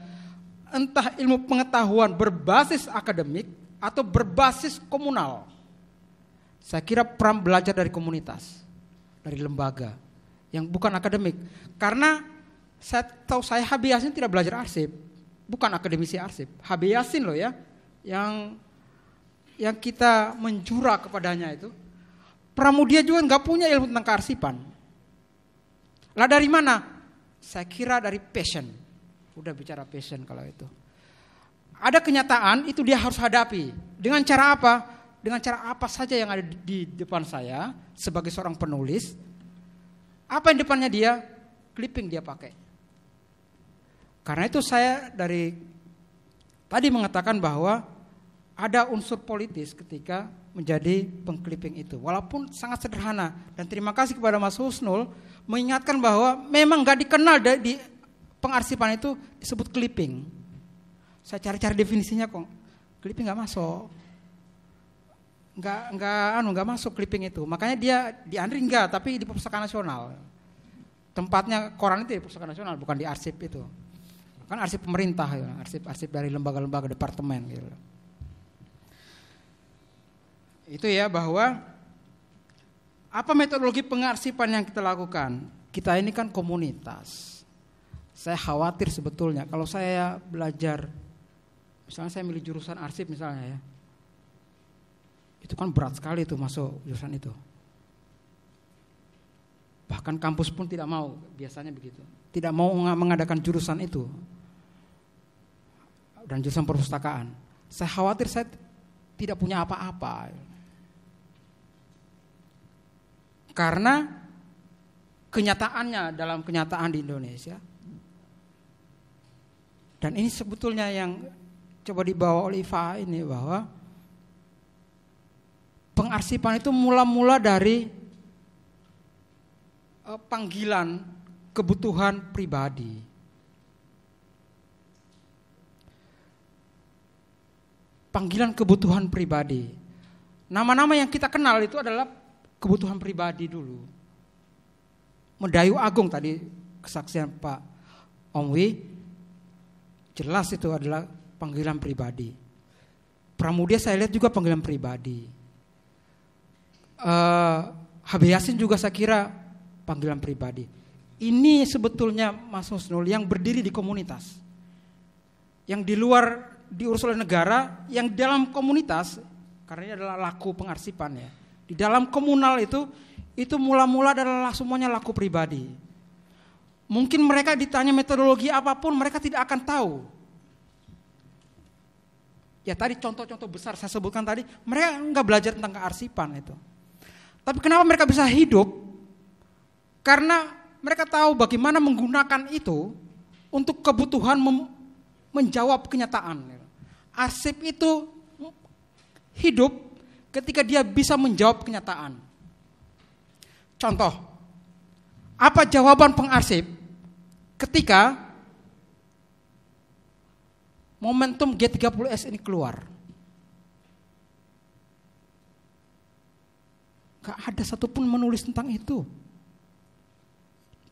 Entah ilmu pengetahuan berbasis akademik atau berbasis komunal. Saya kira peran belajar dari komunitas, dari lembaga yang bukan akademik. Karena saya tahu saya Habib Yasin tidak belajar arsip, bukan akademisi arsip. Habib Yasin loh ya, yang yang kita menjura kepadanya itu, pramudia juga nggak punya ilmu tentang kearsipan. Lah dari mana? Saya kira dari passion. Udah bicara passion kalau itu. Ada kenyataan itu dia harus hadapi. Dengan cara apa? Dengan cara apa saja yang ada di depan saya sebagai seorang penulis. Apa yang depannya dia? Clipping dia pakai. Karena itu saya dari tadi mengatakan bahwa ada unsur politis ketika menjadi pengkliping itu. Walaupun sangat sederhana. Dan terima kasih kepada Mas Husnul mengingatkan bahwa memang gak dikenal di pengarsipan itu disebut clipping. Saya cari-cari definisinya kok. Clipping gak masuk. gak gak anu gak masuk clipping itu. Makanya dia di Andri enggak, tapi di Perpustakaan Nasional. Tempatnya koran itu di Perpustakaan Nasional, bukan di arsip itu. Kan arsip pemerintah, ya. arsip arsip dari lembaga-lembaga departemen gitu itu ya bahwa apa metodologi pengarsipan yang kita lakukan? Kita ini kan komunitas. Saya khawatir sebetulnya kalau saya belajar, misalnya saya milih jurusan arsip misalnya ya, itu kan berat sekali itu masuk jurusan itu. Bahkan kampus pun tidak mau, biasanya begitu. Tidak mau mengadakan jurusan itu. Dan jurusan perpustakaan. Saya khawatir saya tidak punya apa-apa. Karena kenyataannya dalam kenyataan di Indonesia. Dan ini sebetulnya yang coba dibawa oleh IFA ini bahwa pengarsipan itu mula-mula dari eh, panggilan kebutuhan pribadi. Panggilan kebutuhan pribadi. Nama-nama yang kita kenal itu adalah kebutuhan pribadi dulu. Mendayu Agung tadi kesaksian Pak Omwi jelas itu adalah panggilan pribadi. Pramudia saya lihat juga panggilan pribadi. Uh, Habib Yasin juga saya kira panggilan pribadi. Ini sebetulnya Mas Husnul yang berdiri di komunitas. Yang di luar diurus oleh negara, yang dalam komunitas karena ini adalah laku pengarsipan ya di dalam komunal itu, itu mula-mula adalah semuanya laku pribadi. Mungkin mereka ditanya metodologi apapun, mereka tidak akan tahu. Ya tadi contoh-contoh besar saya sebutkan tadi, mereka nggak belajar tentang kearsipan itu. Tapi kenapa mereka bisa hidup? Karena mereka tahu bagaimana menggunakan itu untuk kebutuhan menjawab kenyataan. Arsip itu hidup ketika dia bisa menjawab kenyataan. Contoh, apa jawaban pengarsip ketika momentum G30S ini keluar? Gak ada satupun menulis tentang itu.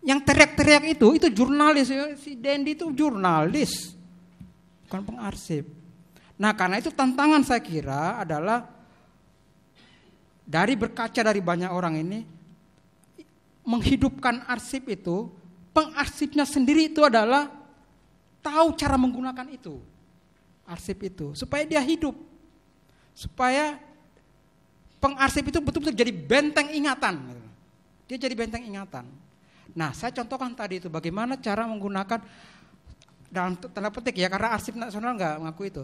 Yang teriak-teriak itu, itu jurnalis. Si Dendi itu jurnalis, bukan pengarsip. Nah karena itu tantangan saya kira adalah dari berkaca dari banyak orang ini menghidupkan arsip itu, pengarsipnya sendiri itu adalah tahu cara menggunakan itu. Arsip itu supaya dia hidup. Supaya pengarsip itu betul-betul jadi benteng ingatan. Dia jadi benteng ingatan. Nah, saya contohkan tadi itu bagaimana cara menggunakan dalam tanda petik ya karena arsip nasional nggak mengaku itu.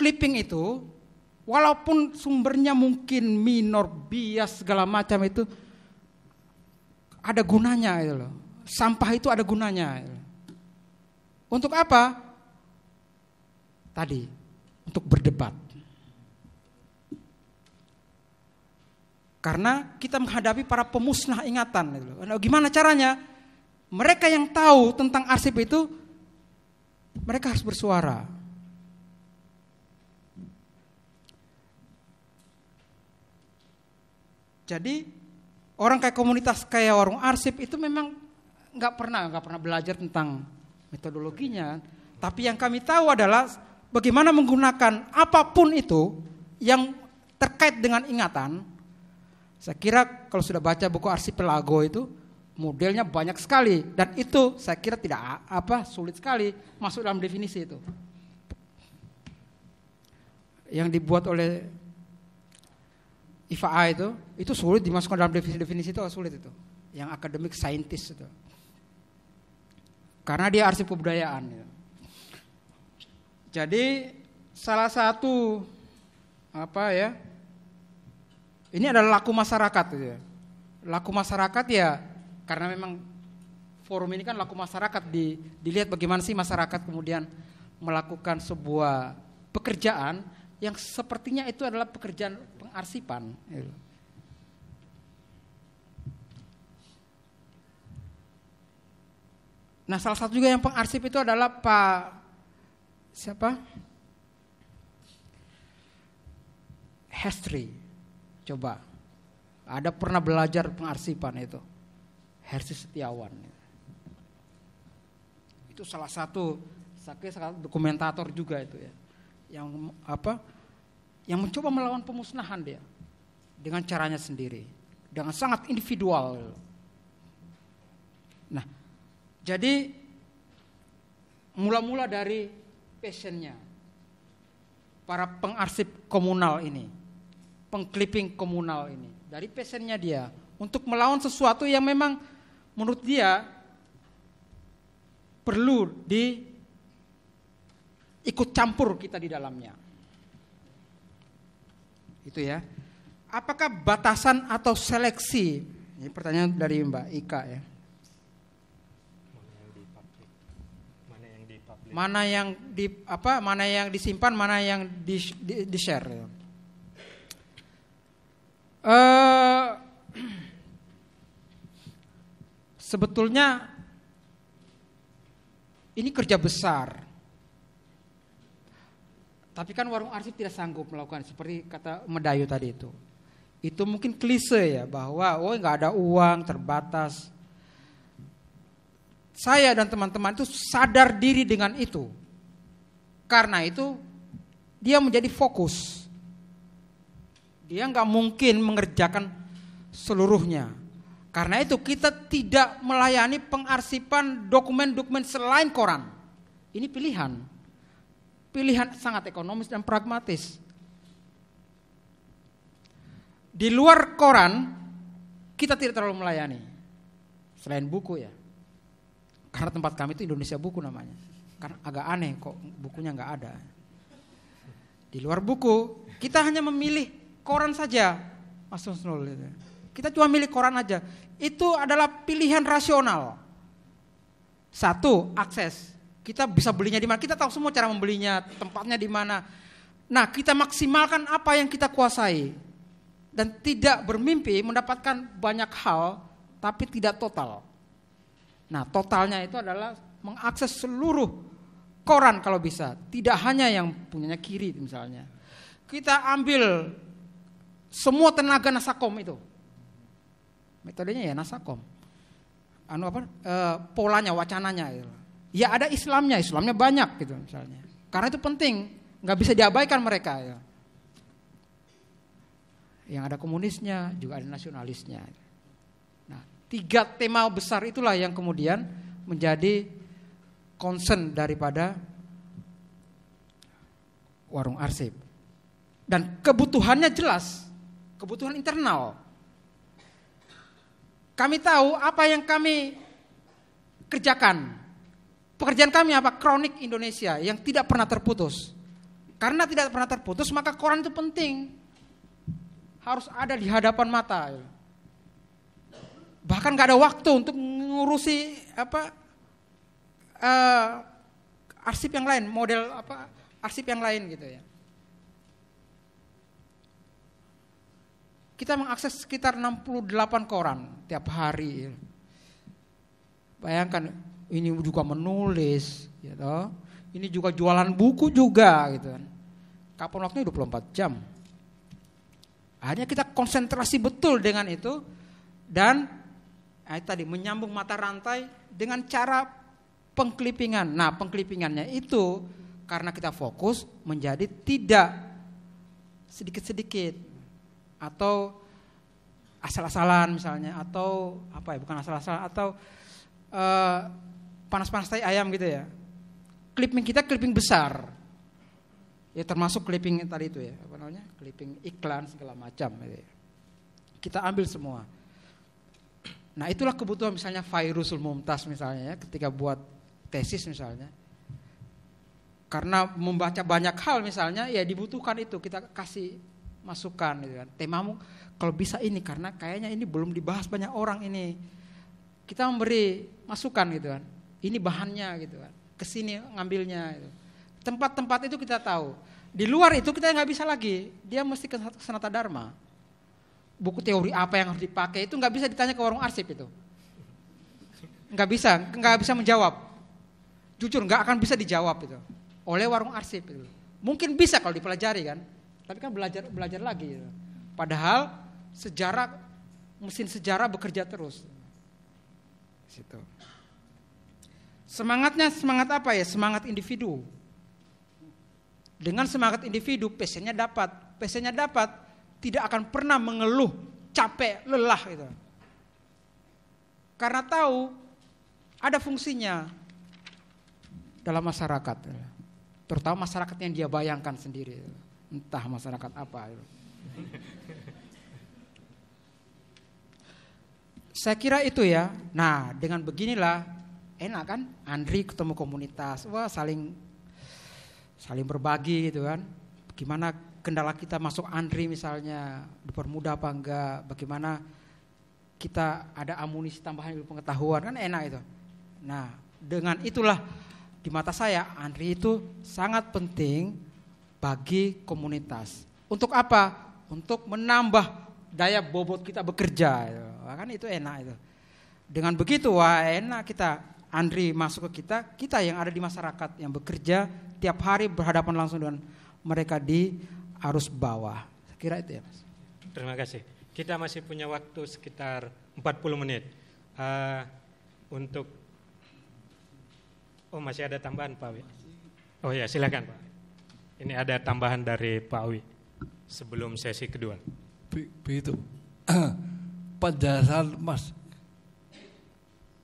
Clipping itu walaupun sumbernya mungkin minor bias segala macam itu ada gunanya itu loh. Sampah itu ada gunanya. Gitu untuk apa? Tadi untuk berdebat. Karena kita menghadapi para pemusnah ingatan. Itu. Nah, gimana caranya? Mereka yang tahu tentang arsip itu, mereka harus bersuara Jadi orang kayak komunitas kayak warung arsip itu memang nggak pernah nggak pernah belajar tentang metodologinya. Tapi yang kami tahu adalah bagaimana menggunakan apapun itu yang terkait dengan ingatan. Saya kira kalau sudah baca buku Arsipelago itu modelnya banyak sekali dan itu saya kira tidak apa sulit sekali masuk dalam definisi itu. Yang dibuat oleh IFA itu itu sulit dimasukkan dalam definisi-definisi itu sulit itu yang akademik saintis itu karena dia arsip kebudayaan gitu. jadi salah satu apa ya ini adalah laku masyarakat ya. laku masyarakat ya karena memang forum ini kan laku masyarakat di, dilihat bagaimana sih masyarakat kemudian melakukan sebuah pekerjaan yang sepertinya itu adalah pekerjaan arsipan. Gitu. Nah salah satu juga yang pengarsip itu adalah Pak siapa? Hestri. Coba. Ada pernah belajar pengarsipan itu. Hersi Setiawan. Itu salah satu saya salah dokumentator juga itu ya. Yang apa? yang mencoba melawan pemusnahan dia dengan caranya sendiri, dengan sangat individual. Nah, jadi mula-mula dari passionnya para pengarsip komunal ini, pengkliping komunal ini, dari passionnya dia untuk melawan sesuatu yang memang menurut dia perlu di ikut campur kita di dalamnya. Itu ya. Apakah batasan atau seleksi? Ini pertanyaan dari Mbak Ika ya. Mana yang di apa? Mana yang disimpan? Mana yang di, di, di share? Ya. Uh, sebetulnya ini kerja besar tapi kan warung arsip tidak sanggup melakukan seperti kata Medayu tadi itu. Itu mungkin klise ya bahwa oh nggak ada uang, terbatas. Saya dan teman-teman itu sadar diri dengan itu. Karena itu dia menjadi fokus. Dia nggak mungkin mengerjakan seluruhnya. Karena itu kita tidak melayani pengarsipan dokumen-dokumen selain koran. Ini pilihan pilihan sangat ekonomis dan pragmatis. Di luar koran, kita tidak terlalu melayani. Selain buku ya. Karena tempat kami itu Indonesia Buku namanya. Karena agak aneh kok bukunya nggak ada. Di luar buku, kita hanya memilih koran saja. Mas Nusnul. Gitu. Kita cuma milih koran aja. Itu adalah pilihan rasional. Satu, akses. Kita bisa belinya di mana? Kita tahu semua cara membelinya, tempatnya di mana. Nah, kita maksimalkan apa yang kita kuasai dan tidak bermimpi mendapatkan banyak hal tapi tidak total. Nah, totalnya itu adalah mengakses seluruh koran kalau bisa, tidak hanya yang punyanya kiri misalnya. Kita ambil semua tenaga nasakom itu. Metodenya ya nasakom. Anu apa? E, polanya, wacananya itu ya ada Islamnya, Islamnya banyak gitu misalnya. Karena itu penting, nggak bisa diabaikan mereka. Ya. Yang ada komunisnya, juga ada nasionalisnya. Nah, tiga tema besar itulah yang kemudian menjadi concern daripada warung arsip. Dan kebutuhannya jelas, kebutuhan internal. Kami tahu apa yang kami kerjakan Pekerjaan kami apa? Kronik Indonesia yang tidak pernah terputus. Karena tidak pernah terputus, maka koran itu penting. Harus ada di hadapan mata. Bahkan gak ada waktu untuk ngurusi apa uh, arsip yang lain, model apa arsip yang lain gitu ya. Kita mengakses sekitar 68 koran tiap hari. Bayangkan ini juga menulis gitu. Ini juga jualan buku juga gitu kan. Kapan waktunya 24 jam. Hanya kita konsentrasi betul dengan itu dan eh, tadi menyambung mata rantai dengan cara pengklipingan. Nah, pengklipingannya itu karena kita fokus menjadi tidak sedikit-sedikit atau asal-asalan misalnya atau apa ya bukan asal-asalan atau uh, panas-panas tai ayam gitu ya. Clipping kita clipping besar. Ya termasuk clipping tadi itu ya, apa namanya? Clipping iklan segala macam gitu ya. Kita ambil semua. Nah, itulah kebutuhan misalnya Fairusul Mumtaz misalnya ya, ketika buat tesis misalnya. Karena membaca banyak hal misalnya ya dibutuhkan itu kita kasih masukan gitu kan. Temamu kalau bisa ini karena kayaknya ini belum dibahas banyak orang ini. Kita memberi masukan gitu kan. Ini bahannya gitu kan. Kesini ngambilnya. Gitu. Tempat-tempat itu kita tahu. Di luar itu kita nggak bisa lagi. Dia mesti ke senata Dharma. Buku teori apa yang harus dipakai itu nggak bisa ditanya ke warung arsip itu. Nggak bisa, nggak bisa menjawab. Jujur nggak akan bisa dijawab itu oleh warung arsip itu. Mungkin bisa kalau dipelajari kan, tapi kan belajar belajar lagi. Gitu. Padahal sejarah mesin sejarah bekerja terus. Situ. Semangatnya semangat apa ya? Semangat individu. Dengan semangat individu, pesennya dapat. pesennya dapat, tidak akan pernah mengeluh, capek, lelah gitu. Karena tahu ada fungsinya dalam masyarakat. Terutama masyarakat yang dia bayangkan sendiri. Entah masyarakat apa. Gitu. Saya kira itu ya. Nah, dengan beginilah enak kan Andri ketemu komunitas wah saling saling berbagi gitu kan gimana kendala kita masuk Andri misalnya dipermudah apa enggak bagaimana kita ada amunisi tambahan ilmu pengetahuan kan enak itu nah dengan itulah di mata saya Andri itu sangat penting bagi komunitas untuk apa untuk menambah daya bobot kita bekerja gitu. kan itu enak itu dengan begitu wah enak kita Andri masuk ke kita, kita yang ada di masyarakat yang bekerja tiap hari berhadapan langsung dengan mereka di arus bawah. Saya kira itu ya, Mas. Terima kasih. Kita masih punya waktu sekitar 40 menit uh, untuk Oh, masih ada tambahan, Pak Wi. Oh ya, silakan, Pak. Ini ada tambahan dari Pak Wi sebelum sesi kedua. begitu. Pada saat Mas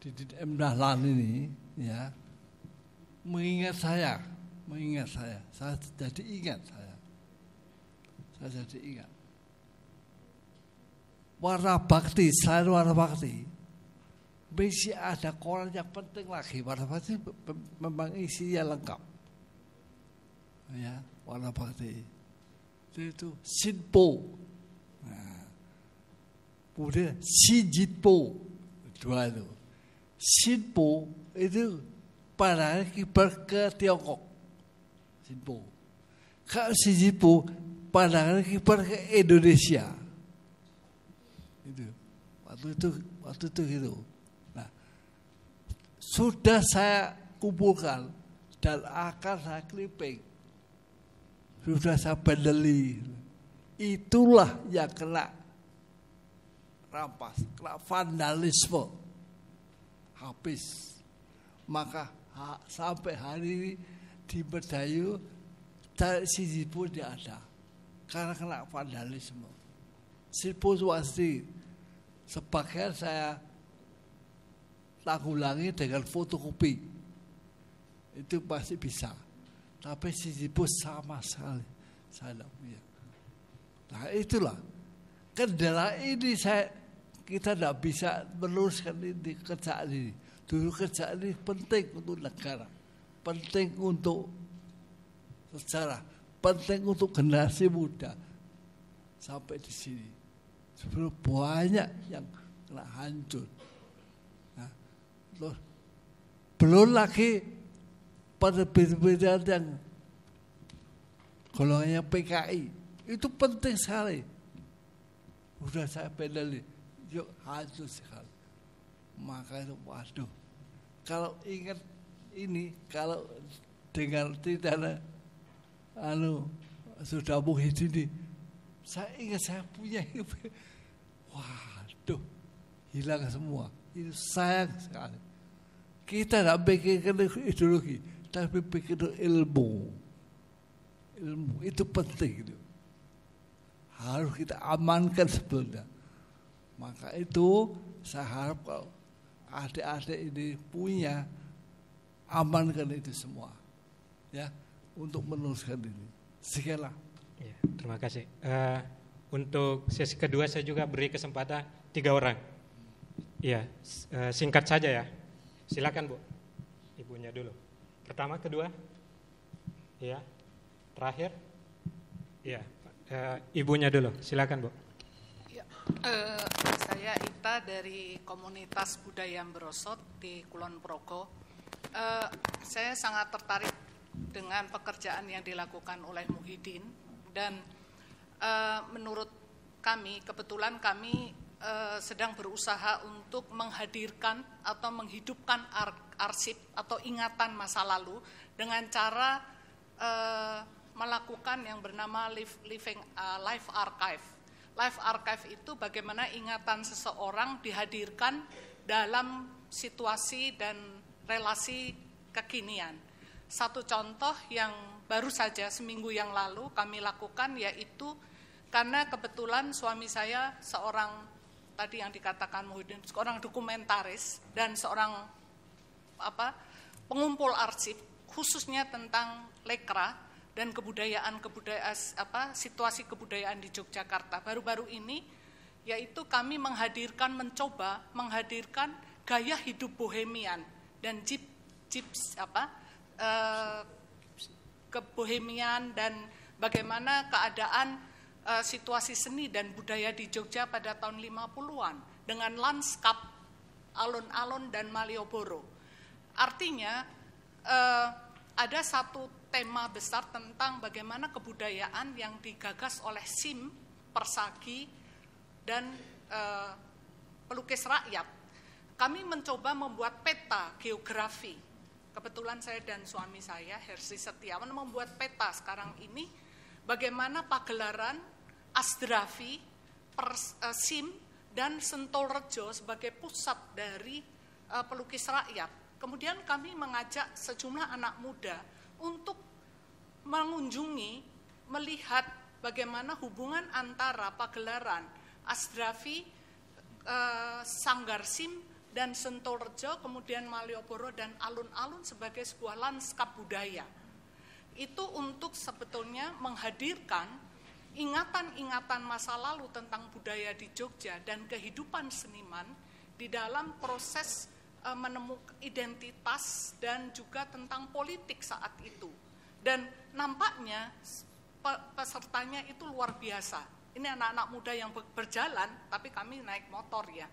Didit M Dahlan ini ya mengingat saya, mengingat saya. Saya jadi ingat saya. Saya jadi ingat. Warna bakti, selain warna bakti, besi ada koran yang penting lagi. Warna bakti memang isinya lengkap. Ya, warna bakti. Jadi itu sinpo. Nah, kemudian sijitpo. Dua itu. Sinpo itu para kiper ke Tiongkok. Sinpo. Kak si Sinpo pandangan kiper ke Indonesia. Itu. Waktu itu waktu itu gitu. Nah, sudah saya kumpulkan dan akan saya clipping. Sudah saya bandeli. Itulah yang kena rampas, kena vandalisme habis. Maka ha, sampai hari ini di Berdayu dari sisi pun tidak ada. Karena kena vandalisme. Sipu swasti Sebagian saya tanggulangi dengan fotokopi. Itu pasti bisa. Tapi sisi pun sama sekali. Saya tidak punya. Nah itulah. Kendala ini saya kita tidak bisa meneruskan ini kerjaan ini. Dulu kerjaan ini penting untuk negara, penting untuk sejarah, penting untuk generasi muda. Sampai di sini. Sebelum banyak yang kena hancur. Nah, terus, belum lagi pada perbedaan yang golongannya PKI. Itu penting sekali. sudah saya pedali yuk halus sekali. Maka itu waduh. Kalau ingat ini, kalau dengar tidak anu sudah muhid ini, saya ingat saya punya ini. Waduh, hilang semua. Ini sayang sekali. Kita tidak pikirkan ideologi, tapi pikirkan ilmu. Ilmu itu penting. Itu harus kita amankan sebelumnya. Maka itu saya harap kalau adik-adik ini punya amankan itu semua ya untuk meneruskan ini. Sekianlah. Ya, terima kasih. Uh, untuk sesi kedua saya juga beri kesempatan tiga orang. Ya, eh, singkat saja ya. Silakan Bu. Ibunya dulu. Pertama, kedua. Ya. Terakhir. Ya, uh, ibunya dulu. Silakan Bu. Eh, saya Ita dari komunitas budaya Brosot di Kulon Progo. Uh, saya sangat tertarik dengan pekerjaan yang dilakukan oleh Muhyiddin dan uh, menurut kami kebetulan kami uh, sedang berusaha untuk menghadirkan atau menghidupkan ar arsip atau ingatan masa lalu dengan cara uh, melakukan yang bernama live, living uh, life archive Live archive itu bagaimana ingatan seseorang dihadirkan dalam situasi dan relasi kekinian. Satu contoh yang baru saja seminggu yang lalu kami lakukan yaitu karena kebetulan suami saya seorang tadi yang dikatakan Muhyiddin seorang dokumentaris dan seorang apa pengumpul arsip khususnya tentang lekra dan kebudayaan kebudayaan apa situasi kebudayaan di Yogyakarta baru-baru ini yaitu kami menghadirkan mencoba menghadirkan gaya hidup bohemian dan jeep jeep apa eh, kebohemian dan bagaimana keadaan eh, situasi seni dan budaya di Jogja pada tahun 50-an dengan lanskap alun-alun dan Malioboro. Artinya eh, ada satu tema besar tentang bagaimana kebudayaan yang digagas oleh SIM, Persagi, dan e, pelukis rakyat. Kami mencoba membuat peta geografi. Kebetulan saya dan suami saya, Hersi Setiawan, membuat peta sekarang ini bagaimana pagelaran Asdrafi, pers, e, SIM, dan Rejo sebagai pusat dari e, pelukis rakyat. Kemudian kami mengajak sejumlah anak muda untuk mengunjungi, melihat bagaimana hubungan antara pagelaran Asdrafi, eh, Sanggarsim, dan Sentorjo, kemudian Malioboro dan alun-alun sebagai sebuah lanskap budaya. Itu untuk sebetulnya menghadirkan ingatan-ingatan masa lalu tentang budaya di Jogja dan kehidupan seniman di dalam proses Eh, menemukan identitas dan juga tentang politik saat itu. Dan nampaknya pesertanya itu luar biasa. Ini anak-anak muda yang berjalan, tapi kami naik motor ya.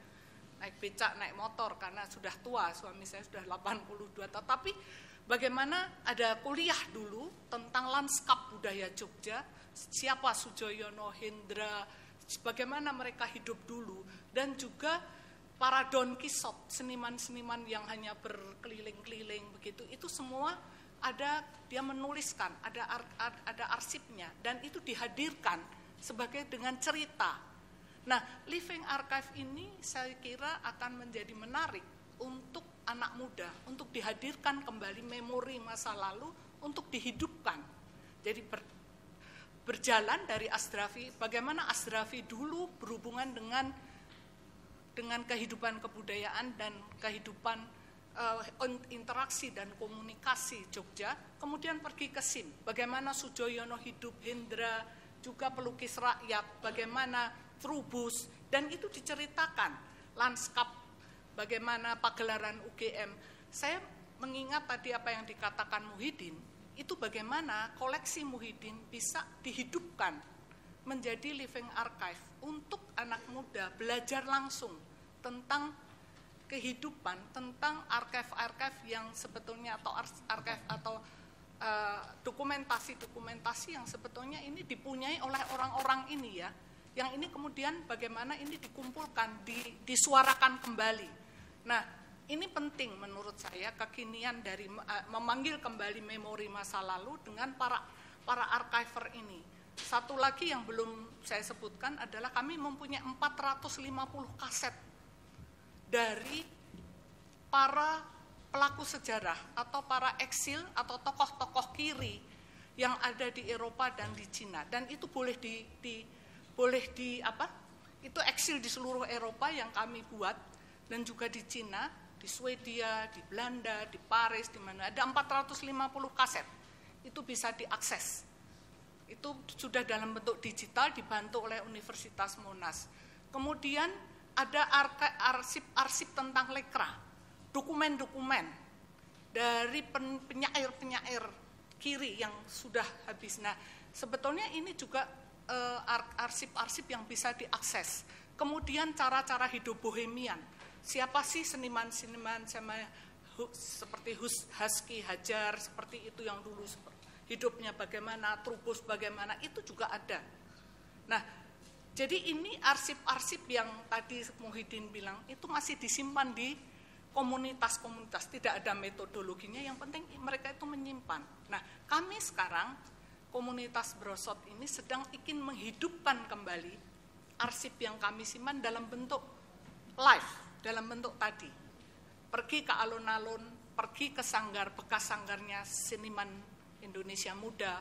Naik becak, naik motor karena sudah tua, suami saya sudah 82 tahun. Tapi bagaimana ada kuliah dulu tentang lanskap budaya Jogja, siapa Sujoyono, Hendra, bagaimana mereka hidup dulu, dan juga para Don Kisop, seniman-seniman yang hanya berkeliling-keliling begitu, itu semua ada dia menuliskan, ada ar, ada arsipnya dan itu dihadirkan sebagai dengan cerita. Nah, Living Archive ini saya kira akan menjadi menarik untuk anak muda untuk dihadirkan kembali memori masa lalu untuk dihidupkan. Jadi ber, berjalan dari Asdrafi, bagaimana Asdrafi dulu berhubungan dengan dengan kehidupan kebudayaan dan kehidupan uh, interaksi dan komunikasi Jogja, kemudian pergi ke SIM. Bagaimana Sujoyono hidup, Hendra, juga pelukis rakyat, bagaimana Trubus, dan itu diceritakan lanskap bagaimana pagelaran UGM. Saya mengingat tadi apa yang dikatakan Muhyiddin, itu bagaimana koleksi Muhyiddin bisa dihidupkan menjadi living archive untuk anak muda belajar langsung tentang kehidupan, tentang arkef-arkef yang sebetulnya atau arkef atau eh, dokumentasi-dokumentasi uh, yang sebetulnya ini dipunyai oleh orang-orang ini ya. Yang ini kemudian bagaimana ini dikumpulkan, di, disuarakan kembali. Nah, ini penting menurut saya kekinian dari uh, memanggil kembali memori masa lalu dengan para para archiver ini satu lagi yang belum saya sebutkan adalah kami mempunyai 450 kaset dari para pelaku sejarah atau para eksil atau tokoh-tokoh kiri yang ada di Eropa dan di Cina dan itu boleh di, di boleh di apa itu eksil di seluruh Eropa yang kami buat dan juga di Cina di Swedia di Belanda di Paris di mana ada 450 kaset itu bisa diakses itu sudah dalam bentuk digital dibantu oleh Universitas Monas. Kemudian ada arsip-arsip tentang lekra, dokumen-dokumen dari penyair-penyair kiri yang sudah habis. Nah, sebetulnya ini juga eh, arsip-arsip yang bisa diakses. Kemudian cara-cara hidup bohemian. Siapa sih seniman-seniman seperti Husky Hajar seperti itu yang dulu hidupnya bagaimana, trubus bagaimana, itu juga ada. Nah, jadi ini arsip-arsip yang tadi Muhyiddin bilang itu masih disimpan di komunitas-komunitas, tidak ada metodologinya, yang penting mereka itu menyimpan. Nah, kami sekarang komunitas brosot ini sedang ingin menghidupkan kembali arsip yang kami simpan dalam bentuk live, dalam bentuk tadi. Pergi ke alun-alun, pergi ke sanggar, bekas sanggarnya seniman Indonesia Muda,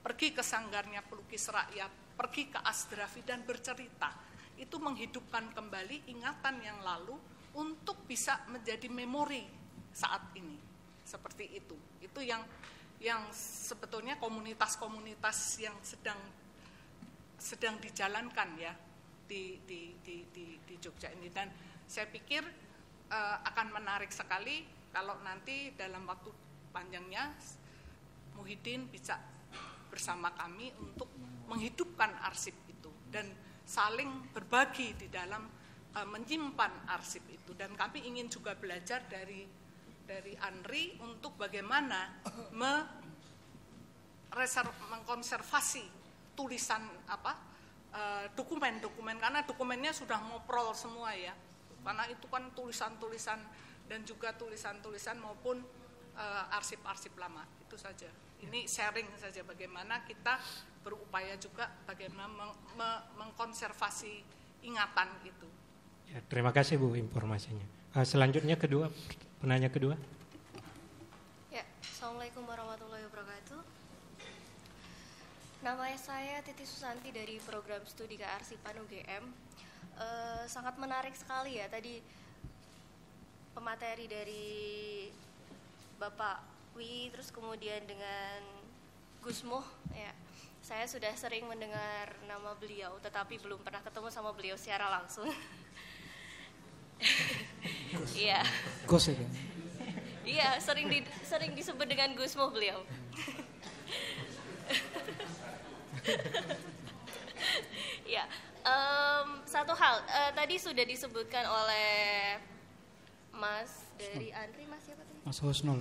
pergi ke sanggarnya pelukis rakyat, pergi ke Asdrafi dan bercerita. Itu menghidupkan kembali ingatan yang lalu untuk bisa menjadi memori saat ini. Seperti itu. Itu yang yang sebetulnya komunitas-komunitas yang sedang sedang dijalankan ya di di di di, di Jogja ini dan saya pikir uh, akan menarik sekali kalau nanti dalam waktu panjangnya Muhyiddin bisa bersama kami untuk menghidupkan arsip itu dan saling berbagi di dalam uh, menyimpan arsip itu dan kami ingin juga belajar dari dari Andri untuk bagaimana me mengkonservasi tulisan apa e, dokumen-dokumen karena dokumennya sudah ngoprol semua ya karena itu kan tulisan-tulisan dan juga tulisan-tulisan maupun e, arsip -arsip lama itu saja ini sharing saja bagaimana kita berupaya juga bagaimana meng, me, mengkonservasi ingatan itu. Ya, terima kasih Bu informasinya. Uh, selanjutnya kedua penanya kedua. Ya, Assalamualaikum warahmatullahi wabarakatuh. Nama saya Titi Susanti dari program studi kearsipan UGM. Uh, eh, sangat menarik sekali ya tadi pemateri dari Bapak wi terus kemudian dengan Gus ya saya sudah sering mendengar nama beliau tetapi belum pernah ketemu sama beliau secara langsung iya Gus ya iya sering di, sering disebut dengan Gus beliau ya um, satu hal uh, tadi sudah disebutkan oleh Mas dari Andri Mas siapa tadi Mas Husnul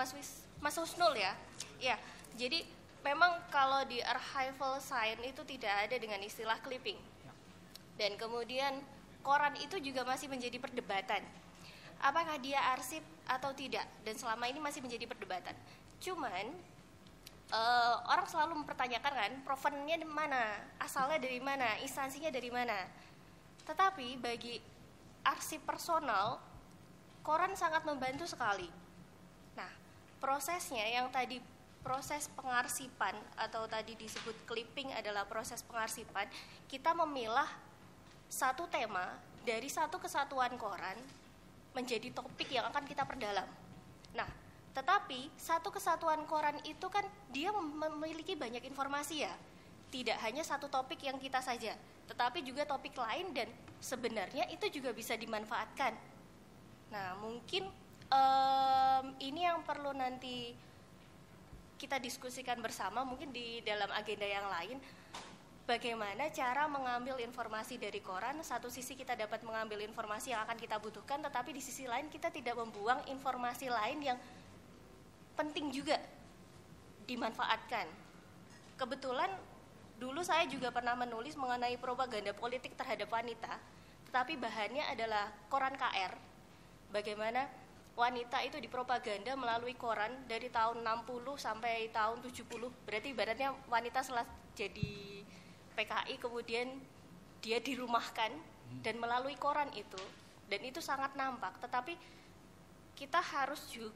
Mas Wis, Mas Husnul ya. Ya, jadi memang kalau di archival science itu tidak ada dengan istilah clipping. Dan kemudian koran itu juga masih menjadi perdebatan. Apakah dia arsip atau tidak? Dan selama ini masih menjadi perdebatan. Cuman uh, orang selalu mempertanyakan kan, provennya mana, asalnya dari mana, instansinya dari mana. Tetapi bagi arsip personal, koran sangat membantu sekali prosesnya yang tadi proses pengarsipan atau tadi disebut clipping adalah proses pengarsipan, kita memilah satu tema dari satu kesatuan koran menjadi topik yang akan kita perdalam. Nah, tetapi satu kesatuan koran itu kan dia memiliki banyak informasi ya. Tidak hanya satu topik yang kita saja, tetapi juga topik lain dan sebenarnya itu juga bisa dimanfaatkan. Nah, mungkin um, ini yang perlu nanti kita diskusikan bersama mungkin di dalam agenda yang lain bagaimana cara mengambil informasi dari koran satu sisi kita dapat mengambil informasi yang akan kita butuhkan tetapi di sisi lain kita tidak membuang informasi lain yang penting juga dimanfaatkan kebetulan dulu saya juga pernah menulis mengenai propaganda politik terhadap wanita tetapi bahannya adalah koran KR bagaimana wanita itu dipropaganda melalui koran dari tahun 60 sampai tahun 70. Berarti ibaratnya wanita setelah jadi PKI kemudian dia dirumahkan hmm. dan melalui koran itu dan itu sangat nampak. Tetapi kita harus juga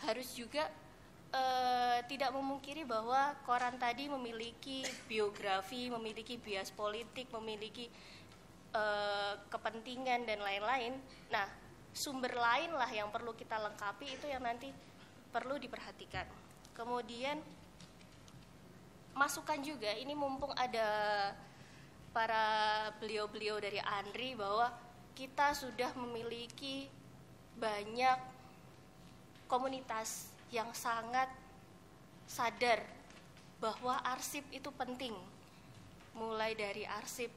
harus juga e, tidak memungkiri bahwa koran tadi memiliki biografi, memiliki bias politik, memiliki e, kepentingan dan lain-lain. Nah, sumber lain lah yang perlu kita lengkapi itu yang nanti perlu diperhatikan. Kemudian masukan juga ini mumpung ada para beliau-beliau dari Andri bahwa kita sudah memiliki banyak komunitas yang sangat sadar bahwa arsip itu penting. Mulai dari arsip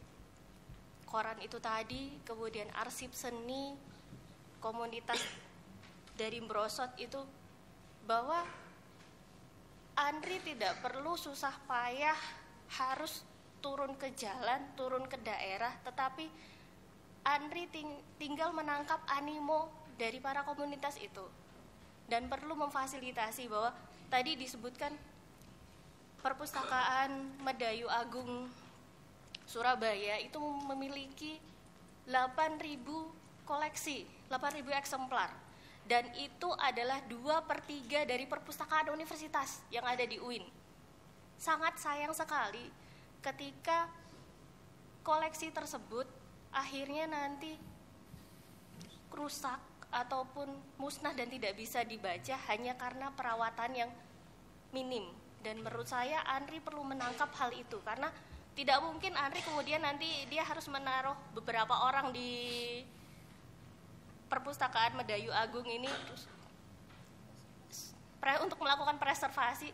koran itu tadi, kemudian arsip seni, komunitas dari Brosot itu bahwa Andri tidak perlu susah payah harus turun ke jalan, turun ke daerah, tetapi Andri ting tinggal menangkap animo dari para komunitas itu dan perlu memfasilitasi bahwa tadi disebutkan perpustakaan Medayu Agung Surabaya itu memiliki 8.000 koleksi 8.000 eksemplar dan itu adalah 2 per 3 dari perpustakaan universitas yang ada di UIN. Sangat sayang sekali ketika koleksi tersebut akhirnya nanti rusak ataupun musnah dan tidak bisa dibaca hanya karena perawatan yang minim. Dan menurut saya Andri perlu menangkap hal itu karena tidak mungkin Andri kemudian nanti dia harus menaruh beberapa orang di perpustakaan Medayu Agung ini untuk melakukan preservasi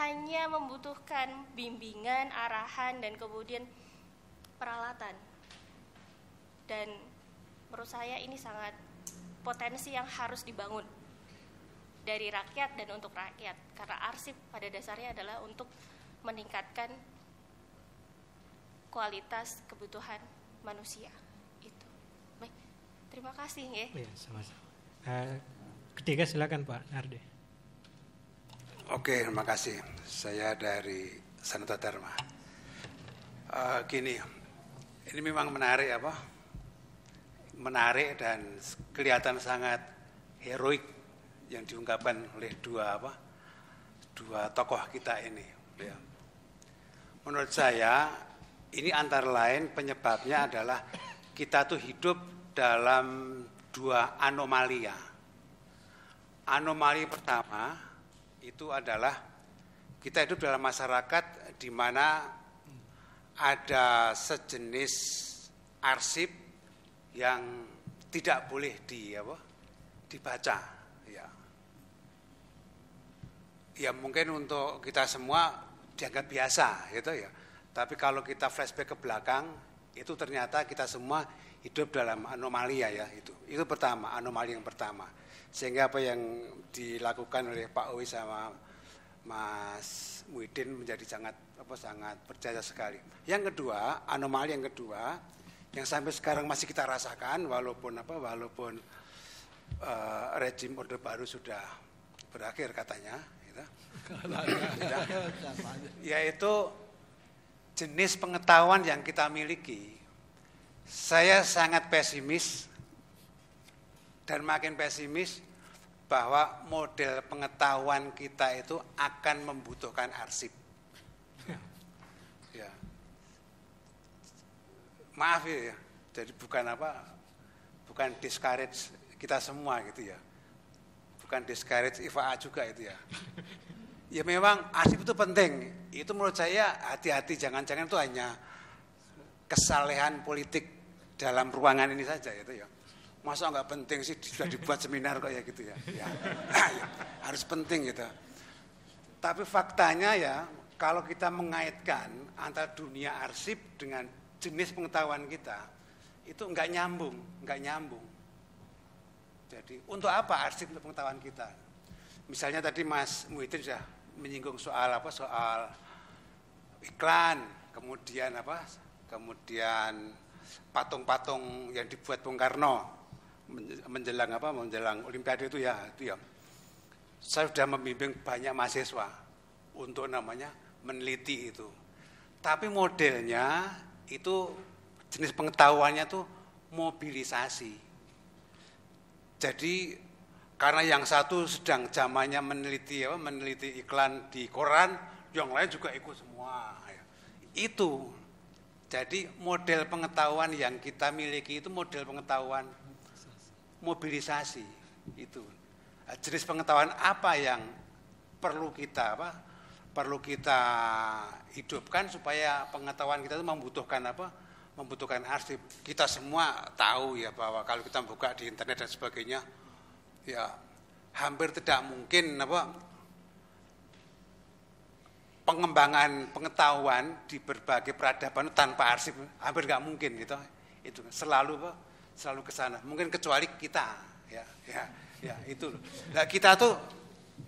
hanya membutuhkan bimbingan, arahan, dan kemudian peralatan. Dan menurut saya ini sangat potensi yang harus dibangun dari rakyat dan untuk rakyat. Karena arsip pada dasarnya adalah untuk meningkatkan kualitas kebutuhan manusia. Terima kasih ya. Ya sama-sama. Uh, ketiga silakan Pak Nardi. Oke, terima kasih. Saya dari Sanata Dharma. Uh, gini, ini memang menarik apa? Menarik dan kelihatan sangat heroik yang diungkapkan oleh dua apa? Dua tokoh kita ini. Ya. Menurut saya, ini antara lain penyebabnya adalah kita tuh hidup dalam dua anomalia. Anomali pertama itu adalah kita hidup dalam masyarakat di mana ada sejenis arsip yang tidak boleh di apa, dibaca. Ya. ya mungkin untuk kita semua dianggap biasa gitu ya. Tapi kalau kita flashback ke belakang itu ternyata kita semua hidup dalam anomalia ya itu. Itu pertama, anomali yang pertama. Sehingga apa yang dilakukan oleh Pak Owi sama Mas Muhyiddin menjadi sangat apa sangat berjaya sekali. Yang kedua, anomali yang kedua yang sampai sekarang masih kita rasakan walaupun apa walaupun uh, rejim Orde Baru sudah berakhir katanya gitu. itu jenis pengetahuan yang kita miliki saya sangat pesimis dan makin pesimis bahwa model pengetahuan kita itu akan membutuhkan arsip. Ya. Maaf ya, ya. jadi bukan apa, bukan discourage kita semua gitu ya. Bukan discourage Iva juga itu ya. Ya memang arsip itu penting. Itu menurut saya hati-hati jangan-jangan itu hanya kesalehan politik dalam ruangan ini saja itu ya. Masa nggak penting sih sudah dibuat seminar kok ya gitu ya. Ya. ya. Harus penting gitu. Tapi faktanya ya kalau kita mengaitkan antara dunia arsip dengan jenis pengetahuan kita itu nggak nyambung, nggak nyambung. Jadi untuk apa arsip untuk pengetahuan kita? Misalnya tadi Mas Muhyiddin sudah menyinggung soal apa soal iklan, kemudian apa? Kemudian patung-patung yang dibuat Bung Karno menjelang apa menjelang Olimpiade itu ya itu ya saya sudah membimbing banyak mahasiswa untuk namanya meneliti itu tapi modelnya itu jenis pengetahuannya tuh mobilisasi jadi karena yang satu sedang zamannya meneliti apa meneliti iklan di koran yang lain juga ikut semua ya. itu jadi model pengetahuan yang kita miliki itu model pengetahuan mobilisasi itu. Jenis pengetahuan apa yang perlu kita apa? Perlu kita hidupkan supaya pengetahuan kita itu membutuhkan apa? Membutuhkan arsip. Kita semua tahu ya bahwa kalau kita buka di internet dan sebagainya ya hampir tidak mungkin apa pengembangan pengetahuan di berbagai peradaban tanpa arsip hampir nggak mungkin gitu itu selalu selalu ke sana mungkin kecuali kita ya ya ya itu nah, kita tuh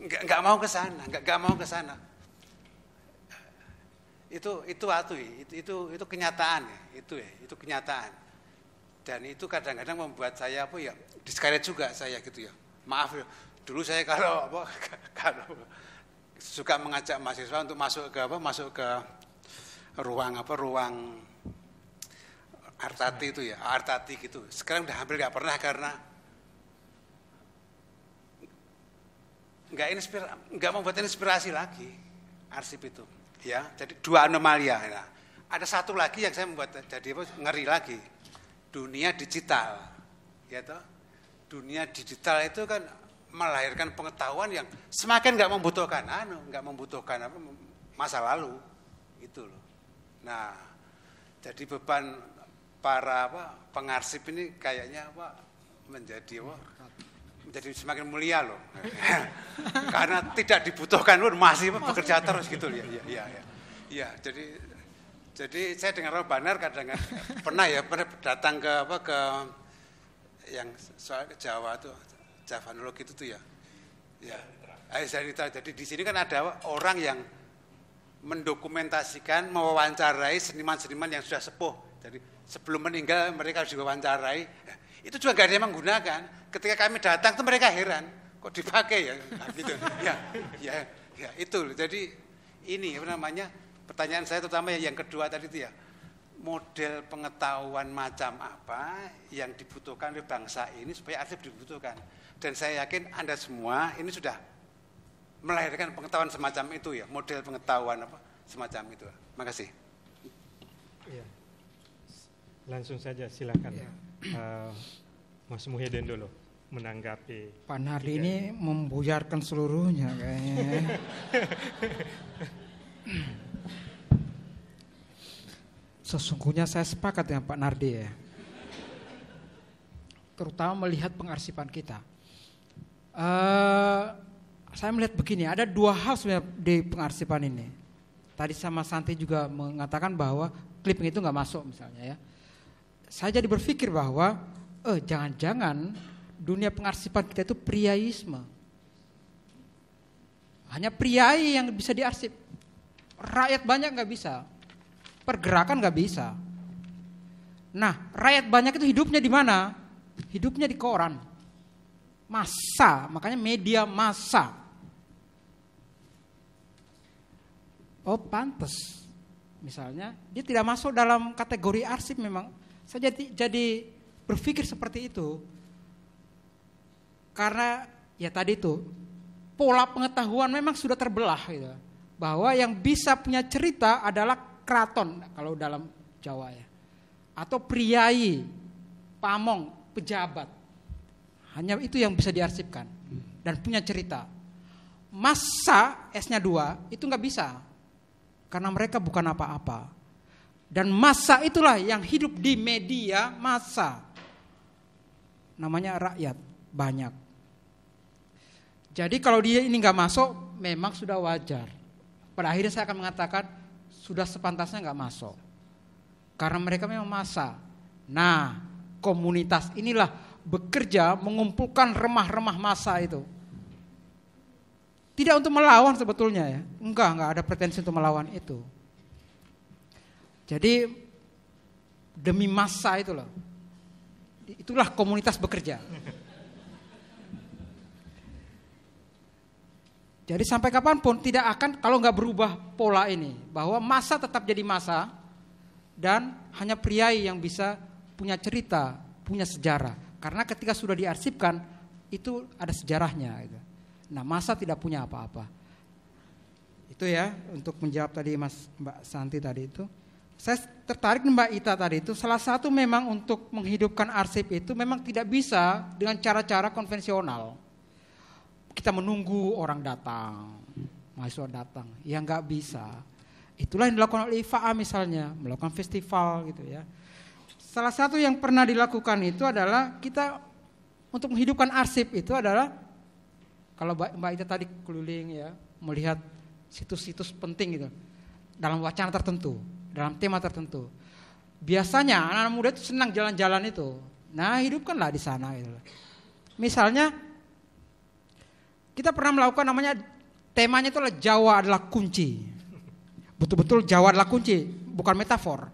nggak nggak mau ke sana nggak nggak mau ke sana itu itu atu ya, itu itu itu kenyataan ya itu ya itu kenyataan dan itu kadang-kadang membuat saya apa ya discourage juga saya gitu ya maaf ya dulu saya kalau apa kalau suka mengajak mahasiswa untuk masuk ke apa? Masuk ke ruang apa? Ruang artati itu ya, artati gitu. Sekarang udah hampir nggak pernah karena nggak inspir, nggak membuat inspirasi lagi arsip itu. Ya, jadi dua anomalia. Nah, ada satu lagi yang saya membuat jadi apa, ngeri lagi, dunia digital. Ya toh, dunia digital itu kan melahirkan pengetahuan yang semakin nggak membutuhkan anu, nggak membutuhkan apa masa lalu itu loh. Nah, jadi beban para apa pengarsip ini kayaknya apa menjadi apa menjadi semakin mulia loh. Karena tidak dibutuhkan loh, masih bekerja terus gitu ya. ya, ya, ya. Ya, jadi jadi saya dengar orang Banar kadang, kadang pernah ya pernah datang ke apa ke yang soal ke Jawa tuh javanolog itu tuh ya ya Sarita. Jadi di sini kan ada orang yang mendokumentasikan, mewawancarai seniman-seniman yang sudah sepuh. Jadi sebelum meninggal mereka harus diwawancarai. Eh, itu juga gak ada yang menggunakan. Ketika kami datang tuh mereka heran, kok dipakai ya? Nah, gitu. ya, ya, ya itu. Jadi ini apa namanya? Pertanyaan saya terutama yang kedua tadi itu ya model pengetahuan macam apa yang dibutuhkan oleh bangsa ini supaya arsip dibutuhkan dan saya yakin Anda semua ini sudah melahirkan pengetahuan semacam itu ya, model pengetahuan apa semacam itu. Makasih. Ya. Langsung saja silakan ya. uh, Mas Muhyiddin dulu menanggapi. Pak Nardi ini membuyarkan seluruhnya kayaknya. Sesungguhnya saya sepakat dengan Pak Nardi ya. Terutama melihat pengarsipan kita Uh, saya melihat begini, ada dua hal sebenarnya di pengarsipan ini. Tadi sama Santi juga mengatakan bahwa clipping itu nggak masuk misalnya ya. Saya jadi berpikir bahwa eh jangan-jangan dunia pengarsipan kita itu priaisme. Hanya priai yang bisa diarsip. Rakyat banyak nggak bisa. Pergerakan nggak bisa. Nah, rakyat banyak itu hidupnya di mana? Hidupnya di koran masa makanya media masa Oh pantas, misalnya dia tidak masuk dalam kategori arsip memang. Saya jadi, jadi berpikir seperti itu karena ya tadi itu pola pengetahuan memang sudah terbelah gitu bahwa yang bisa punya cerita adalah keraton kalau dalam Jawa ya atau priai pamong pejabat hanya itu yang bisa diarsipkan dan punya cerita. masa S-nya dua itu nggak bisa karena mereka bukan apa-apa. Dan masa itulah yang hidup di media masa Namanya rakyat banyak. Jadi kalau dia ini nggak masuk, memang sudah wajar. Pada akhirnya saya akan mengatakan sudah sepantasnya nggak masuk. Karena mereka memang masa Nah, komunitas inilah bekerja mengumpulkan remah-remah masa itu. Tidak untuk melawan sebetulnya ya. Enggak, enggak ada pretensi untuk melawan itu. Jadi demi masa itu loh. Itulah komunitas bekerja. Jadi sampai kapanpun tidak akan kalau nggak berubah pola ini bahwa masa tetap jadi masa dan hanya priai yang bisa punya cerita, punya sejarah. Karena ketika sudah diarsipkan itu ada sejarahnya. Gitu. Nah masa tidak punya apa-apa. Itu ya untuk menjawab tadi Mas Mbak Santi tadi itu. Saya tertarik Mbak Ita tadi itu salah satu memang untuk menghidupkan arsip itu memang tidak bisa dengan cara-cara konvensional. Kita menunggu orang datang, mahasiswa datang, ya nggak bisa. Itulah yang dilakukan oleh IFA misalnya, melakukan festival gitu ya Salah satu yang pernah dilakukan itu adalah kita untuk menghidupkan arsip itu adalah kalau Mbak Ita tadi keliling ya melihat situs-situs penting gitu dalam wacana tertentu, dalam tema tertentu. Biasanya anak-anak muda itu senang jalan-jalan itu. Nah, hidupkanlah di sana gitu. Misalnya kita pernah melakukan namanya temanya itu adalah Jawa adalah kunci. Betul-betul Jawa adalah kunci, bukan metafor.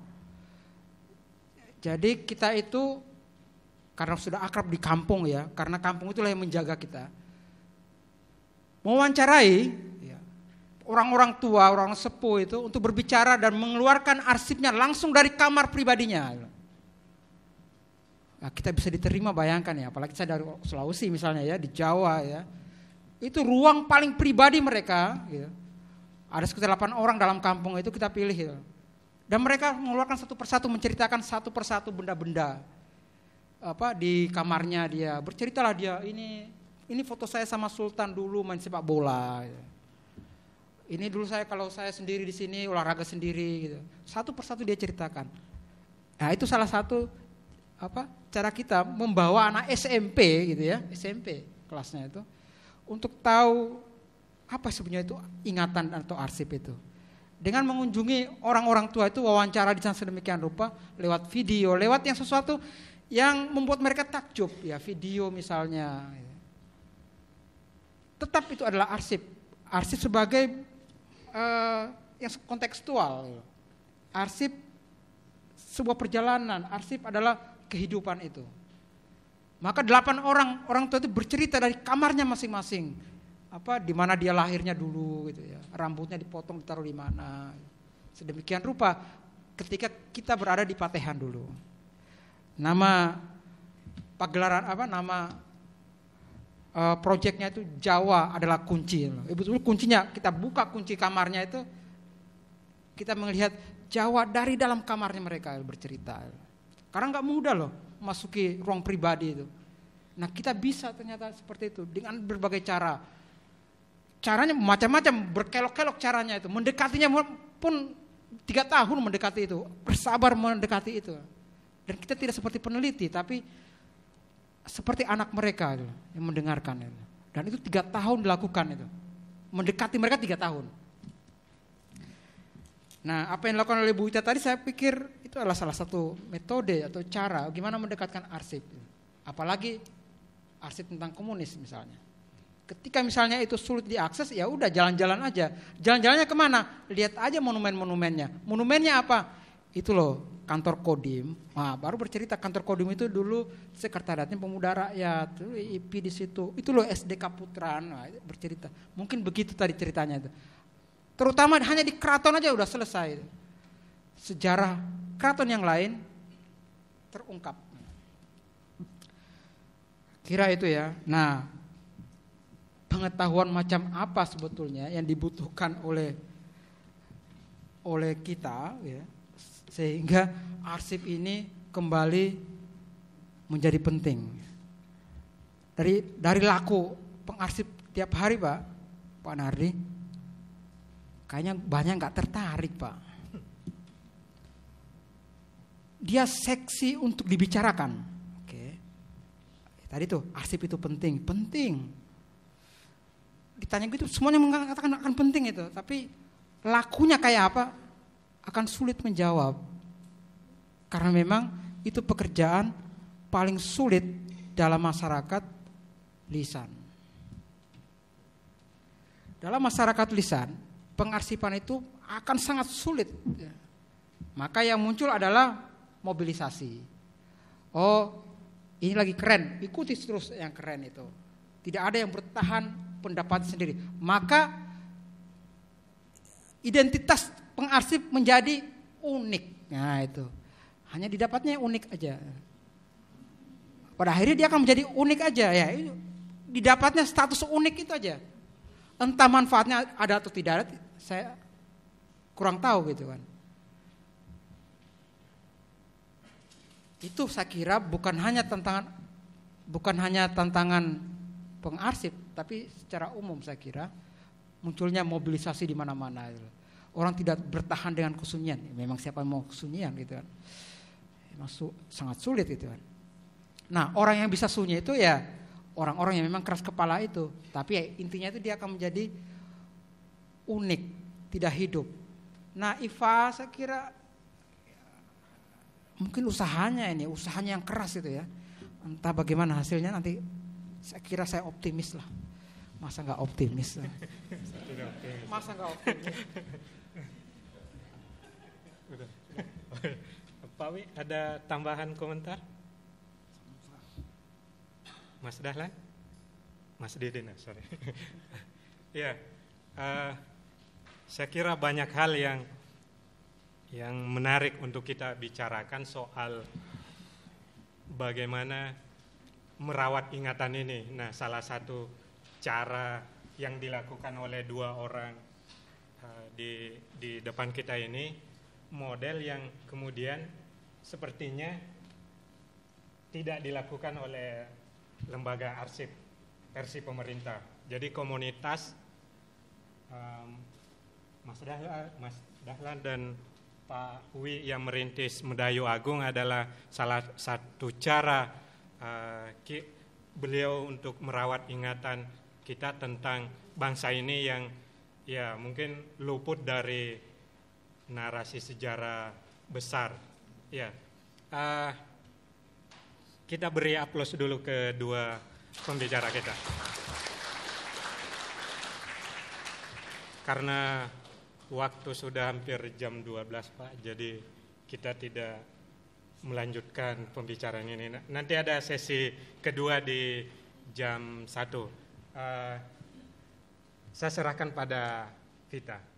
Jadi kita itu karena sudah akrab di kampung ya, karena kampung itulah yang menjaga kita. Mewawancarai ya, orang-orang tua, orang sepuh itu untuk berbicara dan mengeluarkan arsipnya langsung dari kamar pribadinya. Nah, kita bisa diterima bayangkan ya, apalagi saya dari Sulawesi misalnya ya, di Jawa ya. Itu ruang paling pribadi mereka. Gitu. Ada sekitar 8 orang dalam kampung itu kita pilih. Gitu. Dan mereka mengeluarkan satu persatu menceritakan satu persatu benda-benda apa di kamarnya dia. Berceritalah dia, ini ini foto saya sama Sultan dulu main sepak bola. Gitu. Ini dulu saya kalau saya sendiri di sini olahraga sendiri gitu. Satu persatu dia ceritakan. Nah, itu salah satu apa cara kita membawa anak SMP gitu ya, SMP kelasnya itu untuk tahu apa sebenarnya itu ingatan atau arsip itu. Dengan mengunjungi orang-orang tua itu wawancara di sana sedemikian rupa lewat video, lewat yang sesuatu yang membuat mereka takjub ya video misalnya. Tetap itu adalah arsip, arsip sebagai uh, yang kontekstual, arsip sebuah perjalanan, arsip adalah kehidupan itu. Maka delapan orang orang tua itu bercerita dari kamarnya masing-masing apa di mana dia lahirnya dulu gitu ya. Rambutnya dipotong ditaruh di mana. Sedemikian rupa ketika kita berada di Patehan dulu. Nama pagelaran apa nama uh, e, proyeknya itu Jawa adalah kunci. Ibu dulu kuncinya kita buka kunci kamarnya itu kita melihat Jawa dari dalam kamarnya mereka bercerita. Karena nggak mudah loh masuki ruang pribadi itu. Nah kita bisa ternyata seperti itu dengan berbagai cara caranya macam-macam berkelok-kelok caranya itu mendekatinya pun tiga tahun mendekati itu bersabar mendekati itu dan kita tidak seperti peneliti tapi seperti anak mereka itu, yang mendengarkan itu. dan itu tiga tahun dilakukan itu mendekati mereka tiga tahun nah apa yang dilakukan oleh Bu Ita tadi saya pikir itu adalah salah satu metode atau cara gimana mendekatkan arsip apalagi arsip tentang komunis misalnya Ketika misalnya itu sulit diakses, ya udah jalan-jalan aja. Jalan-jalannya kemana? Lihat aja monumen-monumennya. Monumennya apa? Itu loh kantor Kodim. Nah, baru bercerita kantor Kodim itu dulu sekretariatnya pemuda rakyat, IP di situ. Itu loh SD Kaputran nah, bercerita. Mungkin begitu tadi ceritanya itu. Terutama hanya di keraton aja udah selesai. Sejarah keraton yang lain terungkap. Kira itu ya. Nah, pengetahuan macam apa sebetulnya yang dibutuhkan oleh oleh kita ya, sehingga arsip ini kembali menjadi penting dari dari laku pengarsip tiap hari pak pak Nardi kayaknya banyak nggak tertarik pak dia seksi untuk dibicarakan oke tadi tuh arsip itu penting penting ditanya gitu semuanya mengatakan akan penting itu tapi lakunya kayak apa akan sulit menjawab karena memang itu pekerjaan paling sulit dalam masyarakat lisan dalam masyarakat lisan pengarsipan itu akan sangat sulit maka yang muncul adalah mobilisasi oh ini lagi keren ikuti terus yang keren itu tidak ada yang bertahan pendapat sendiri. Maka identitas pengarsip menjadi unik. Nah itu. Hanya didapatnya unik aja. Pada akhirnya dia akan menjadi unik aja ya. Didapatnya status unik itu aja. Entah manfaatnya ada atau tidak saya kurang tahu gitu kan. Itu saya kira bukan hanya tantangan bukan hanya tantangan pengarsip, tapi secara umum saya kira munculnya mobilisasi di mana-mana. Gitu. Orang tidak bertahan dengan kesunyian. Memang siapa yang mau kesunyian gitu kan. Memang sangat sulit itu kan. Nah orang yang bisa sunyi itu ya orang-orang yang memang keras kepala itu. Tapi ya, intinya itu dia akan menjadi unik, tidak hidup. Nah Iva saya kira mungkin usahanya ini, usahanya yang keras itu ya. Entah bagaimana hasilnya nanti saya kira saya optimis lah. Masa nggak optimis? Lah. Masa nggak optimis? Pak Wi, ada tambahan komentar? Mas Dahlan? Mas Didin, ah, sorry. ya, uh, saya kira banyak hal yang yang menarik untuk kita bicarakan soal bagaimana merawat ingatan ini. Nah, salah satu cara yang dilakukan oleh dua orang uh, di di depan kita ini model yang kemudian sepertinya tidak dilakukan oleh lembaga arsip versi pemerintah. Jadi komunitas um, Mas Dahlan, Mas Dahlan dan Pak Wi yang merintis Medayu Agung adalah salah satu cara uh, beliau untuk merawat ingatan kita tentang bangsa ini yang ya mungkin luput dari narasi sejarah besar. Ya, uh, kita beri aplaus dulu ke dua pembicara kita. Karena waktu sudah hampir jam 12 Pak, jadi kita tidak melanjutkan pembicaraan ini. Nanti ada sesi kedua di jam 1. Uh, eh, saya serahkan pada Vita.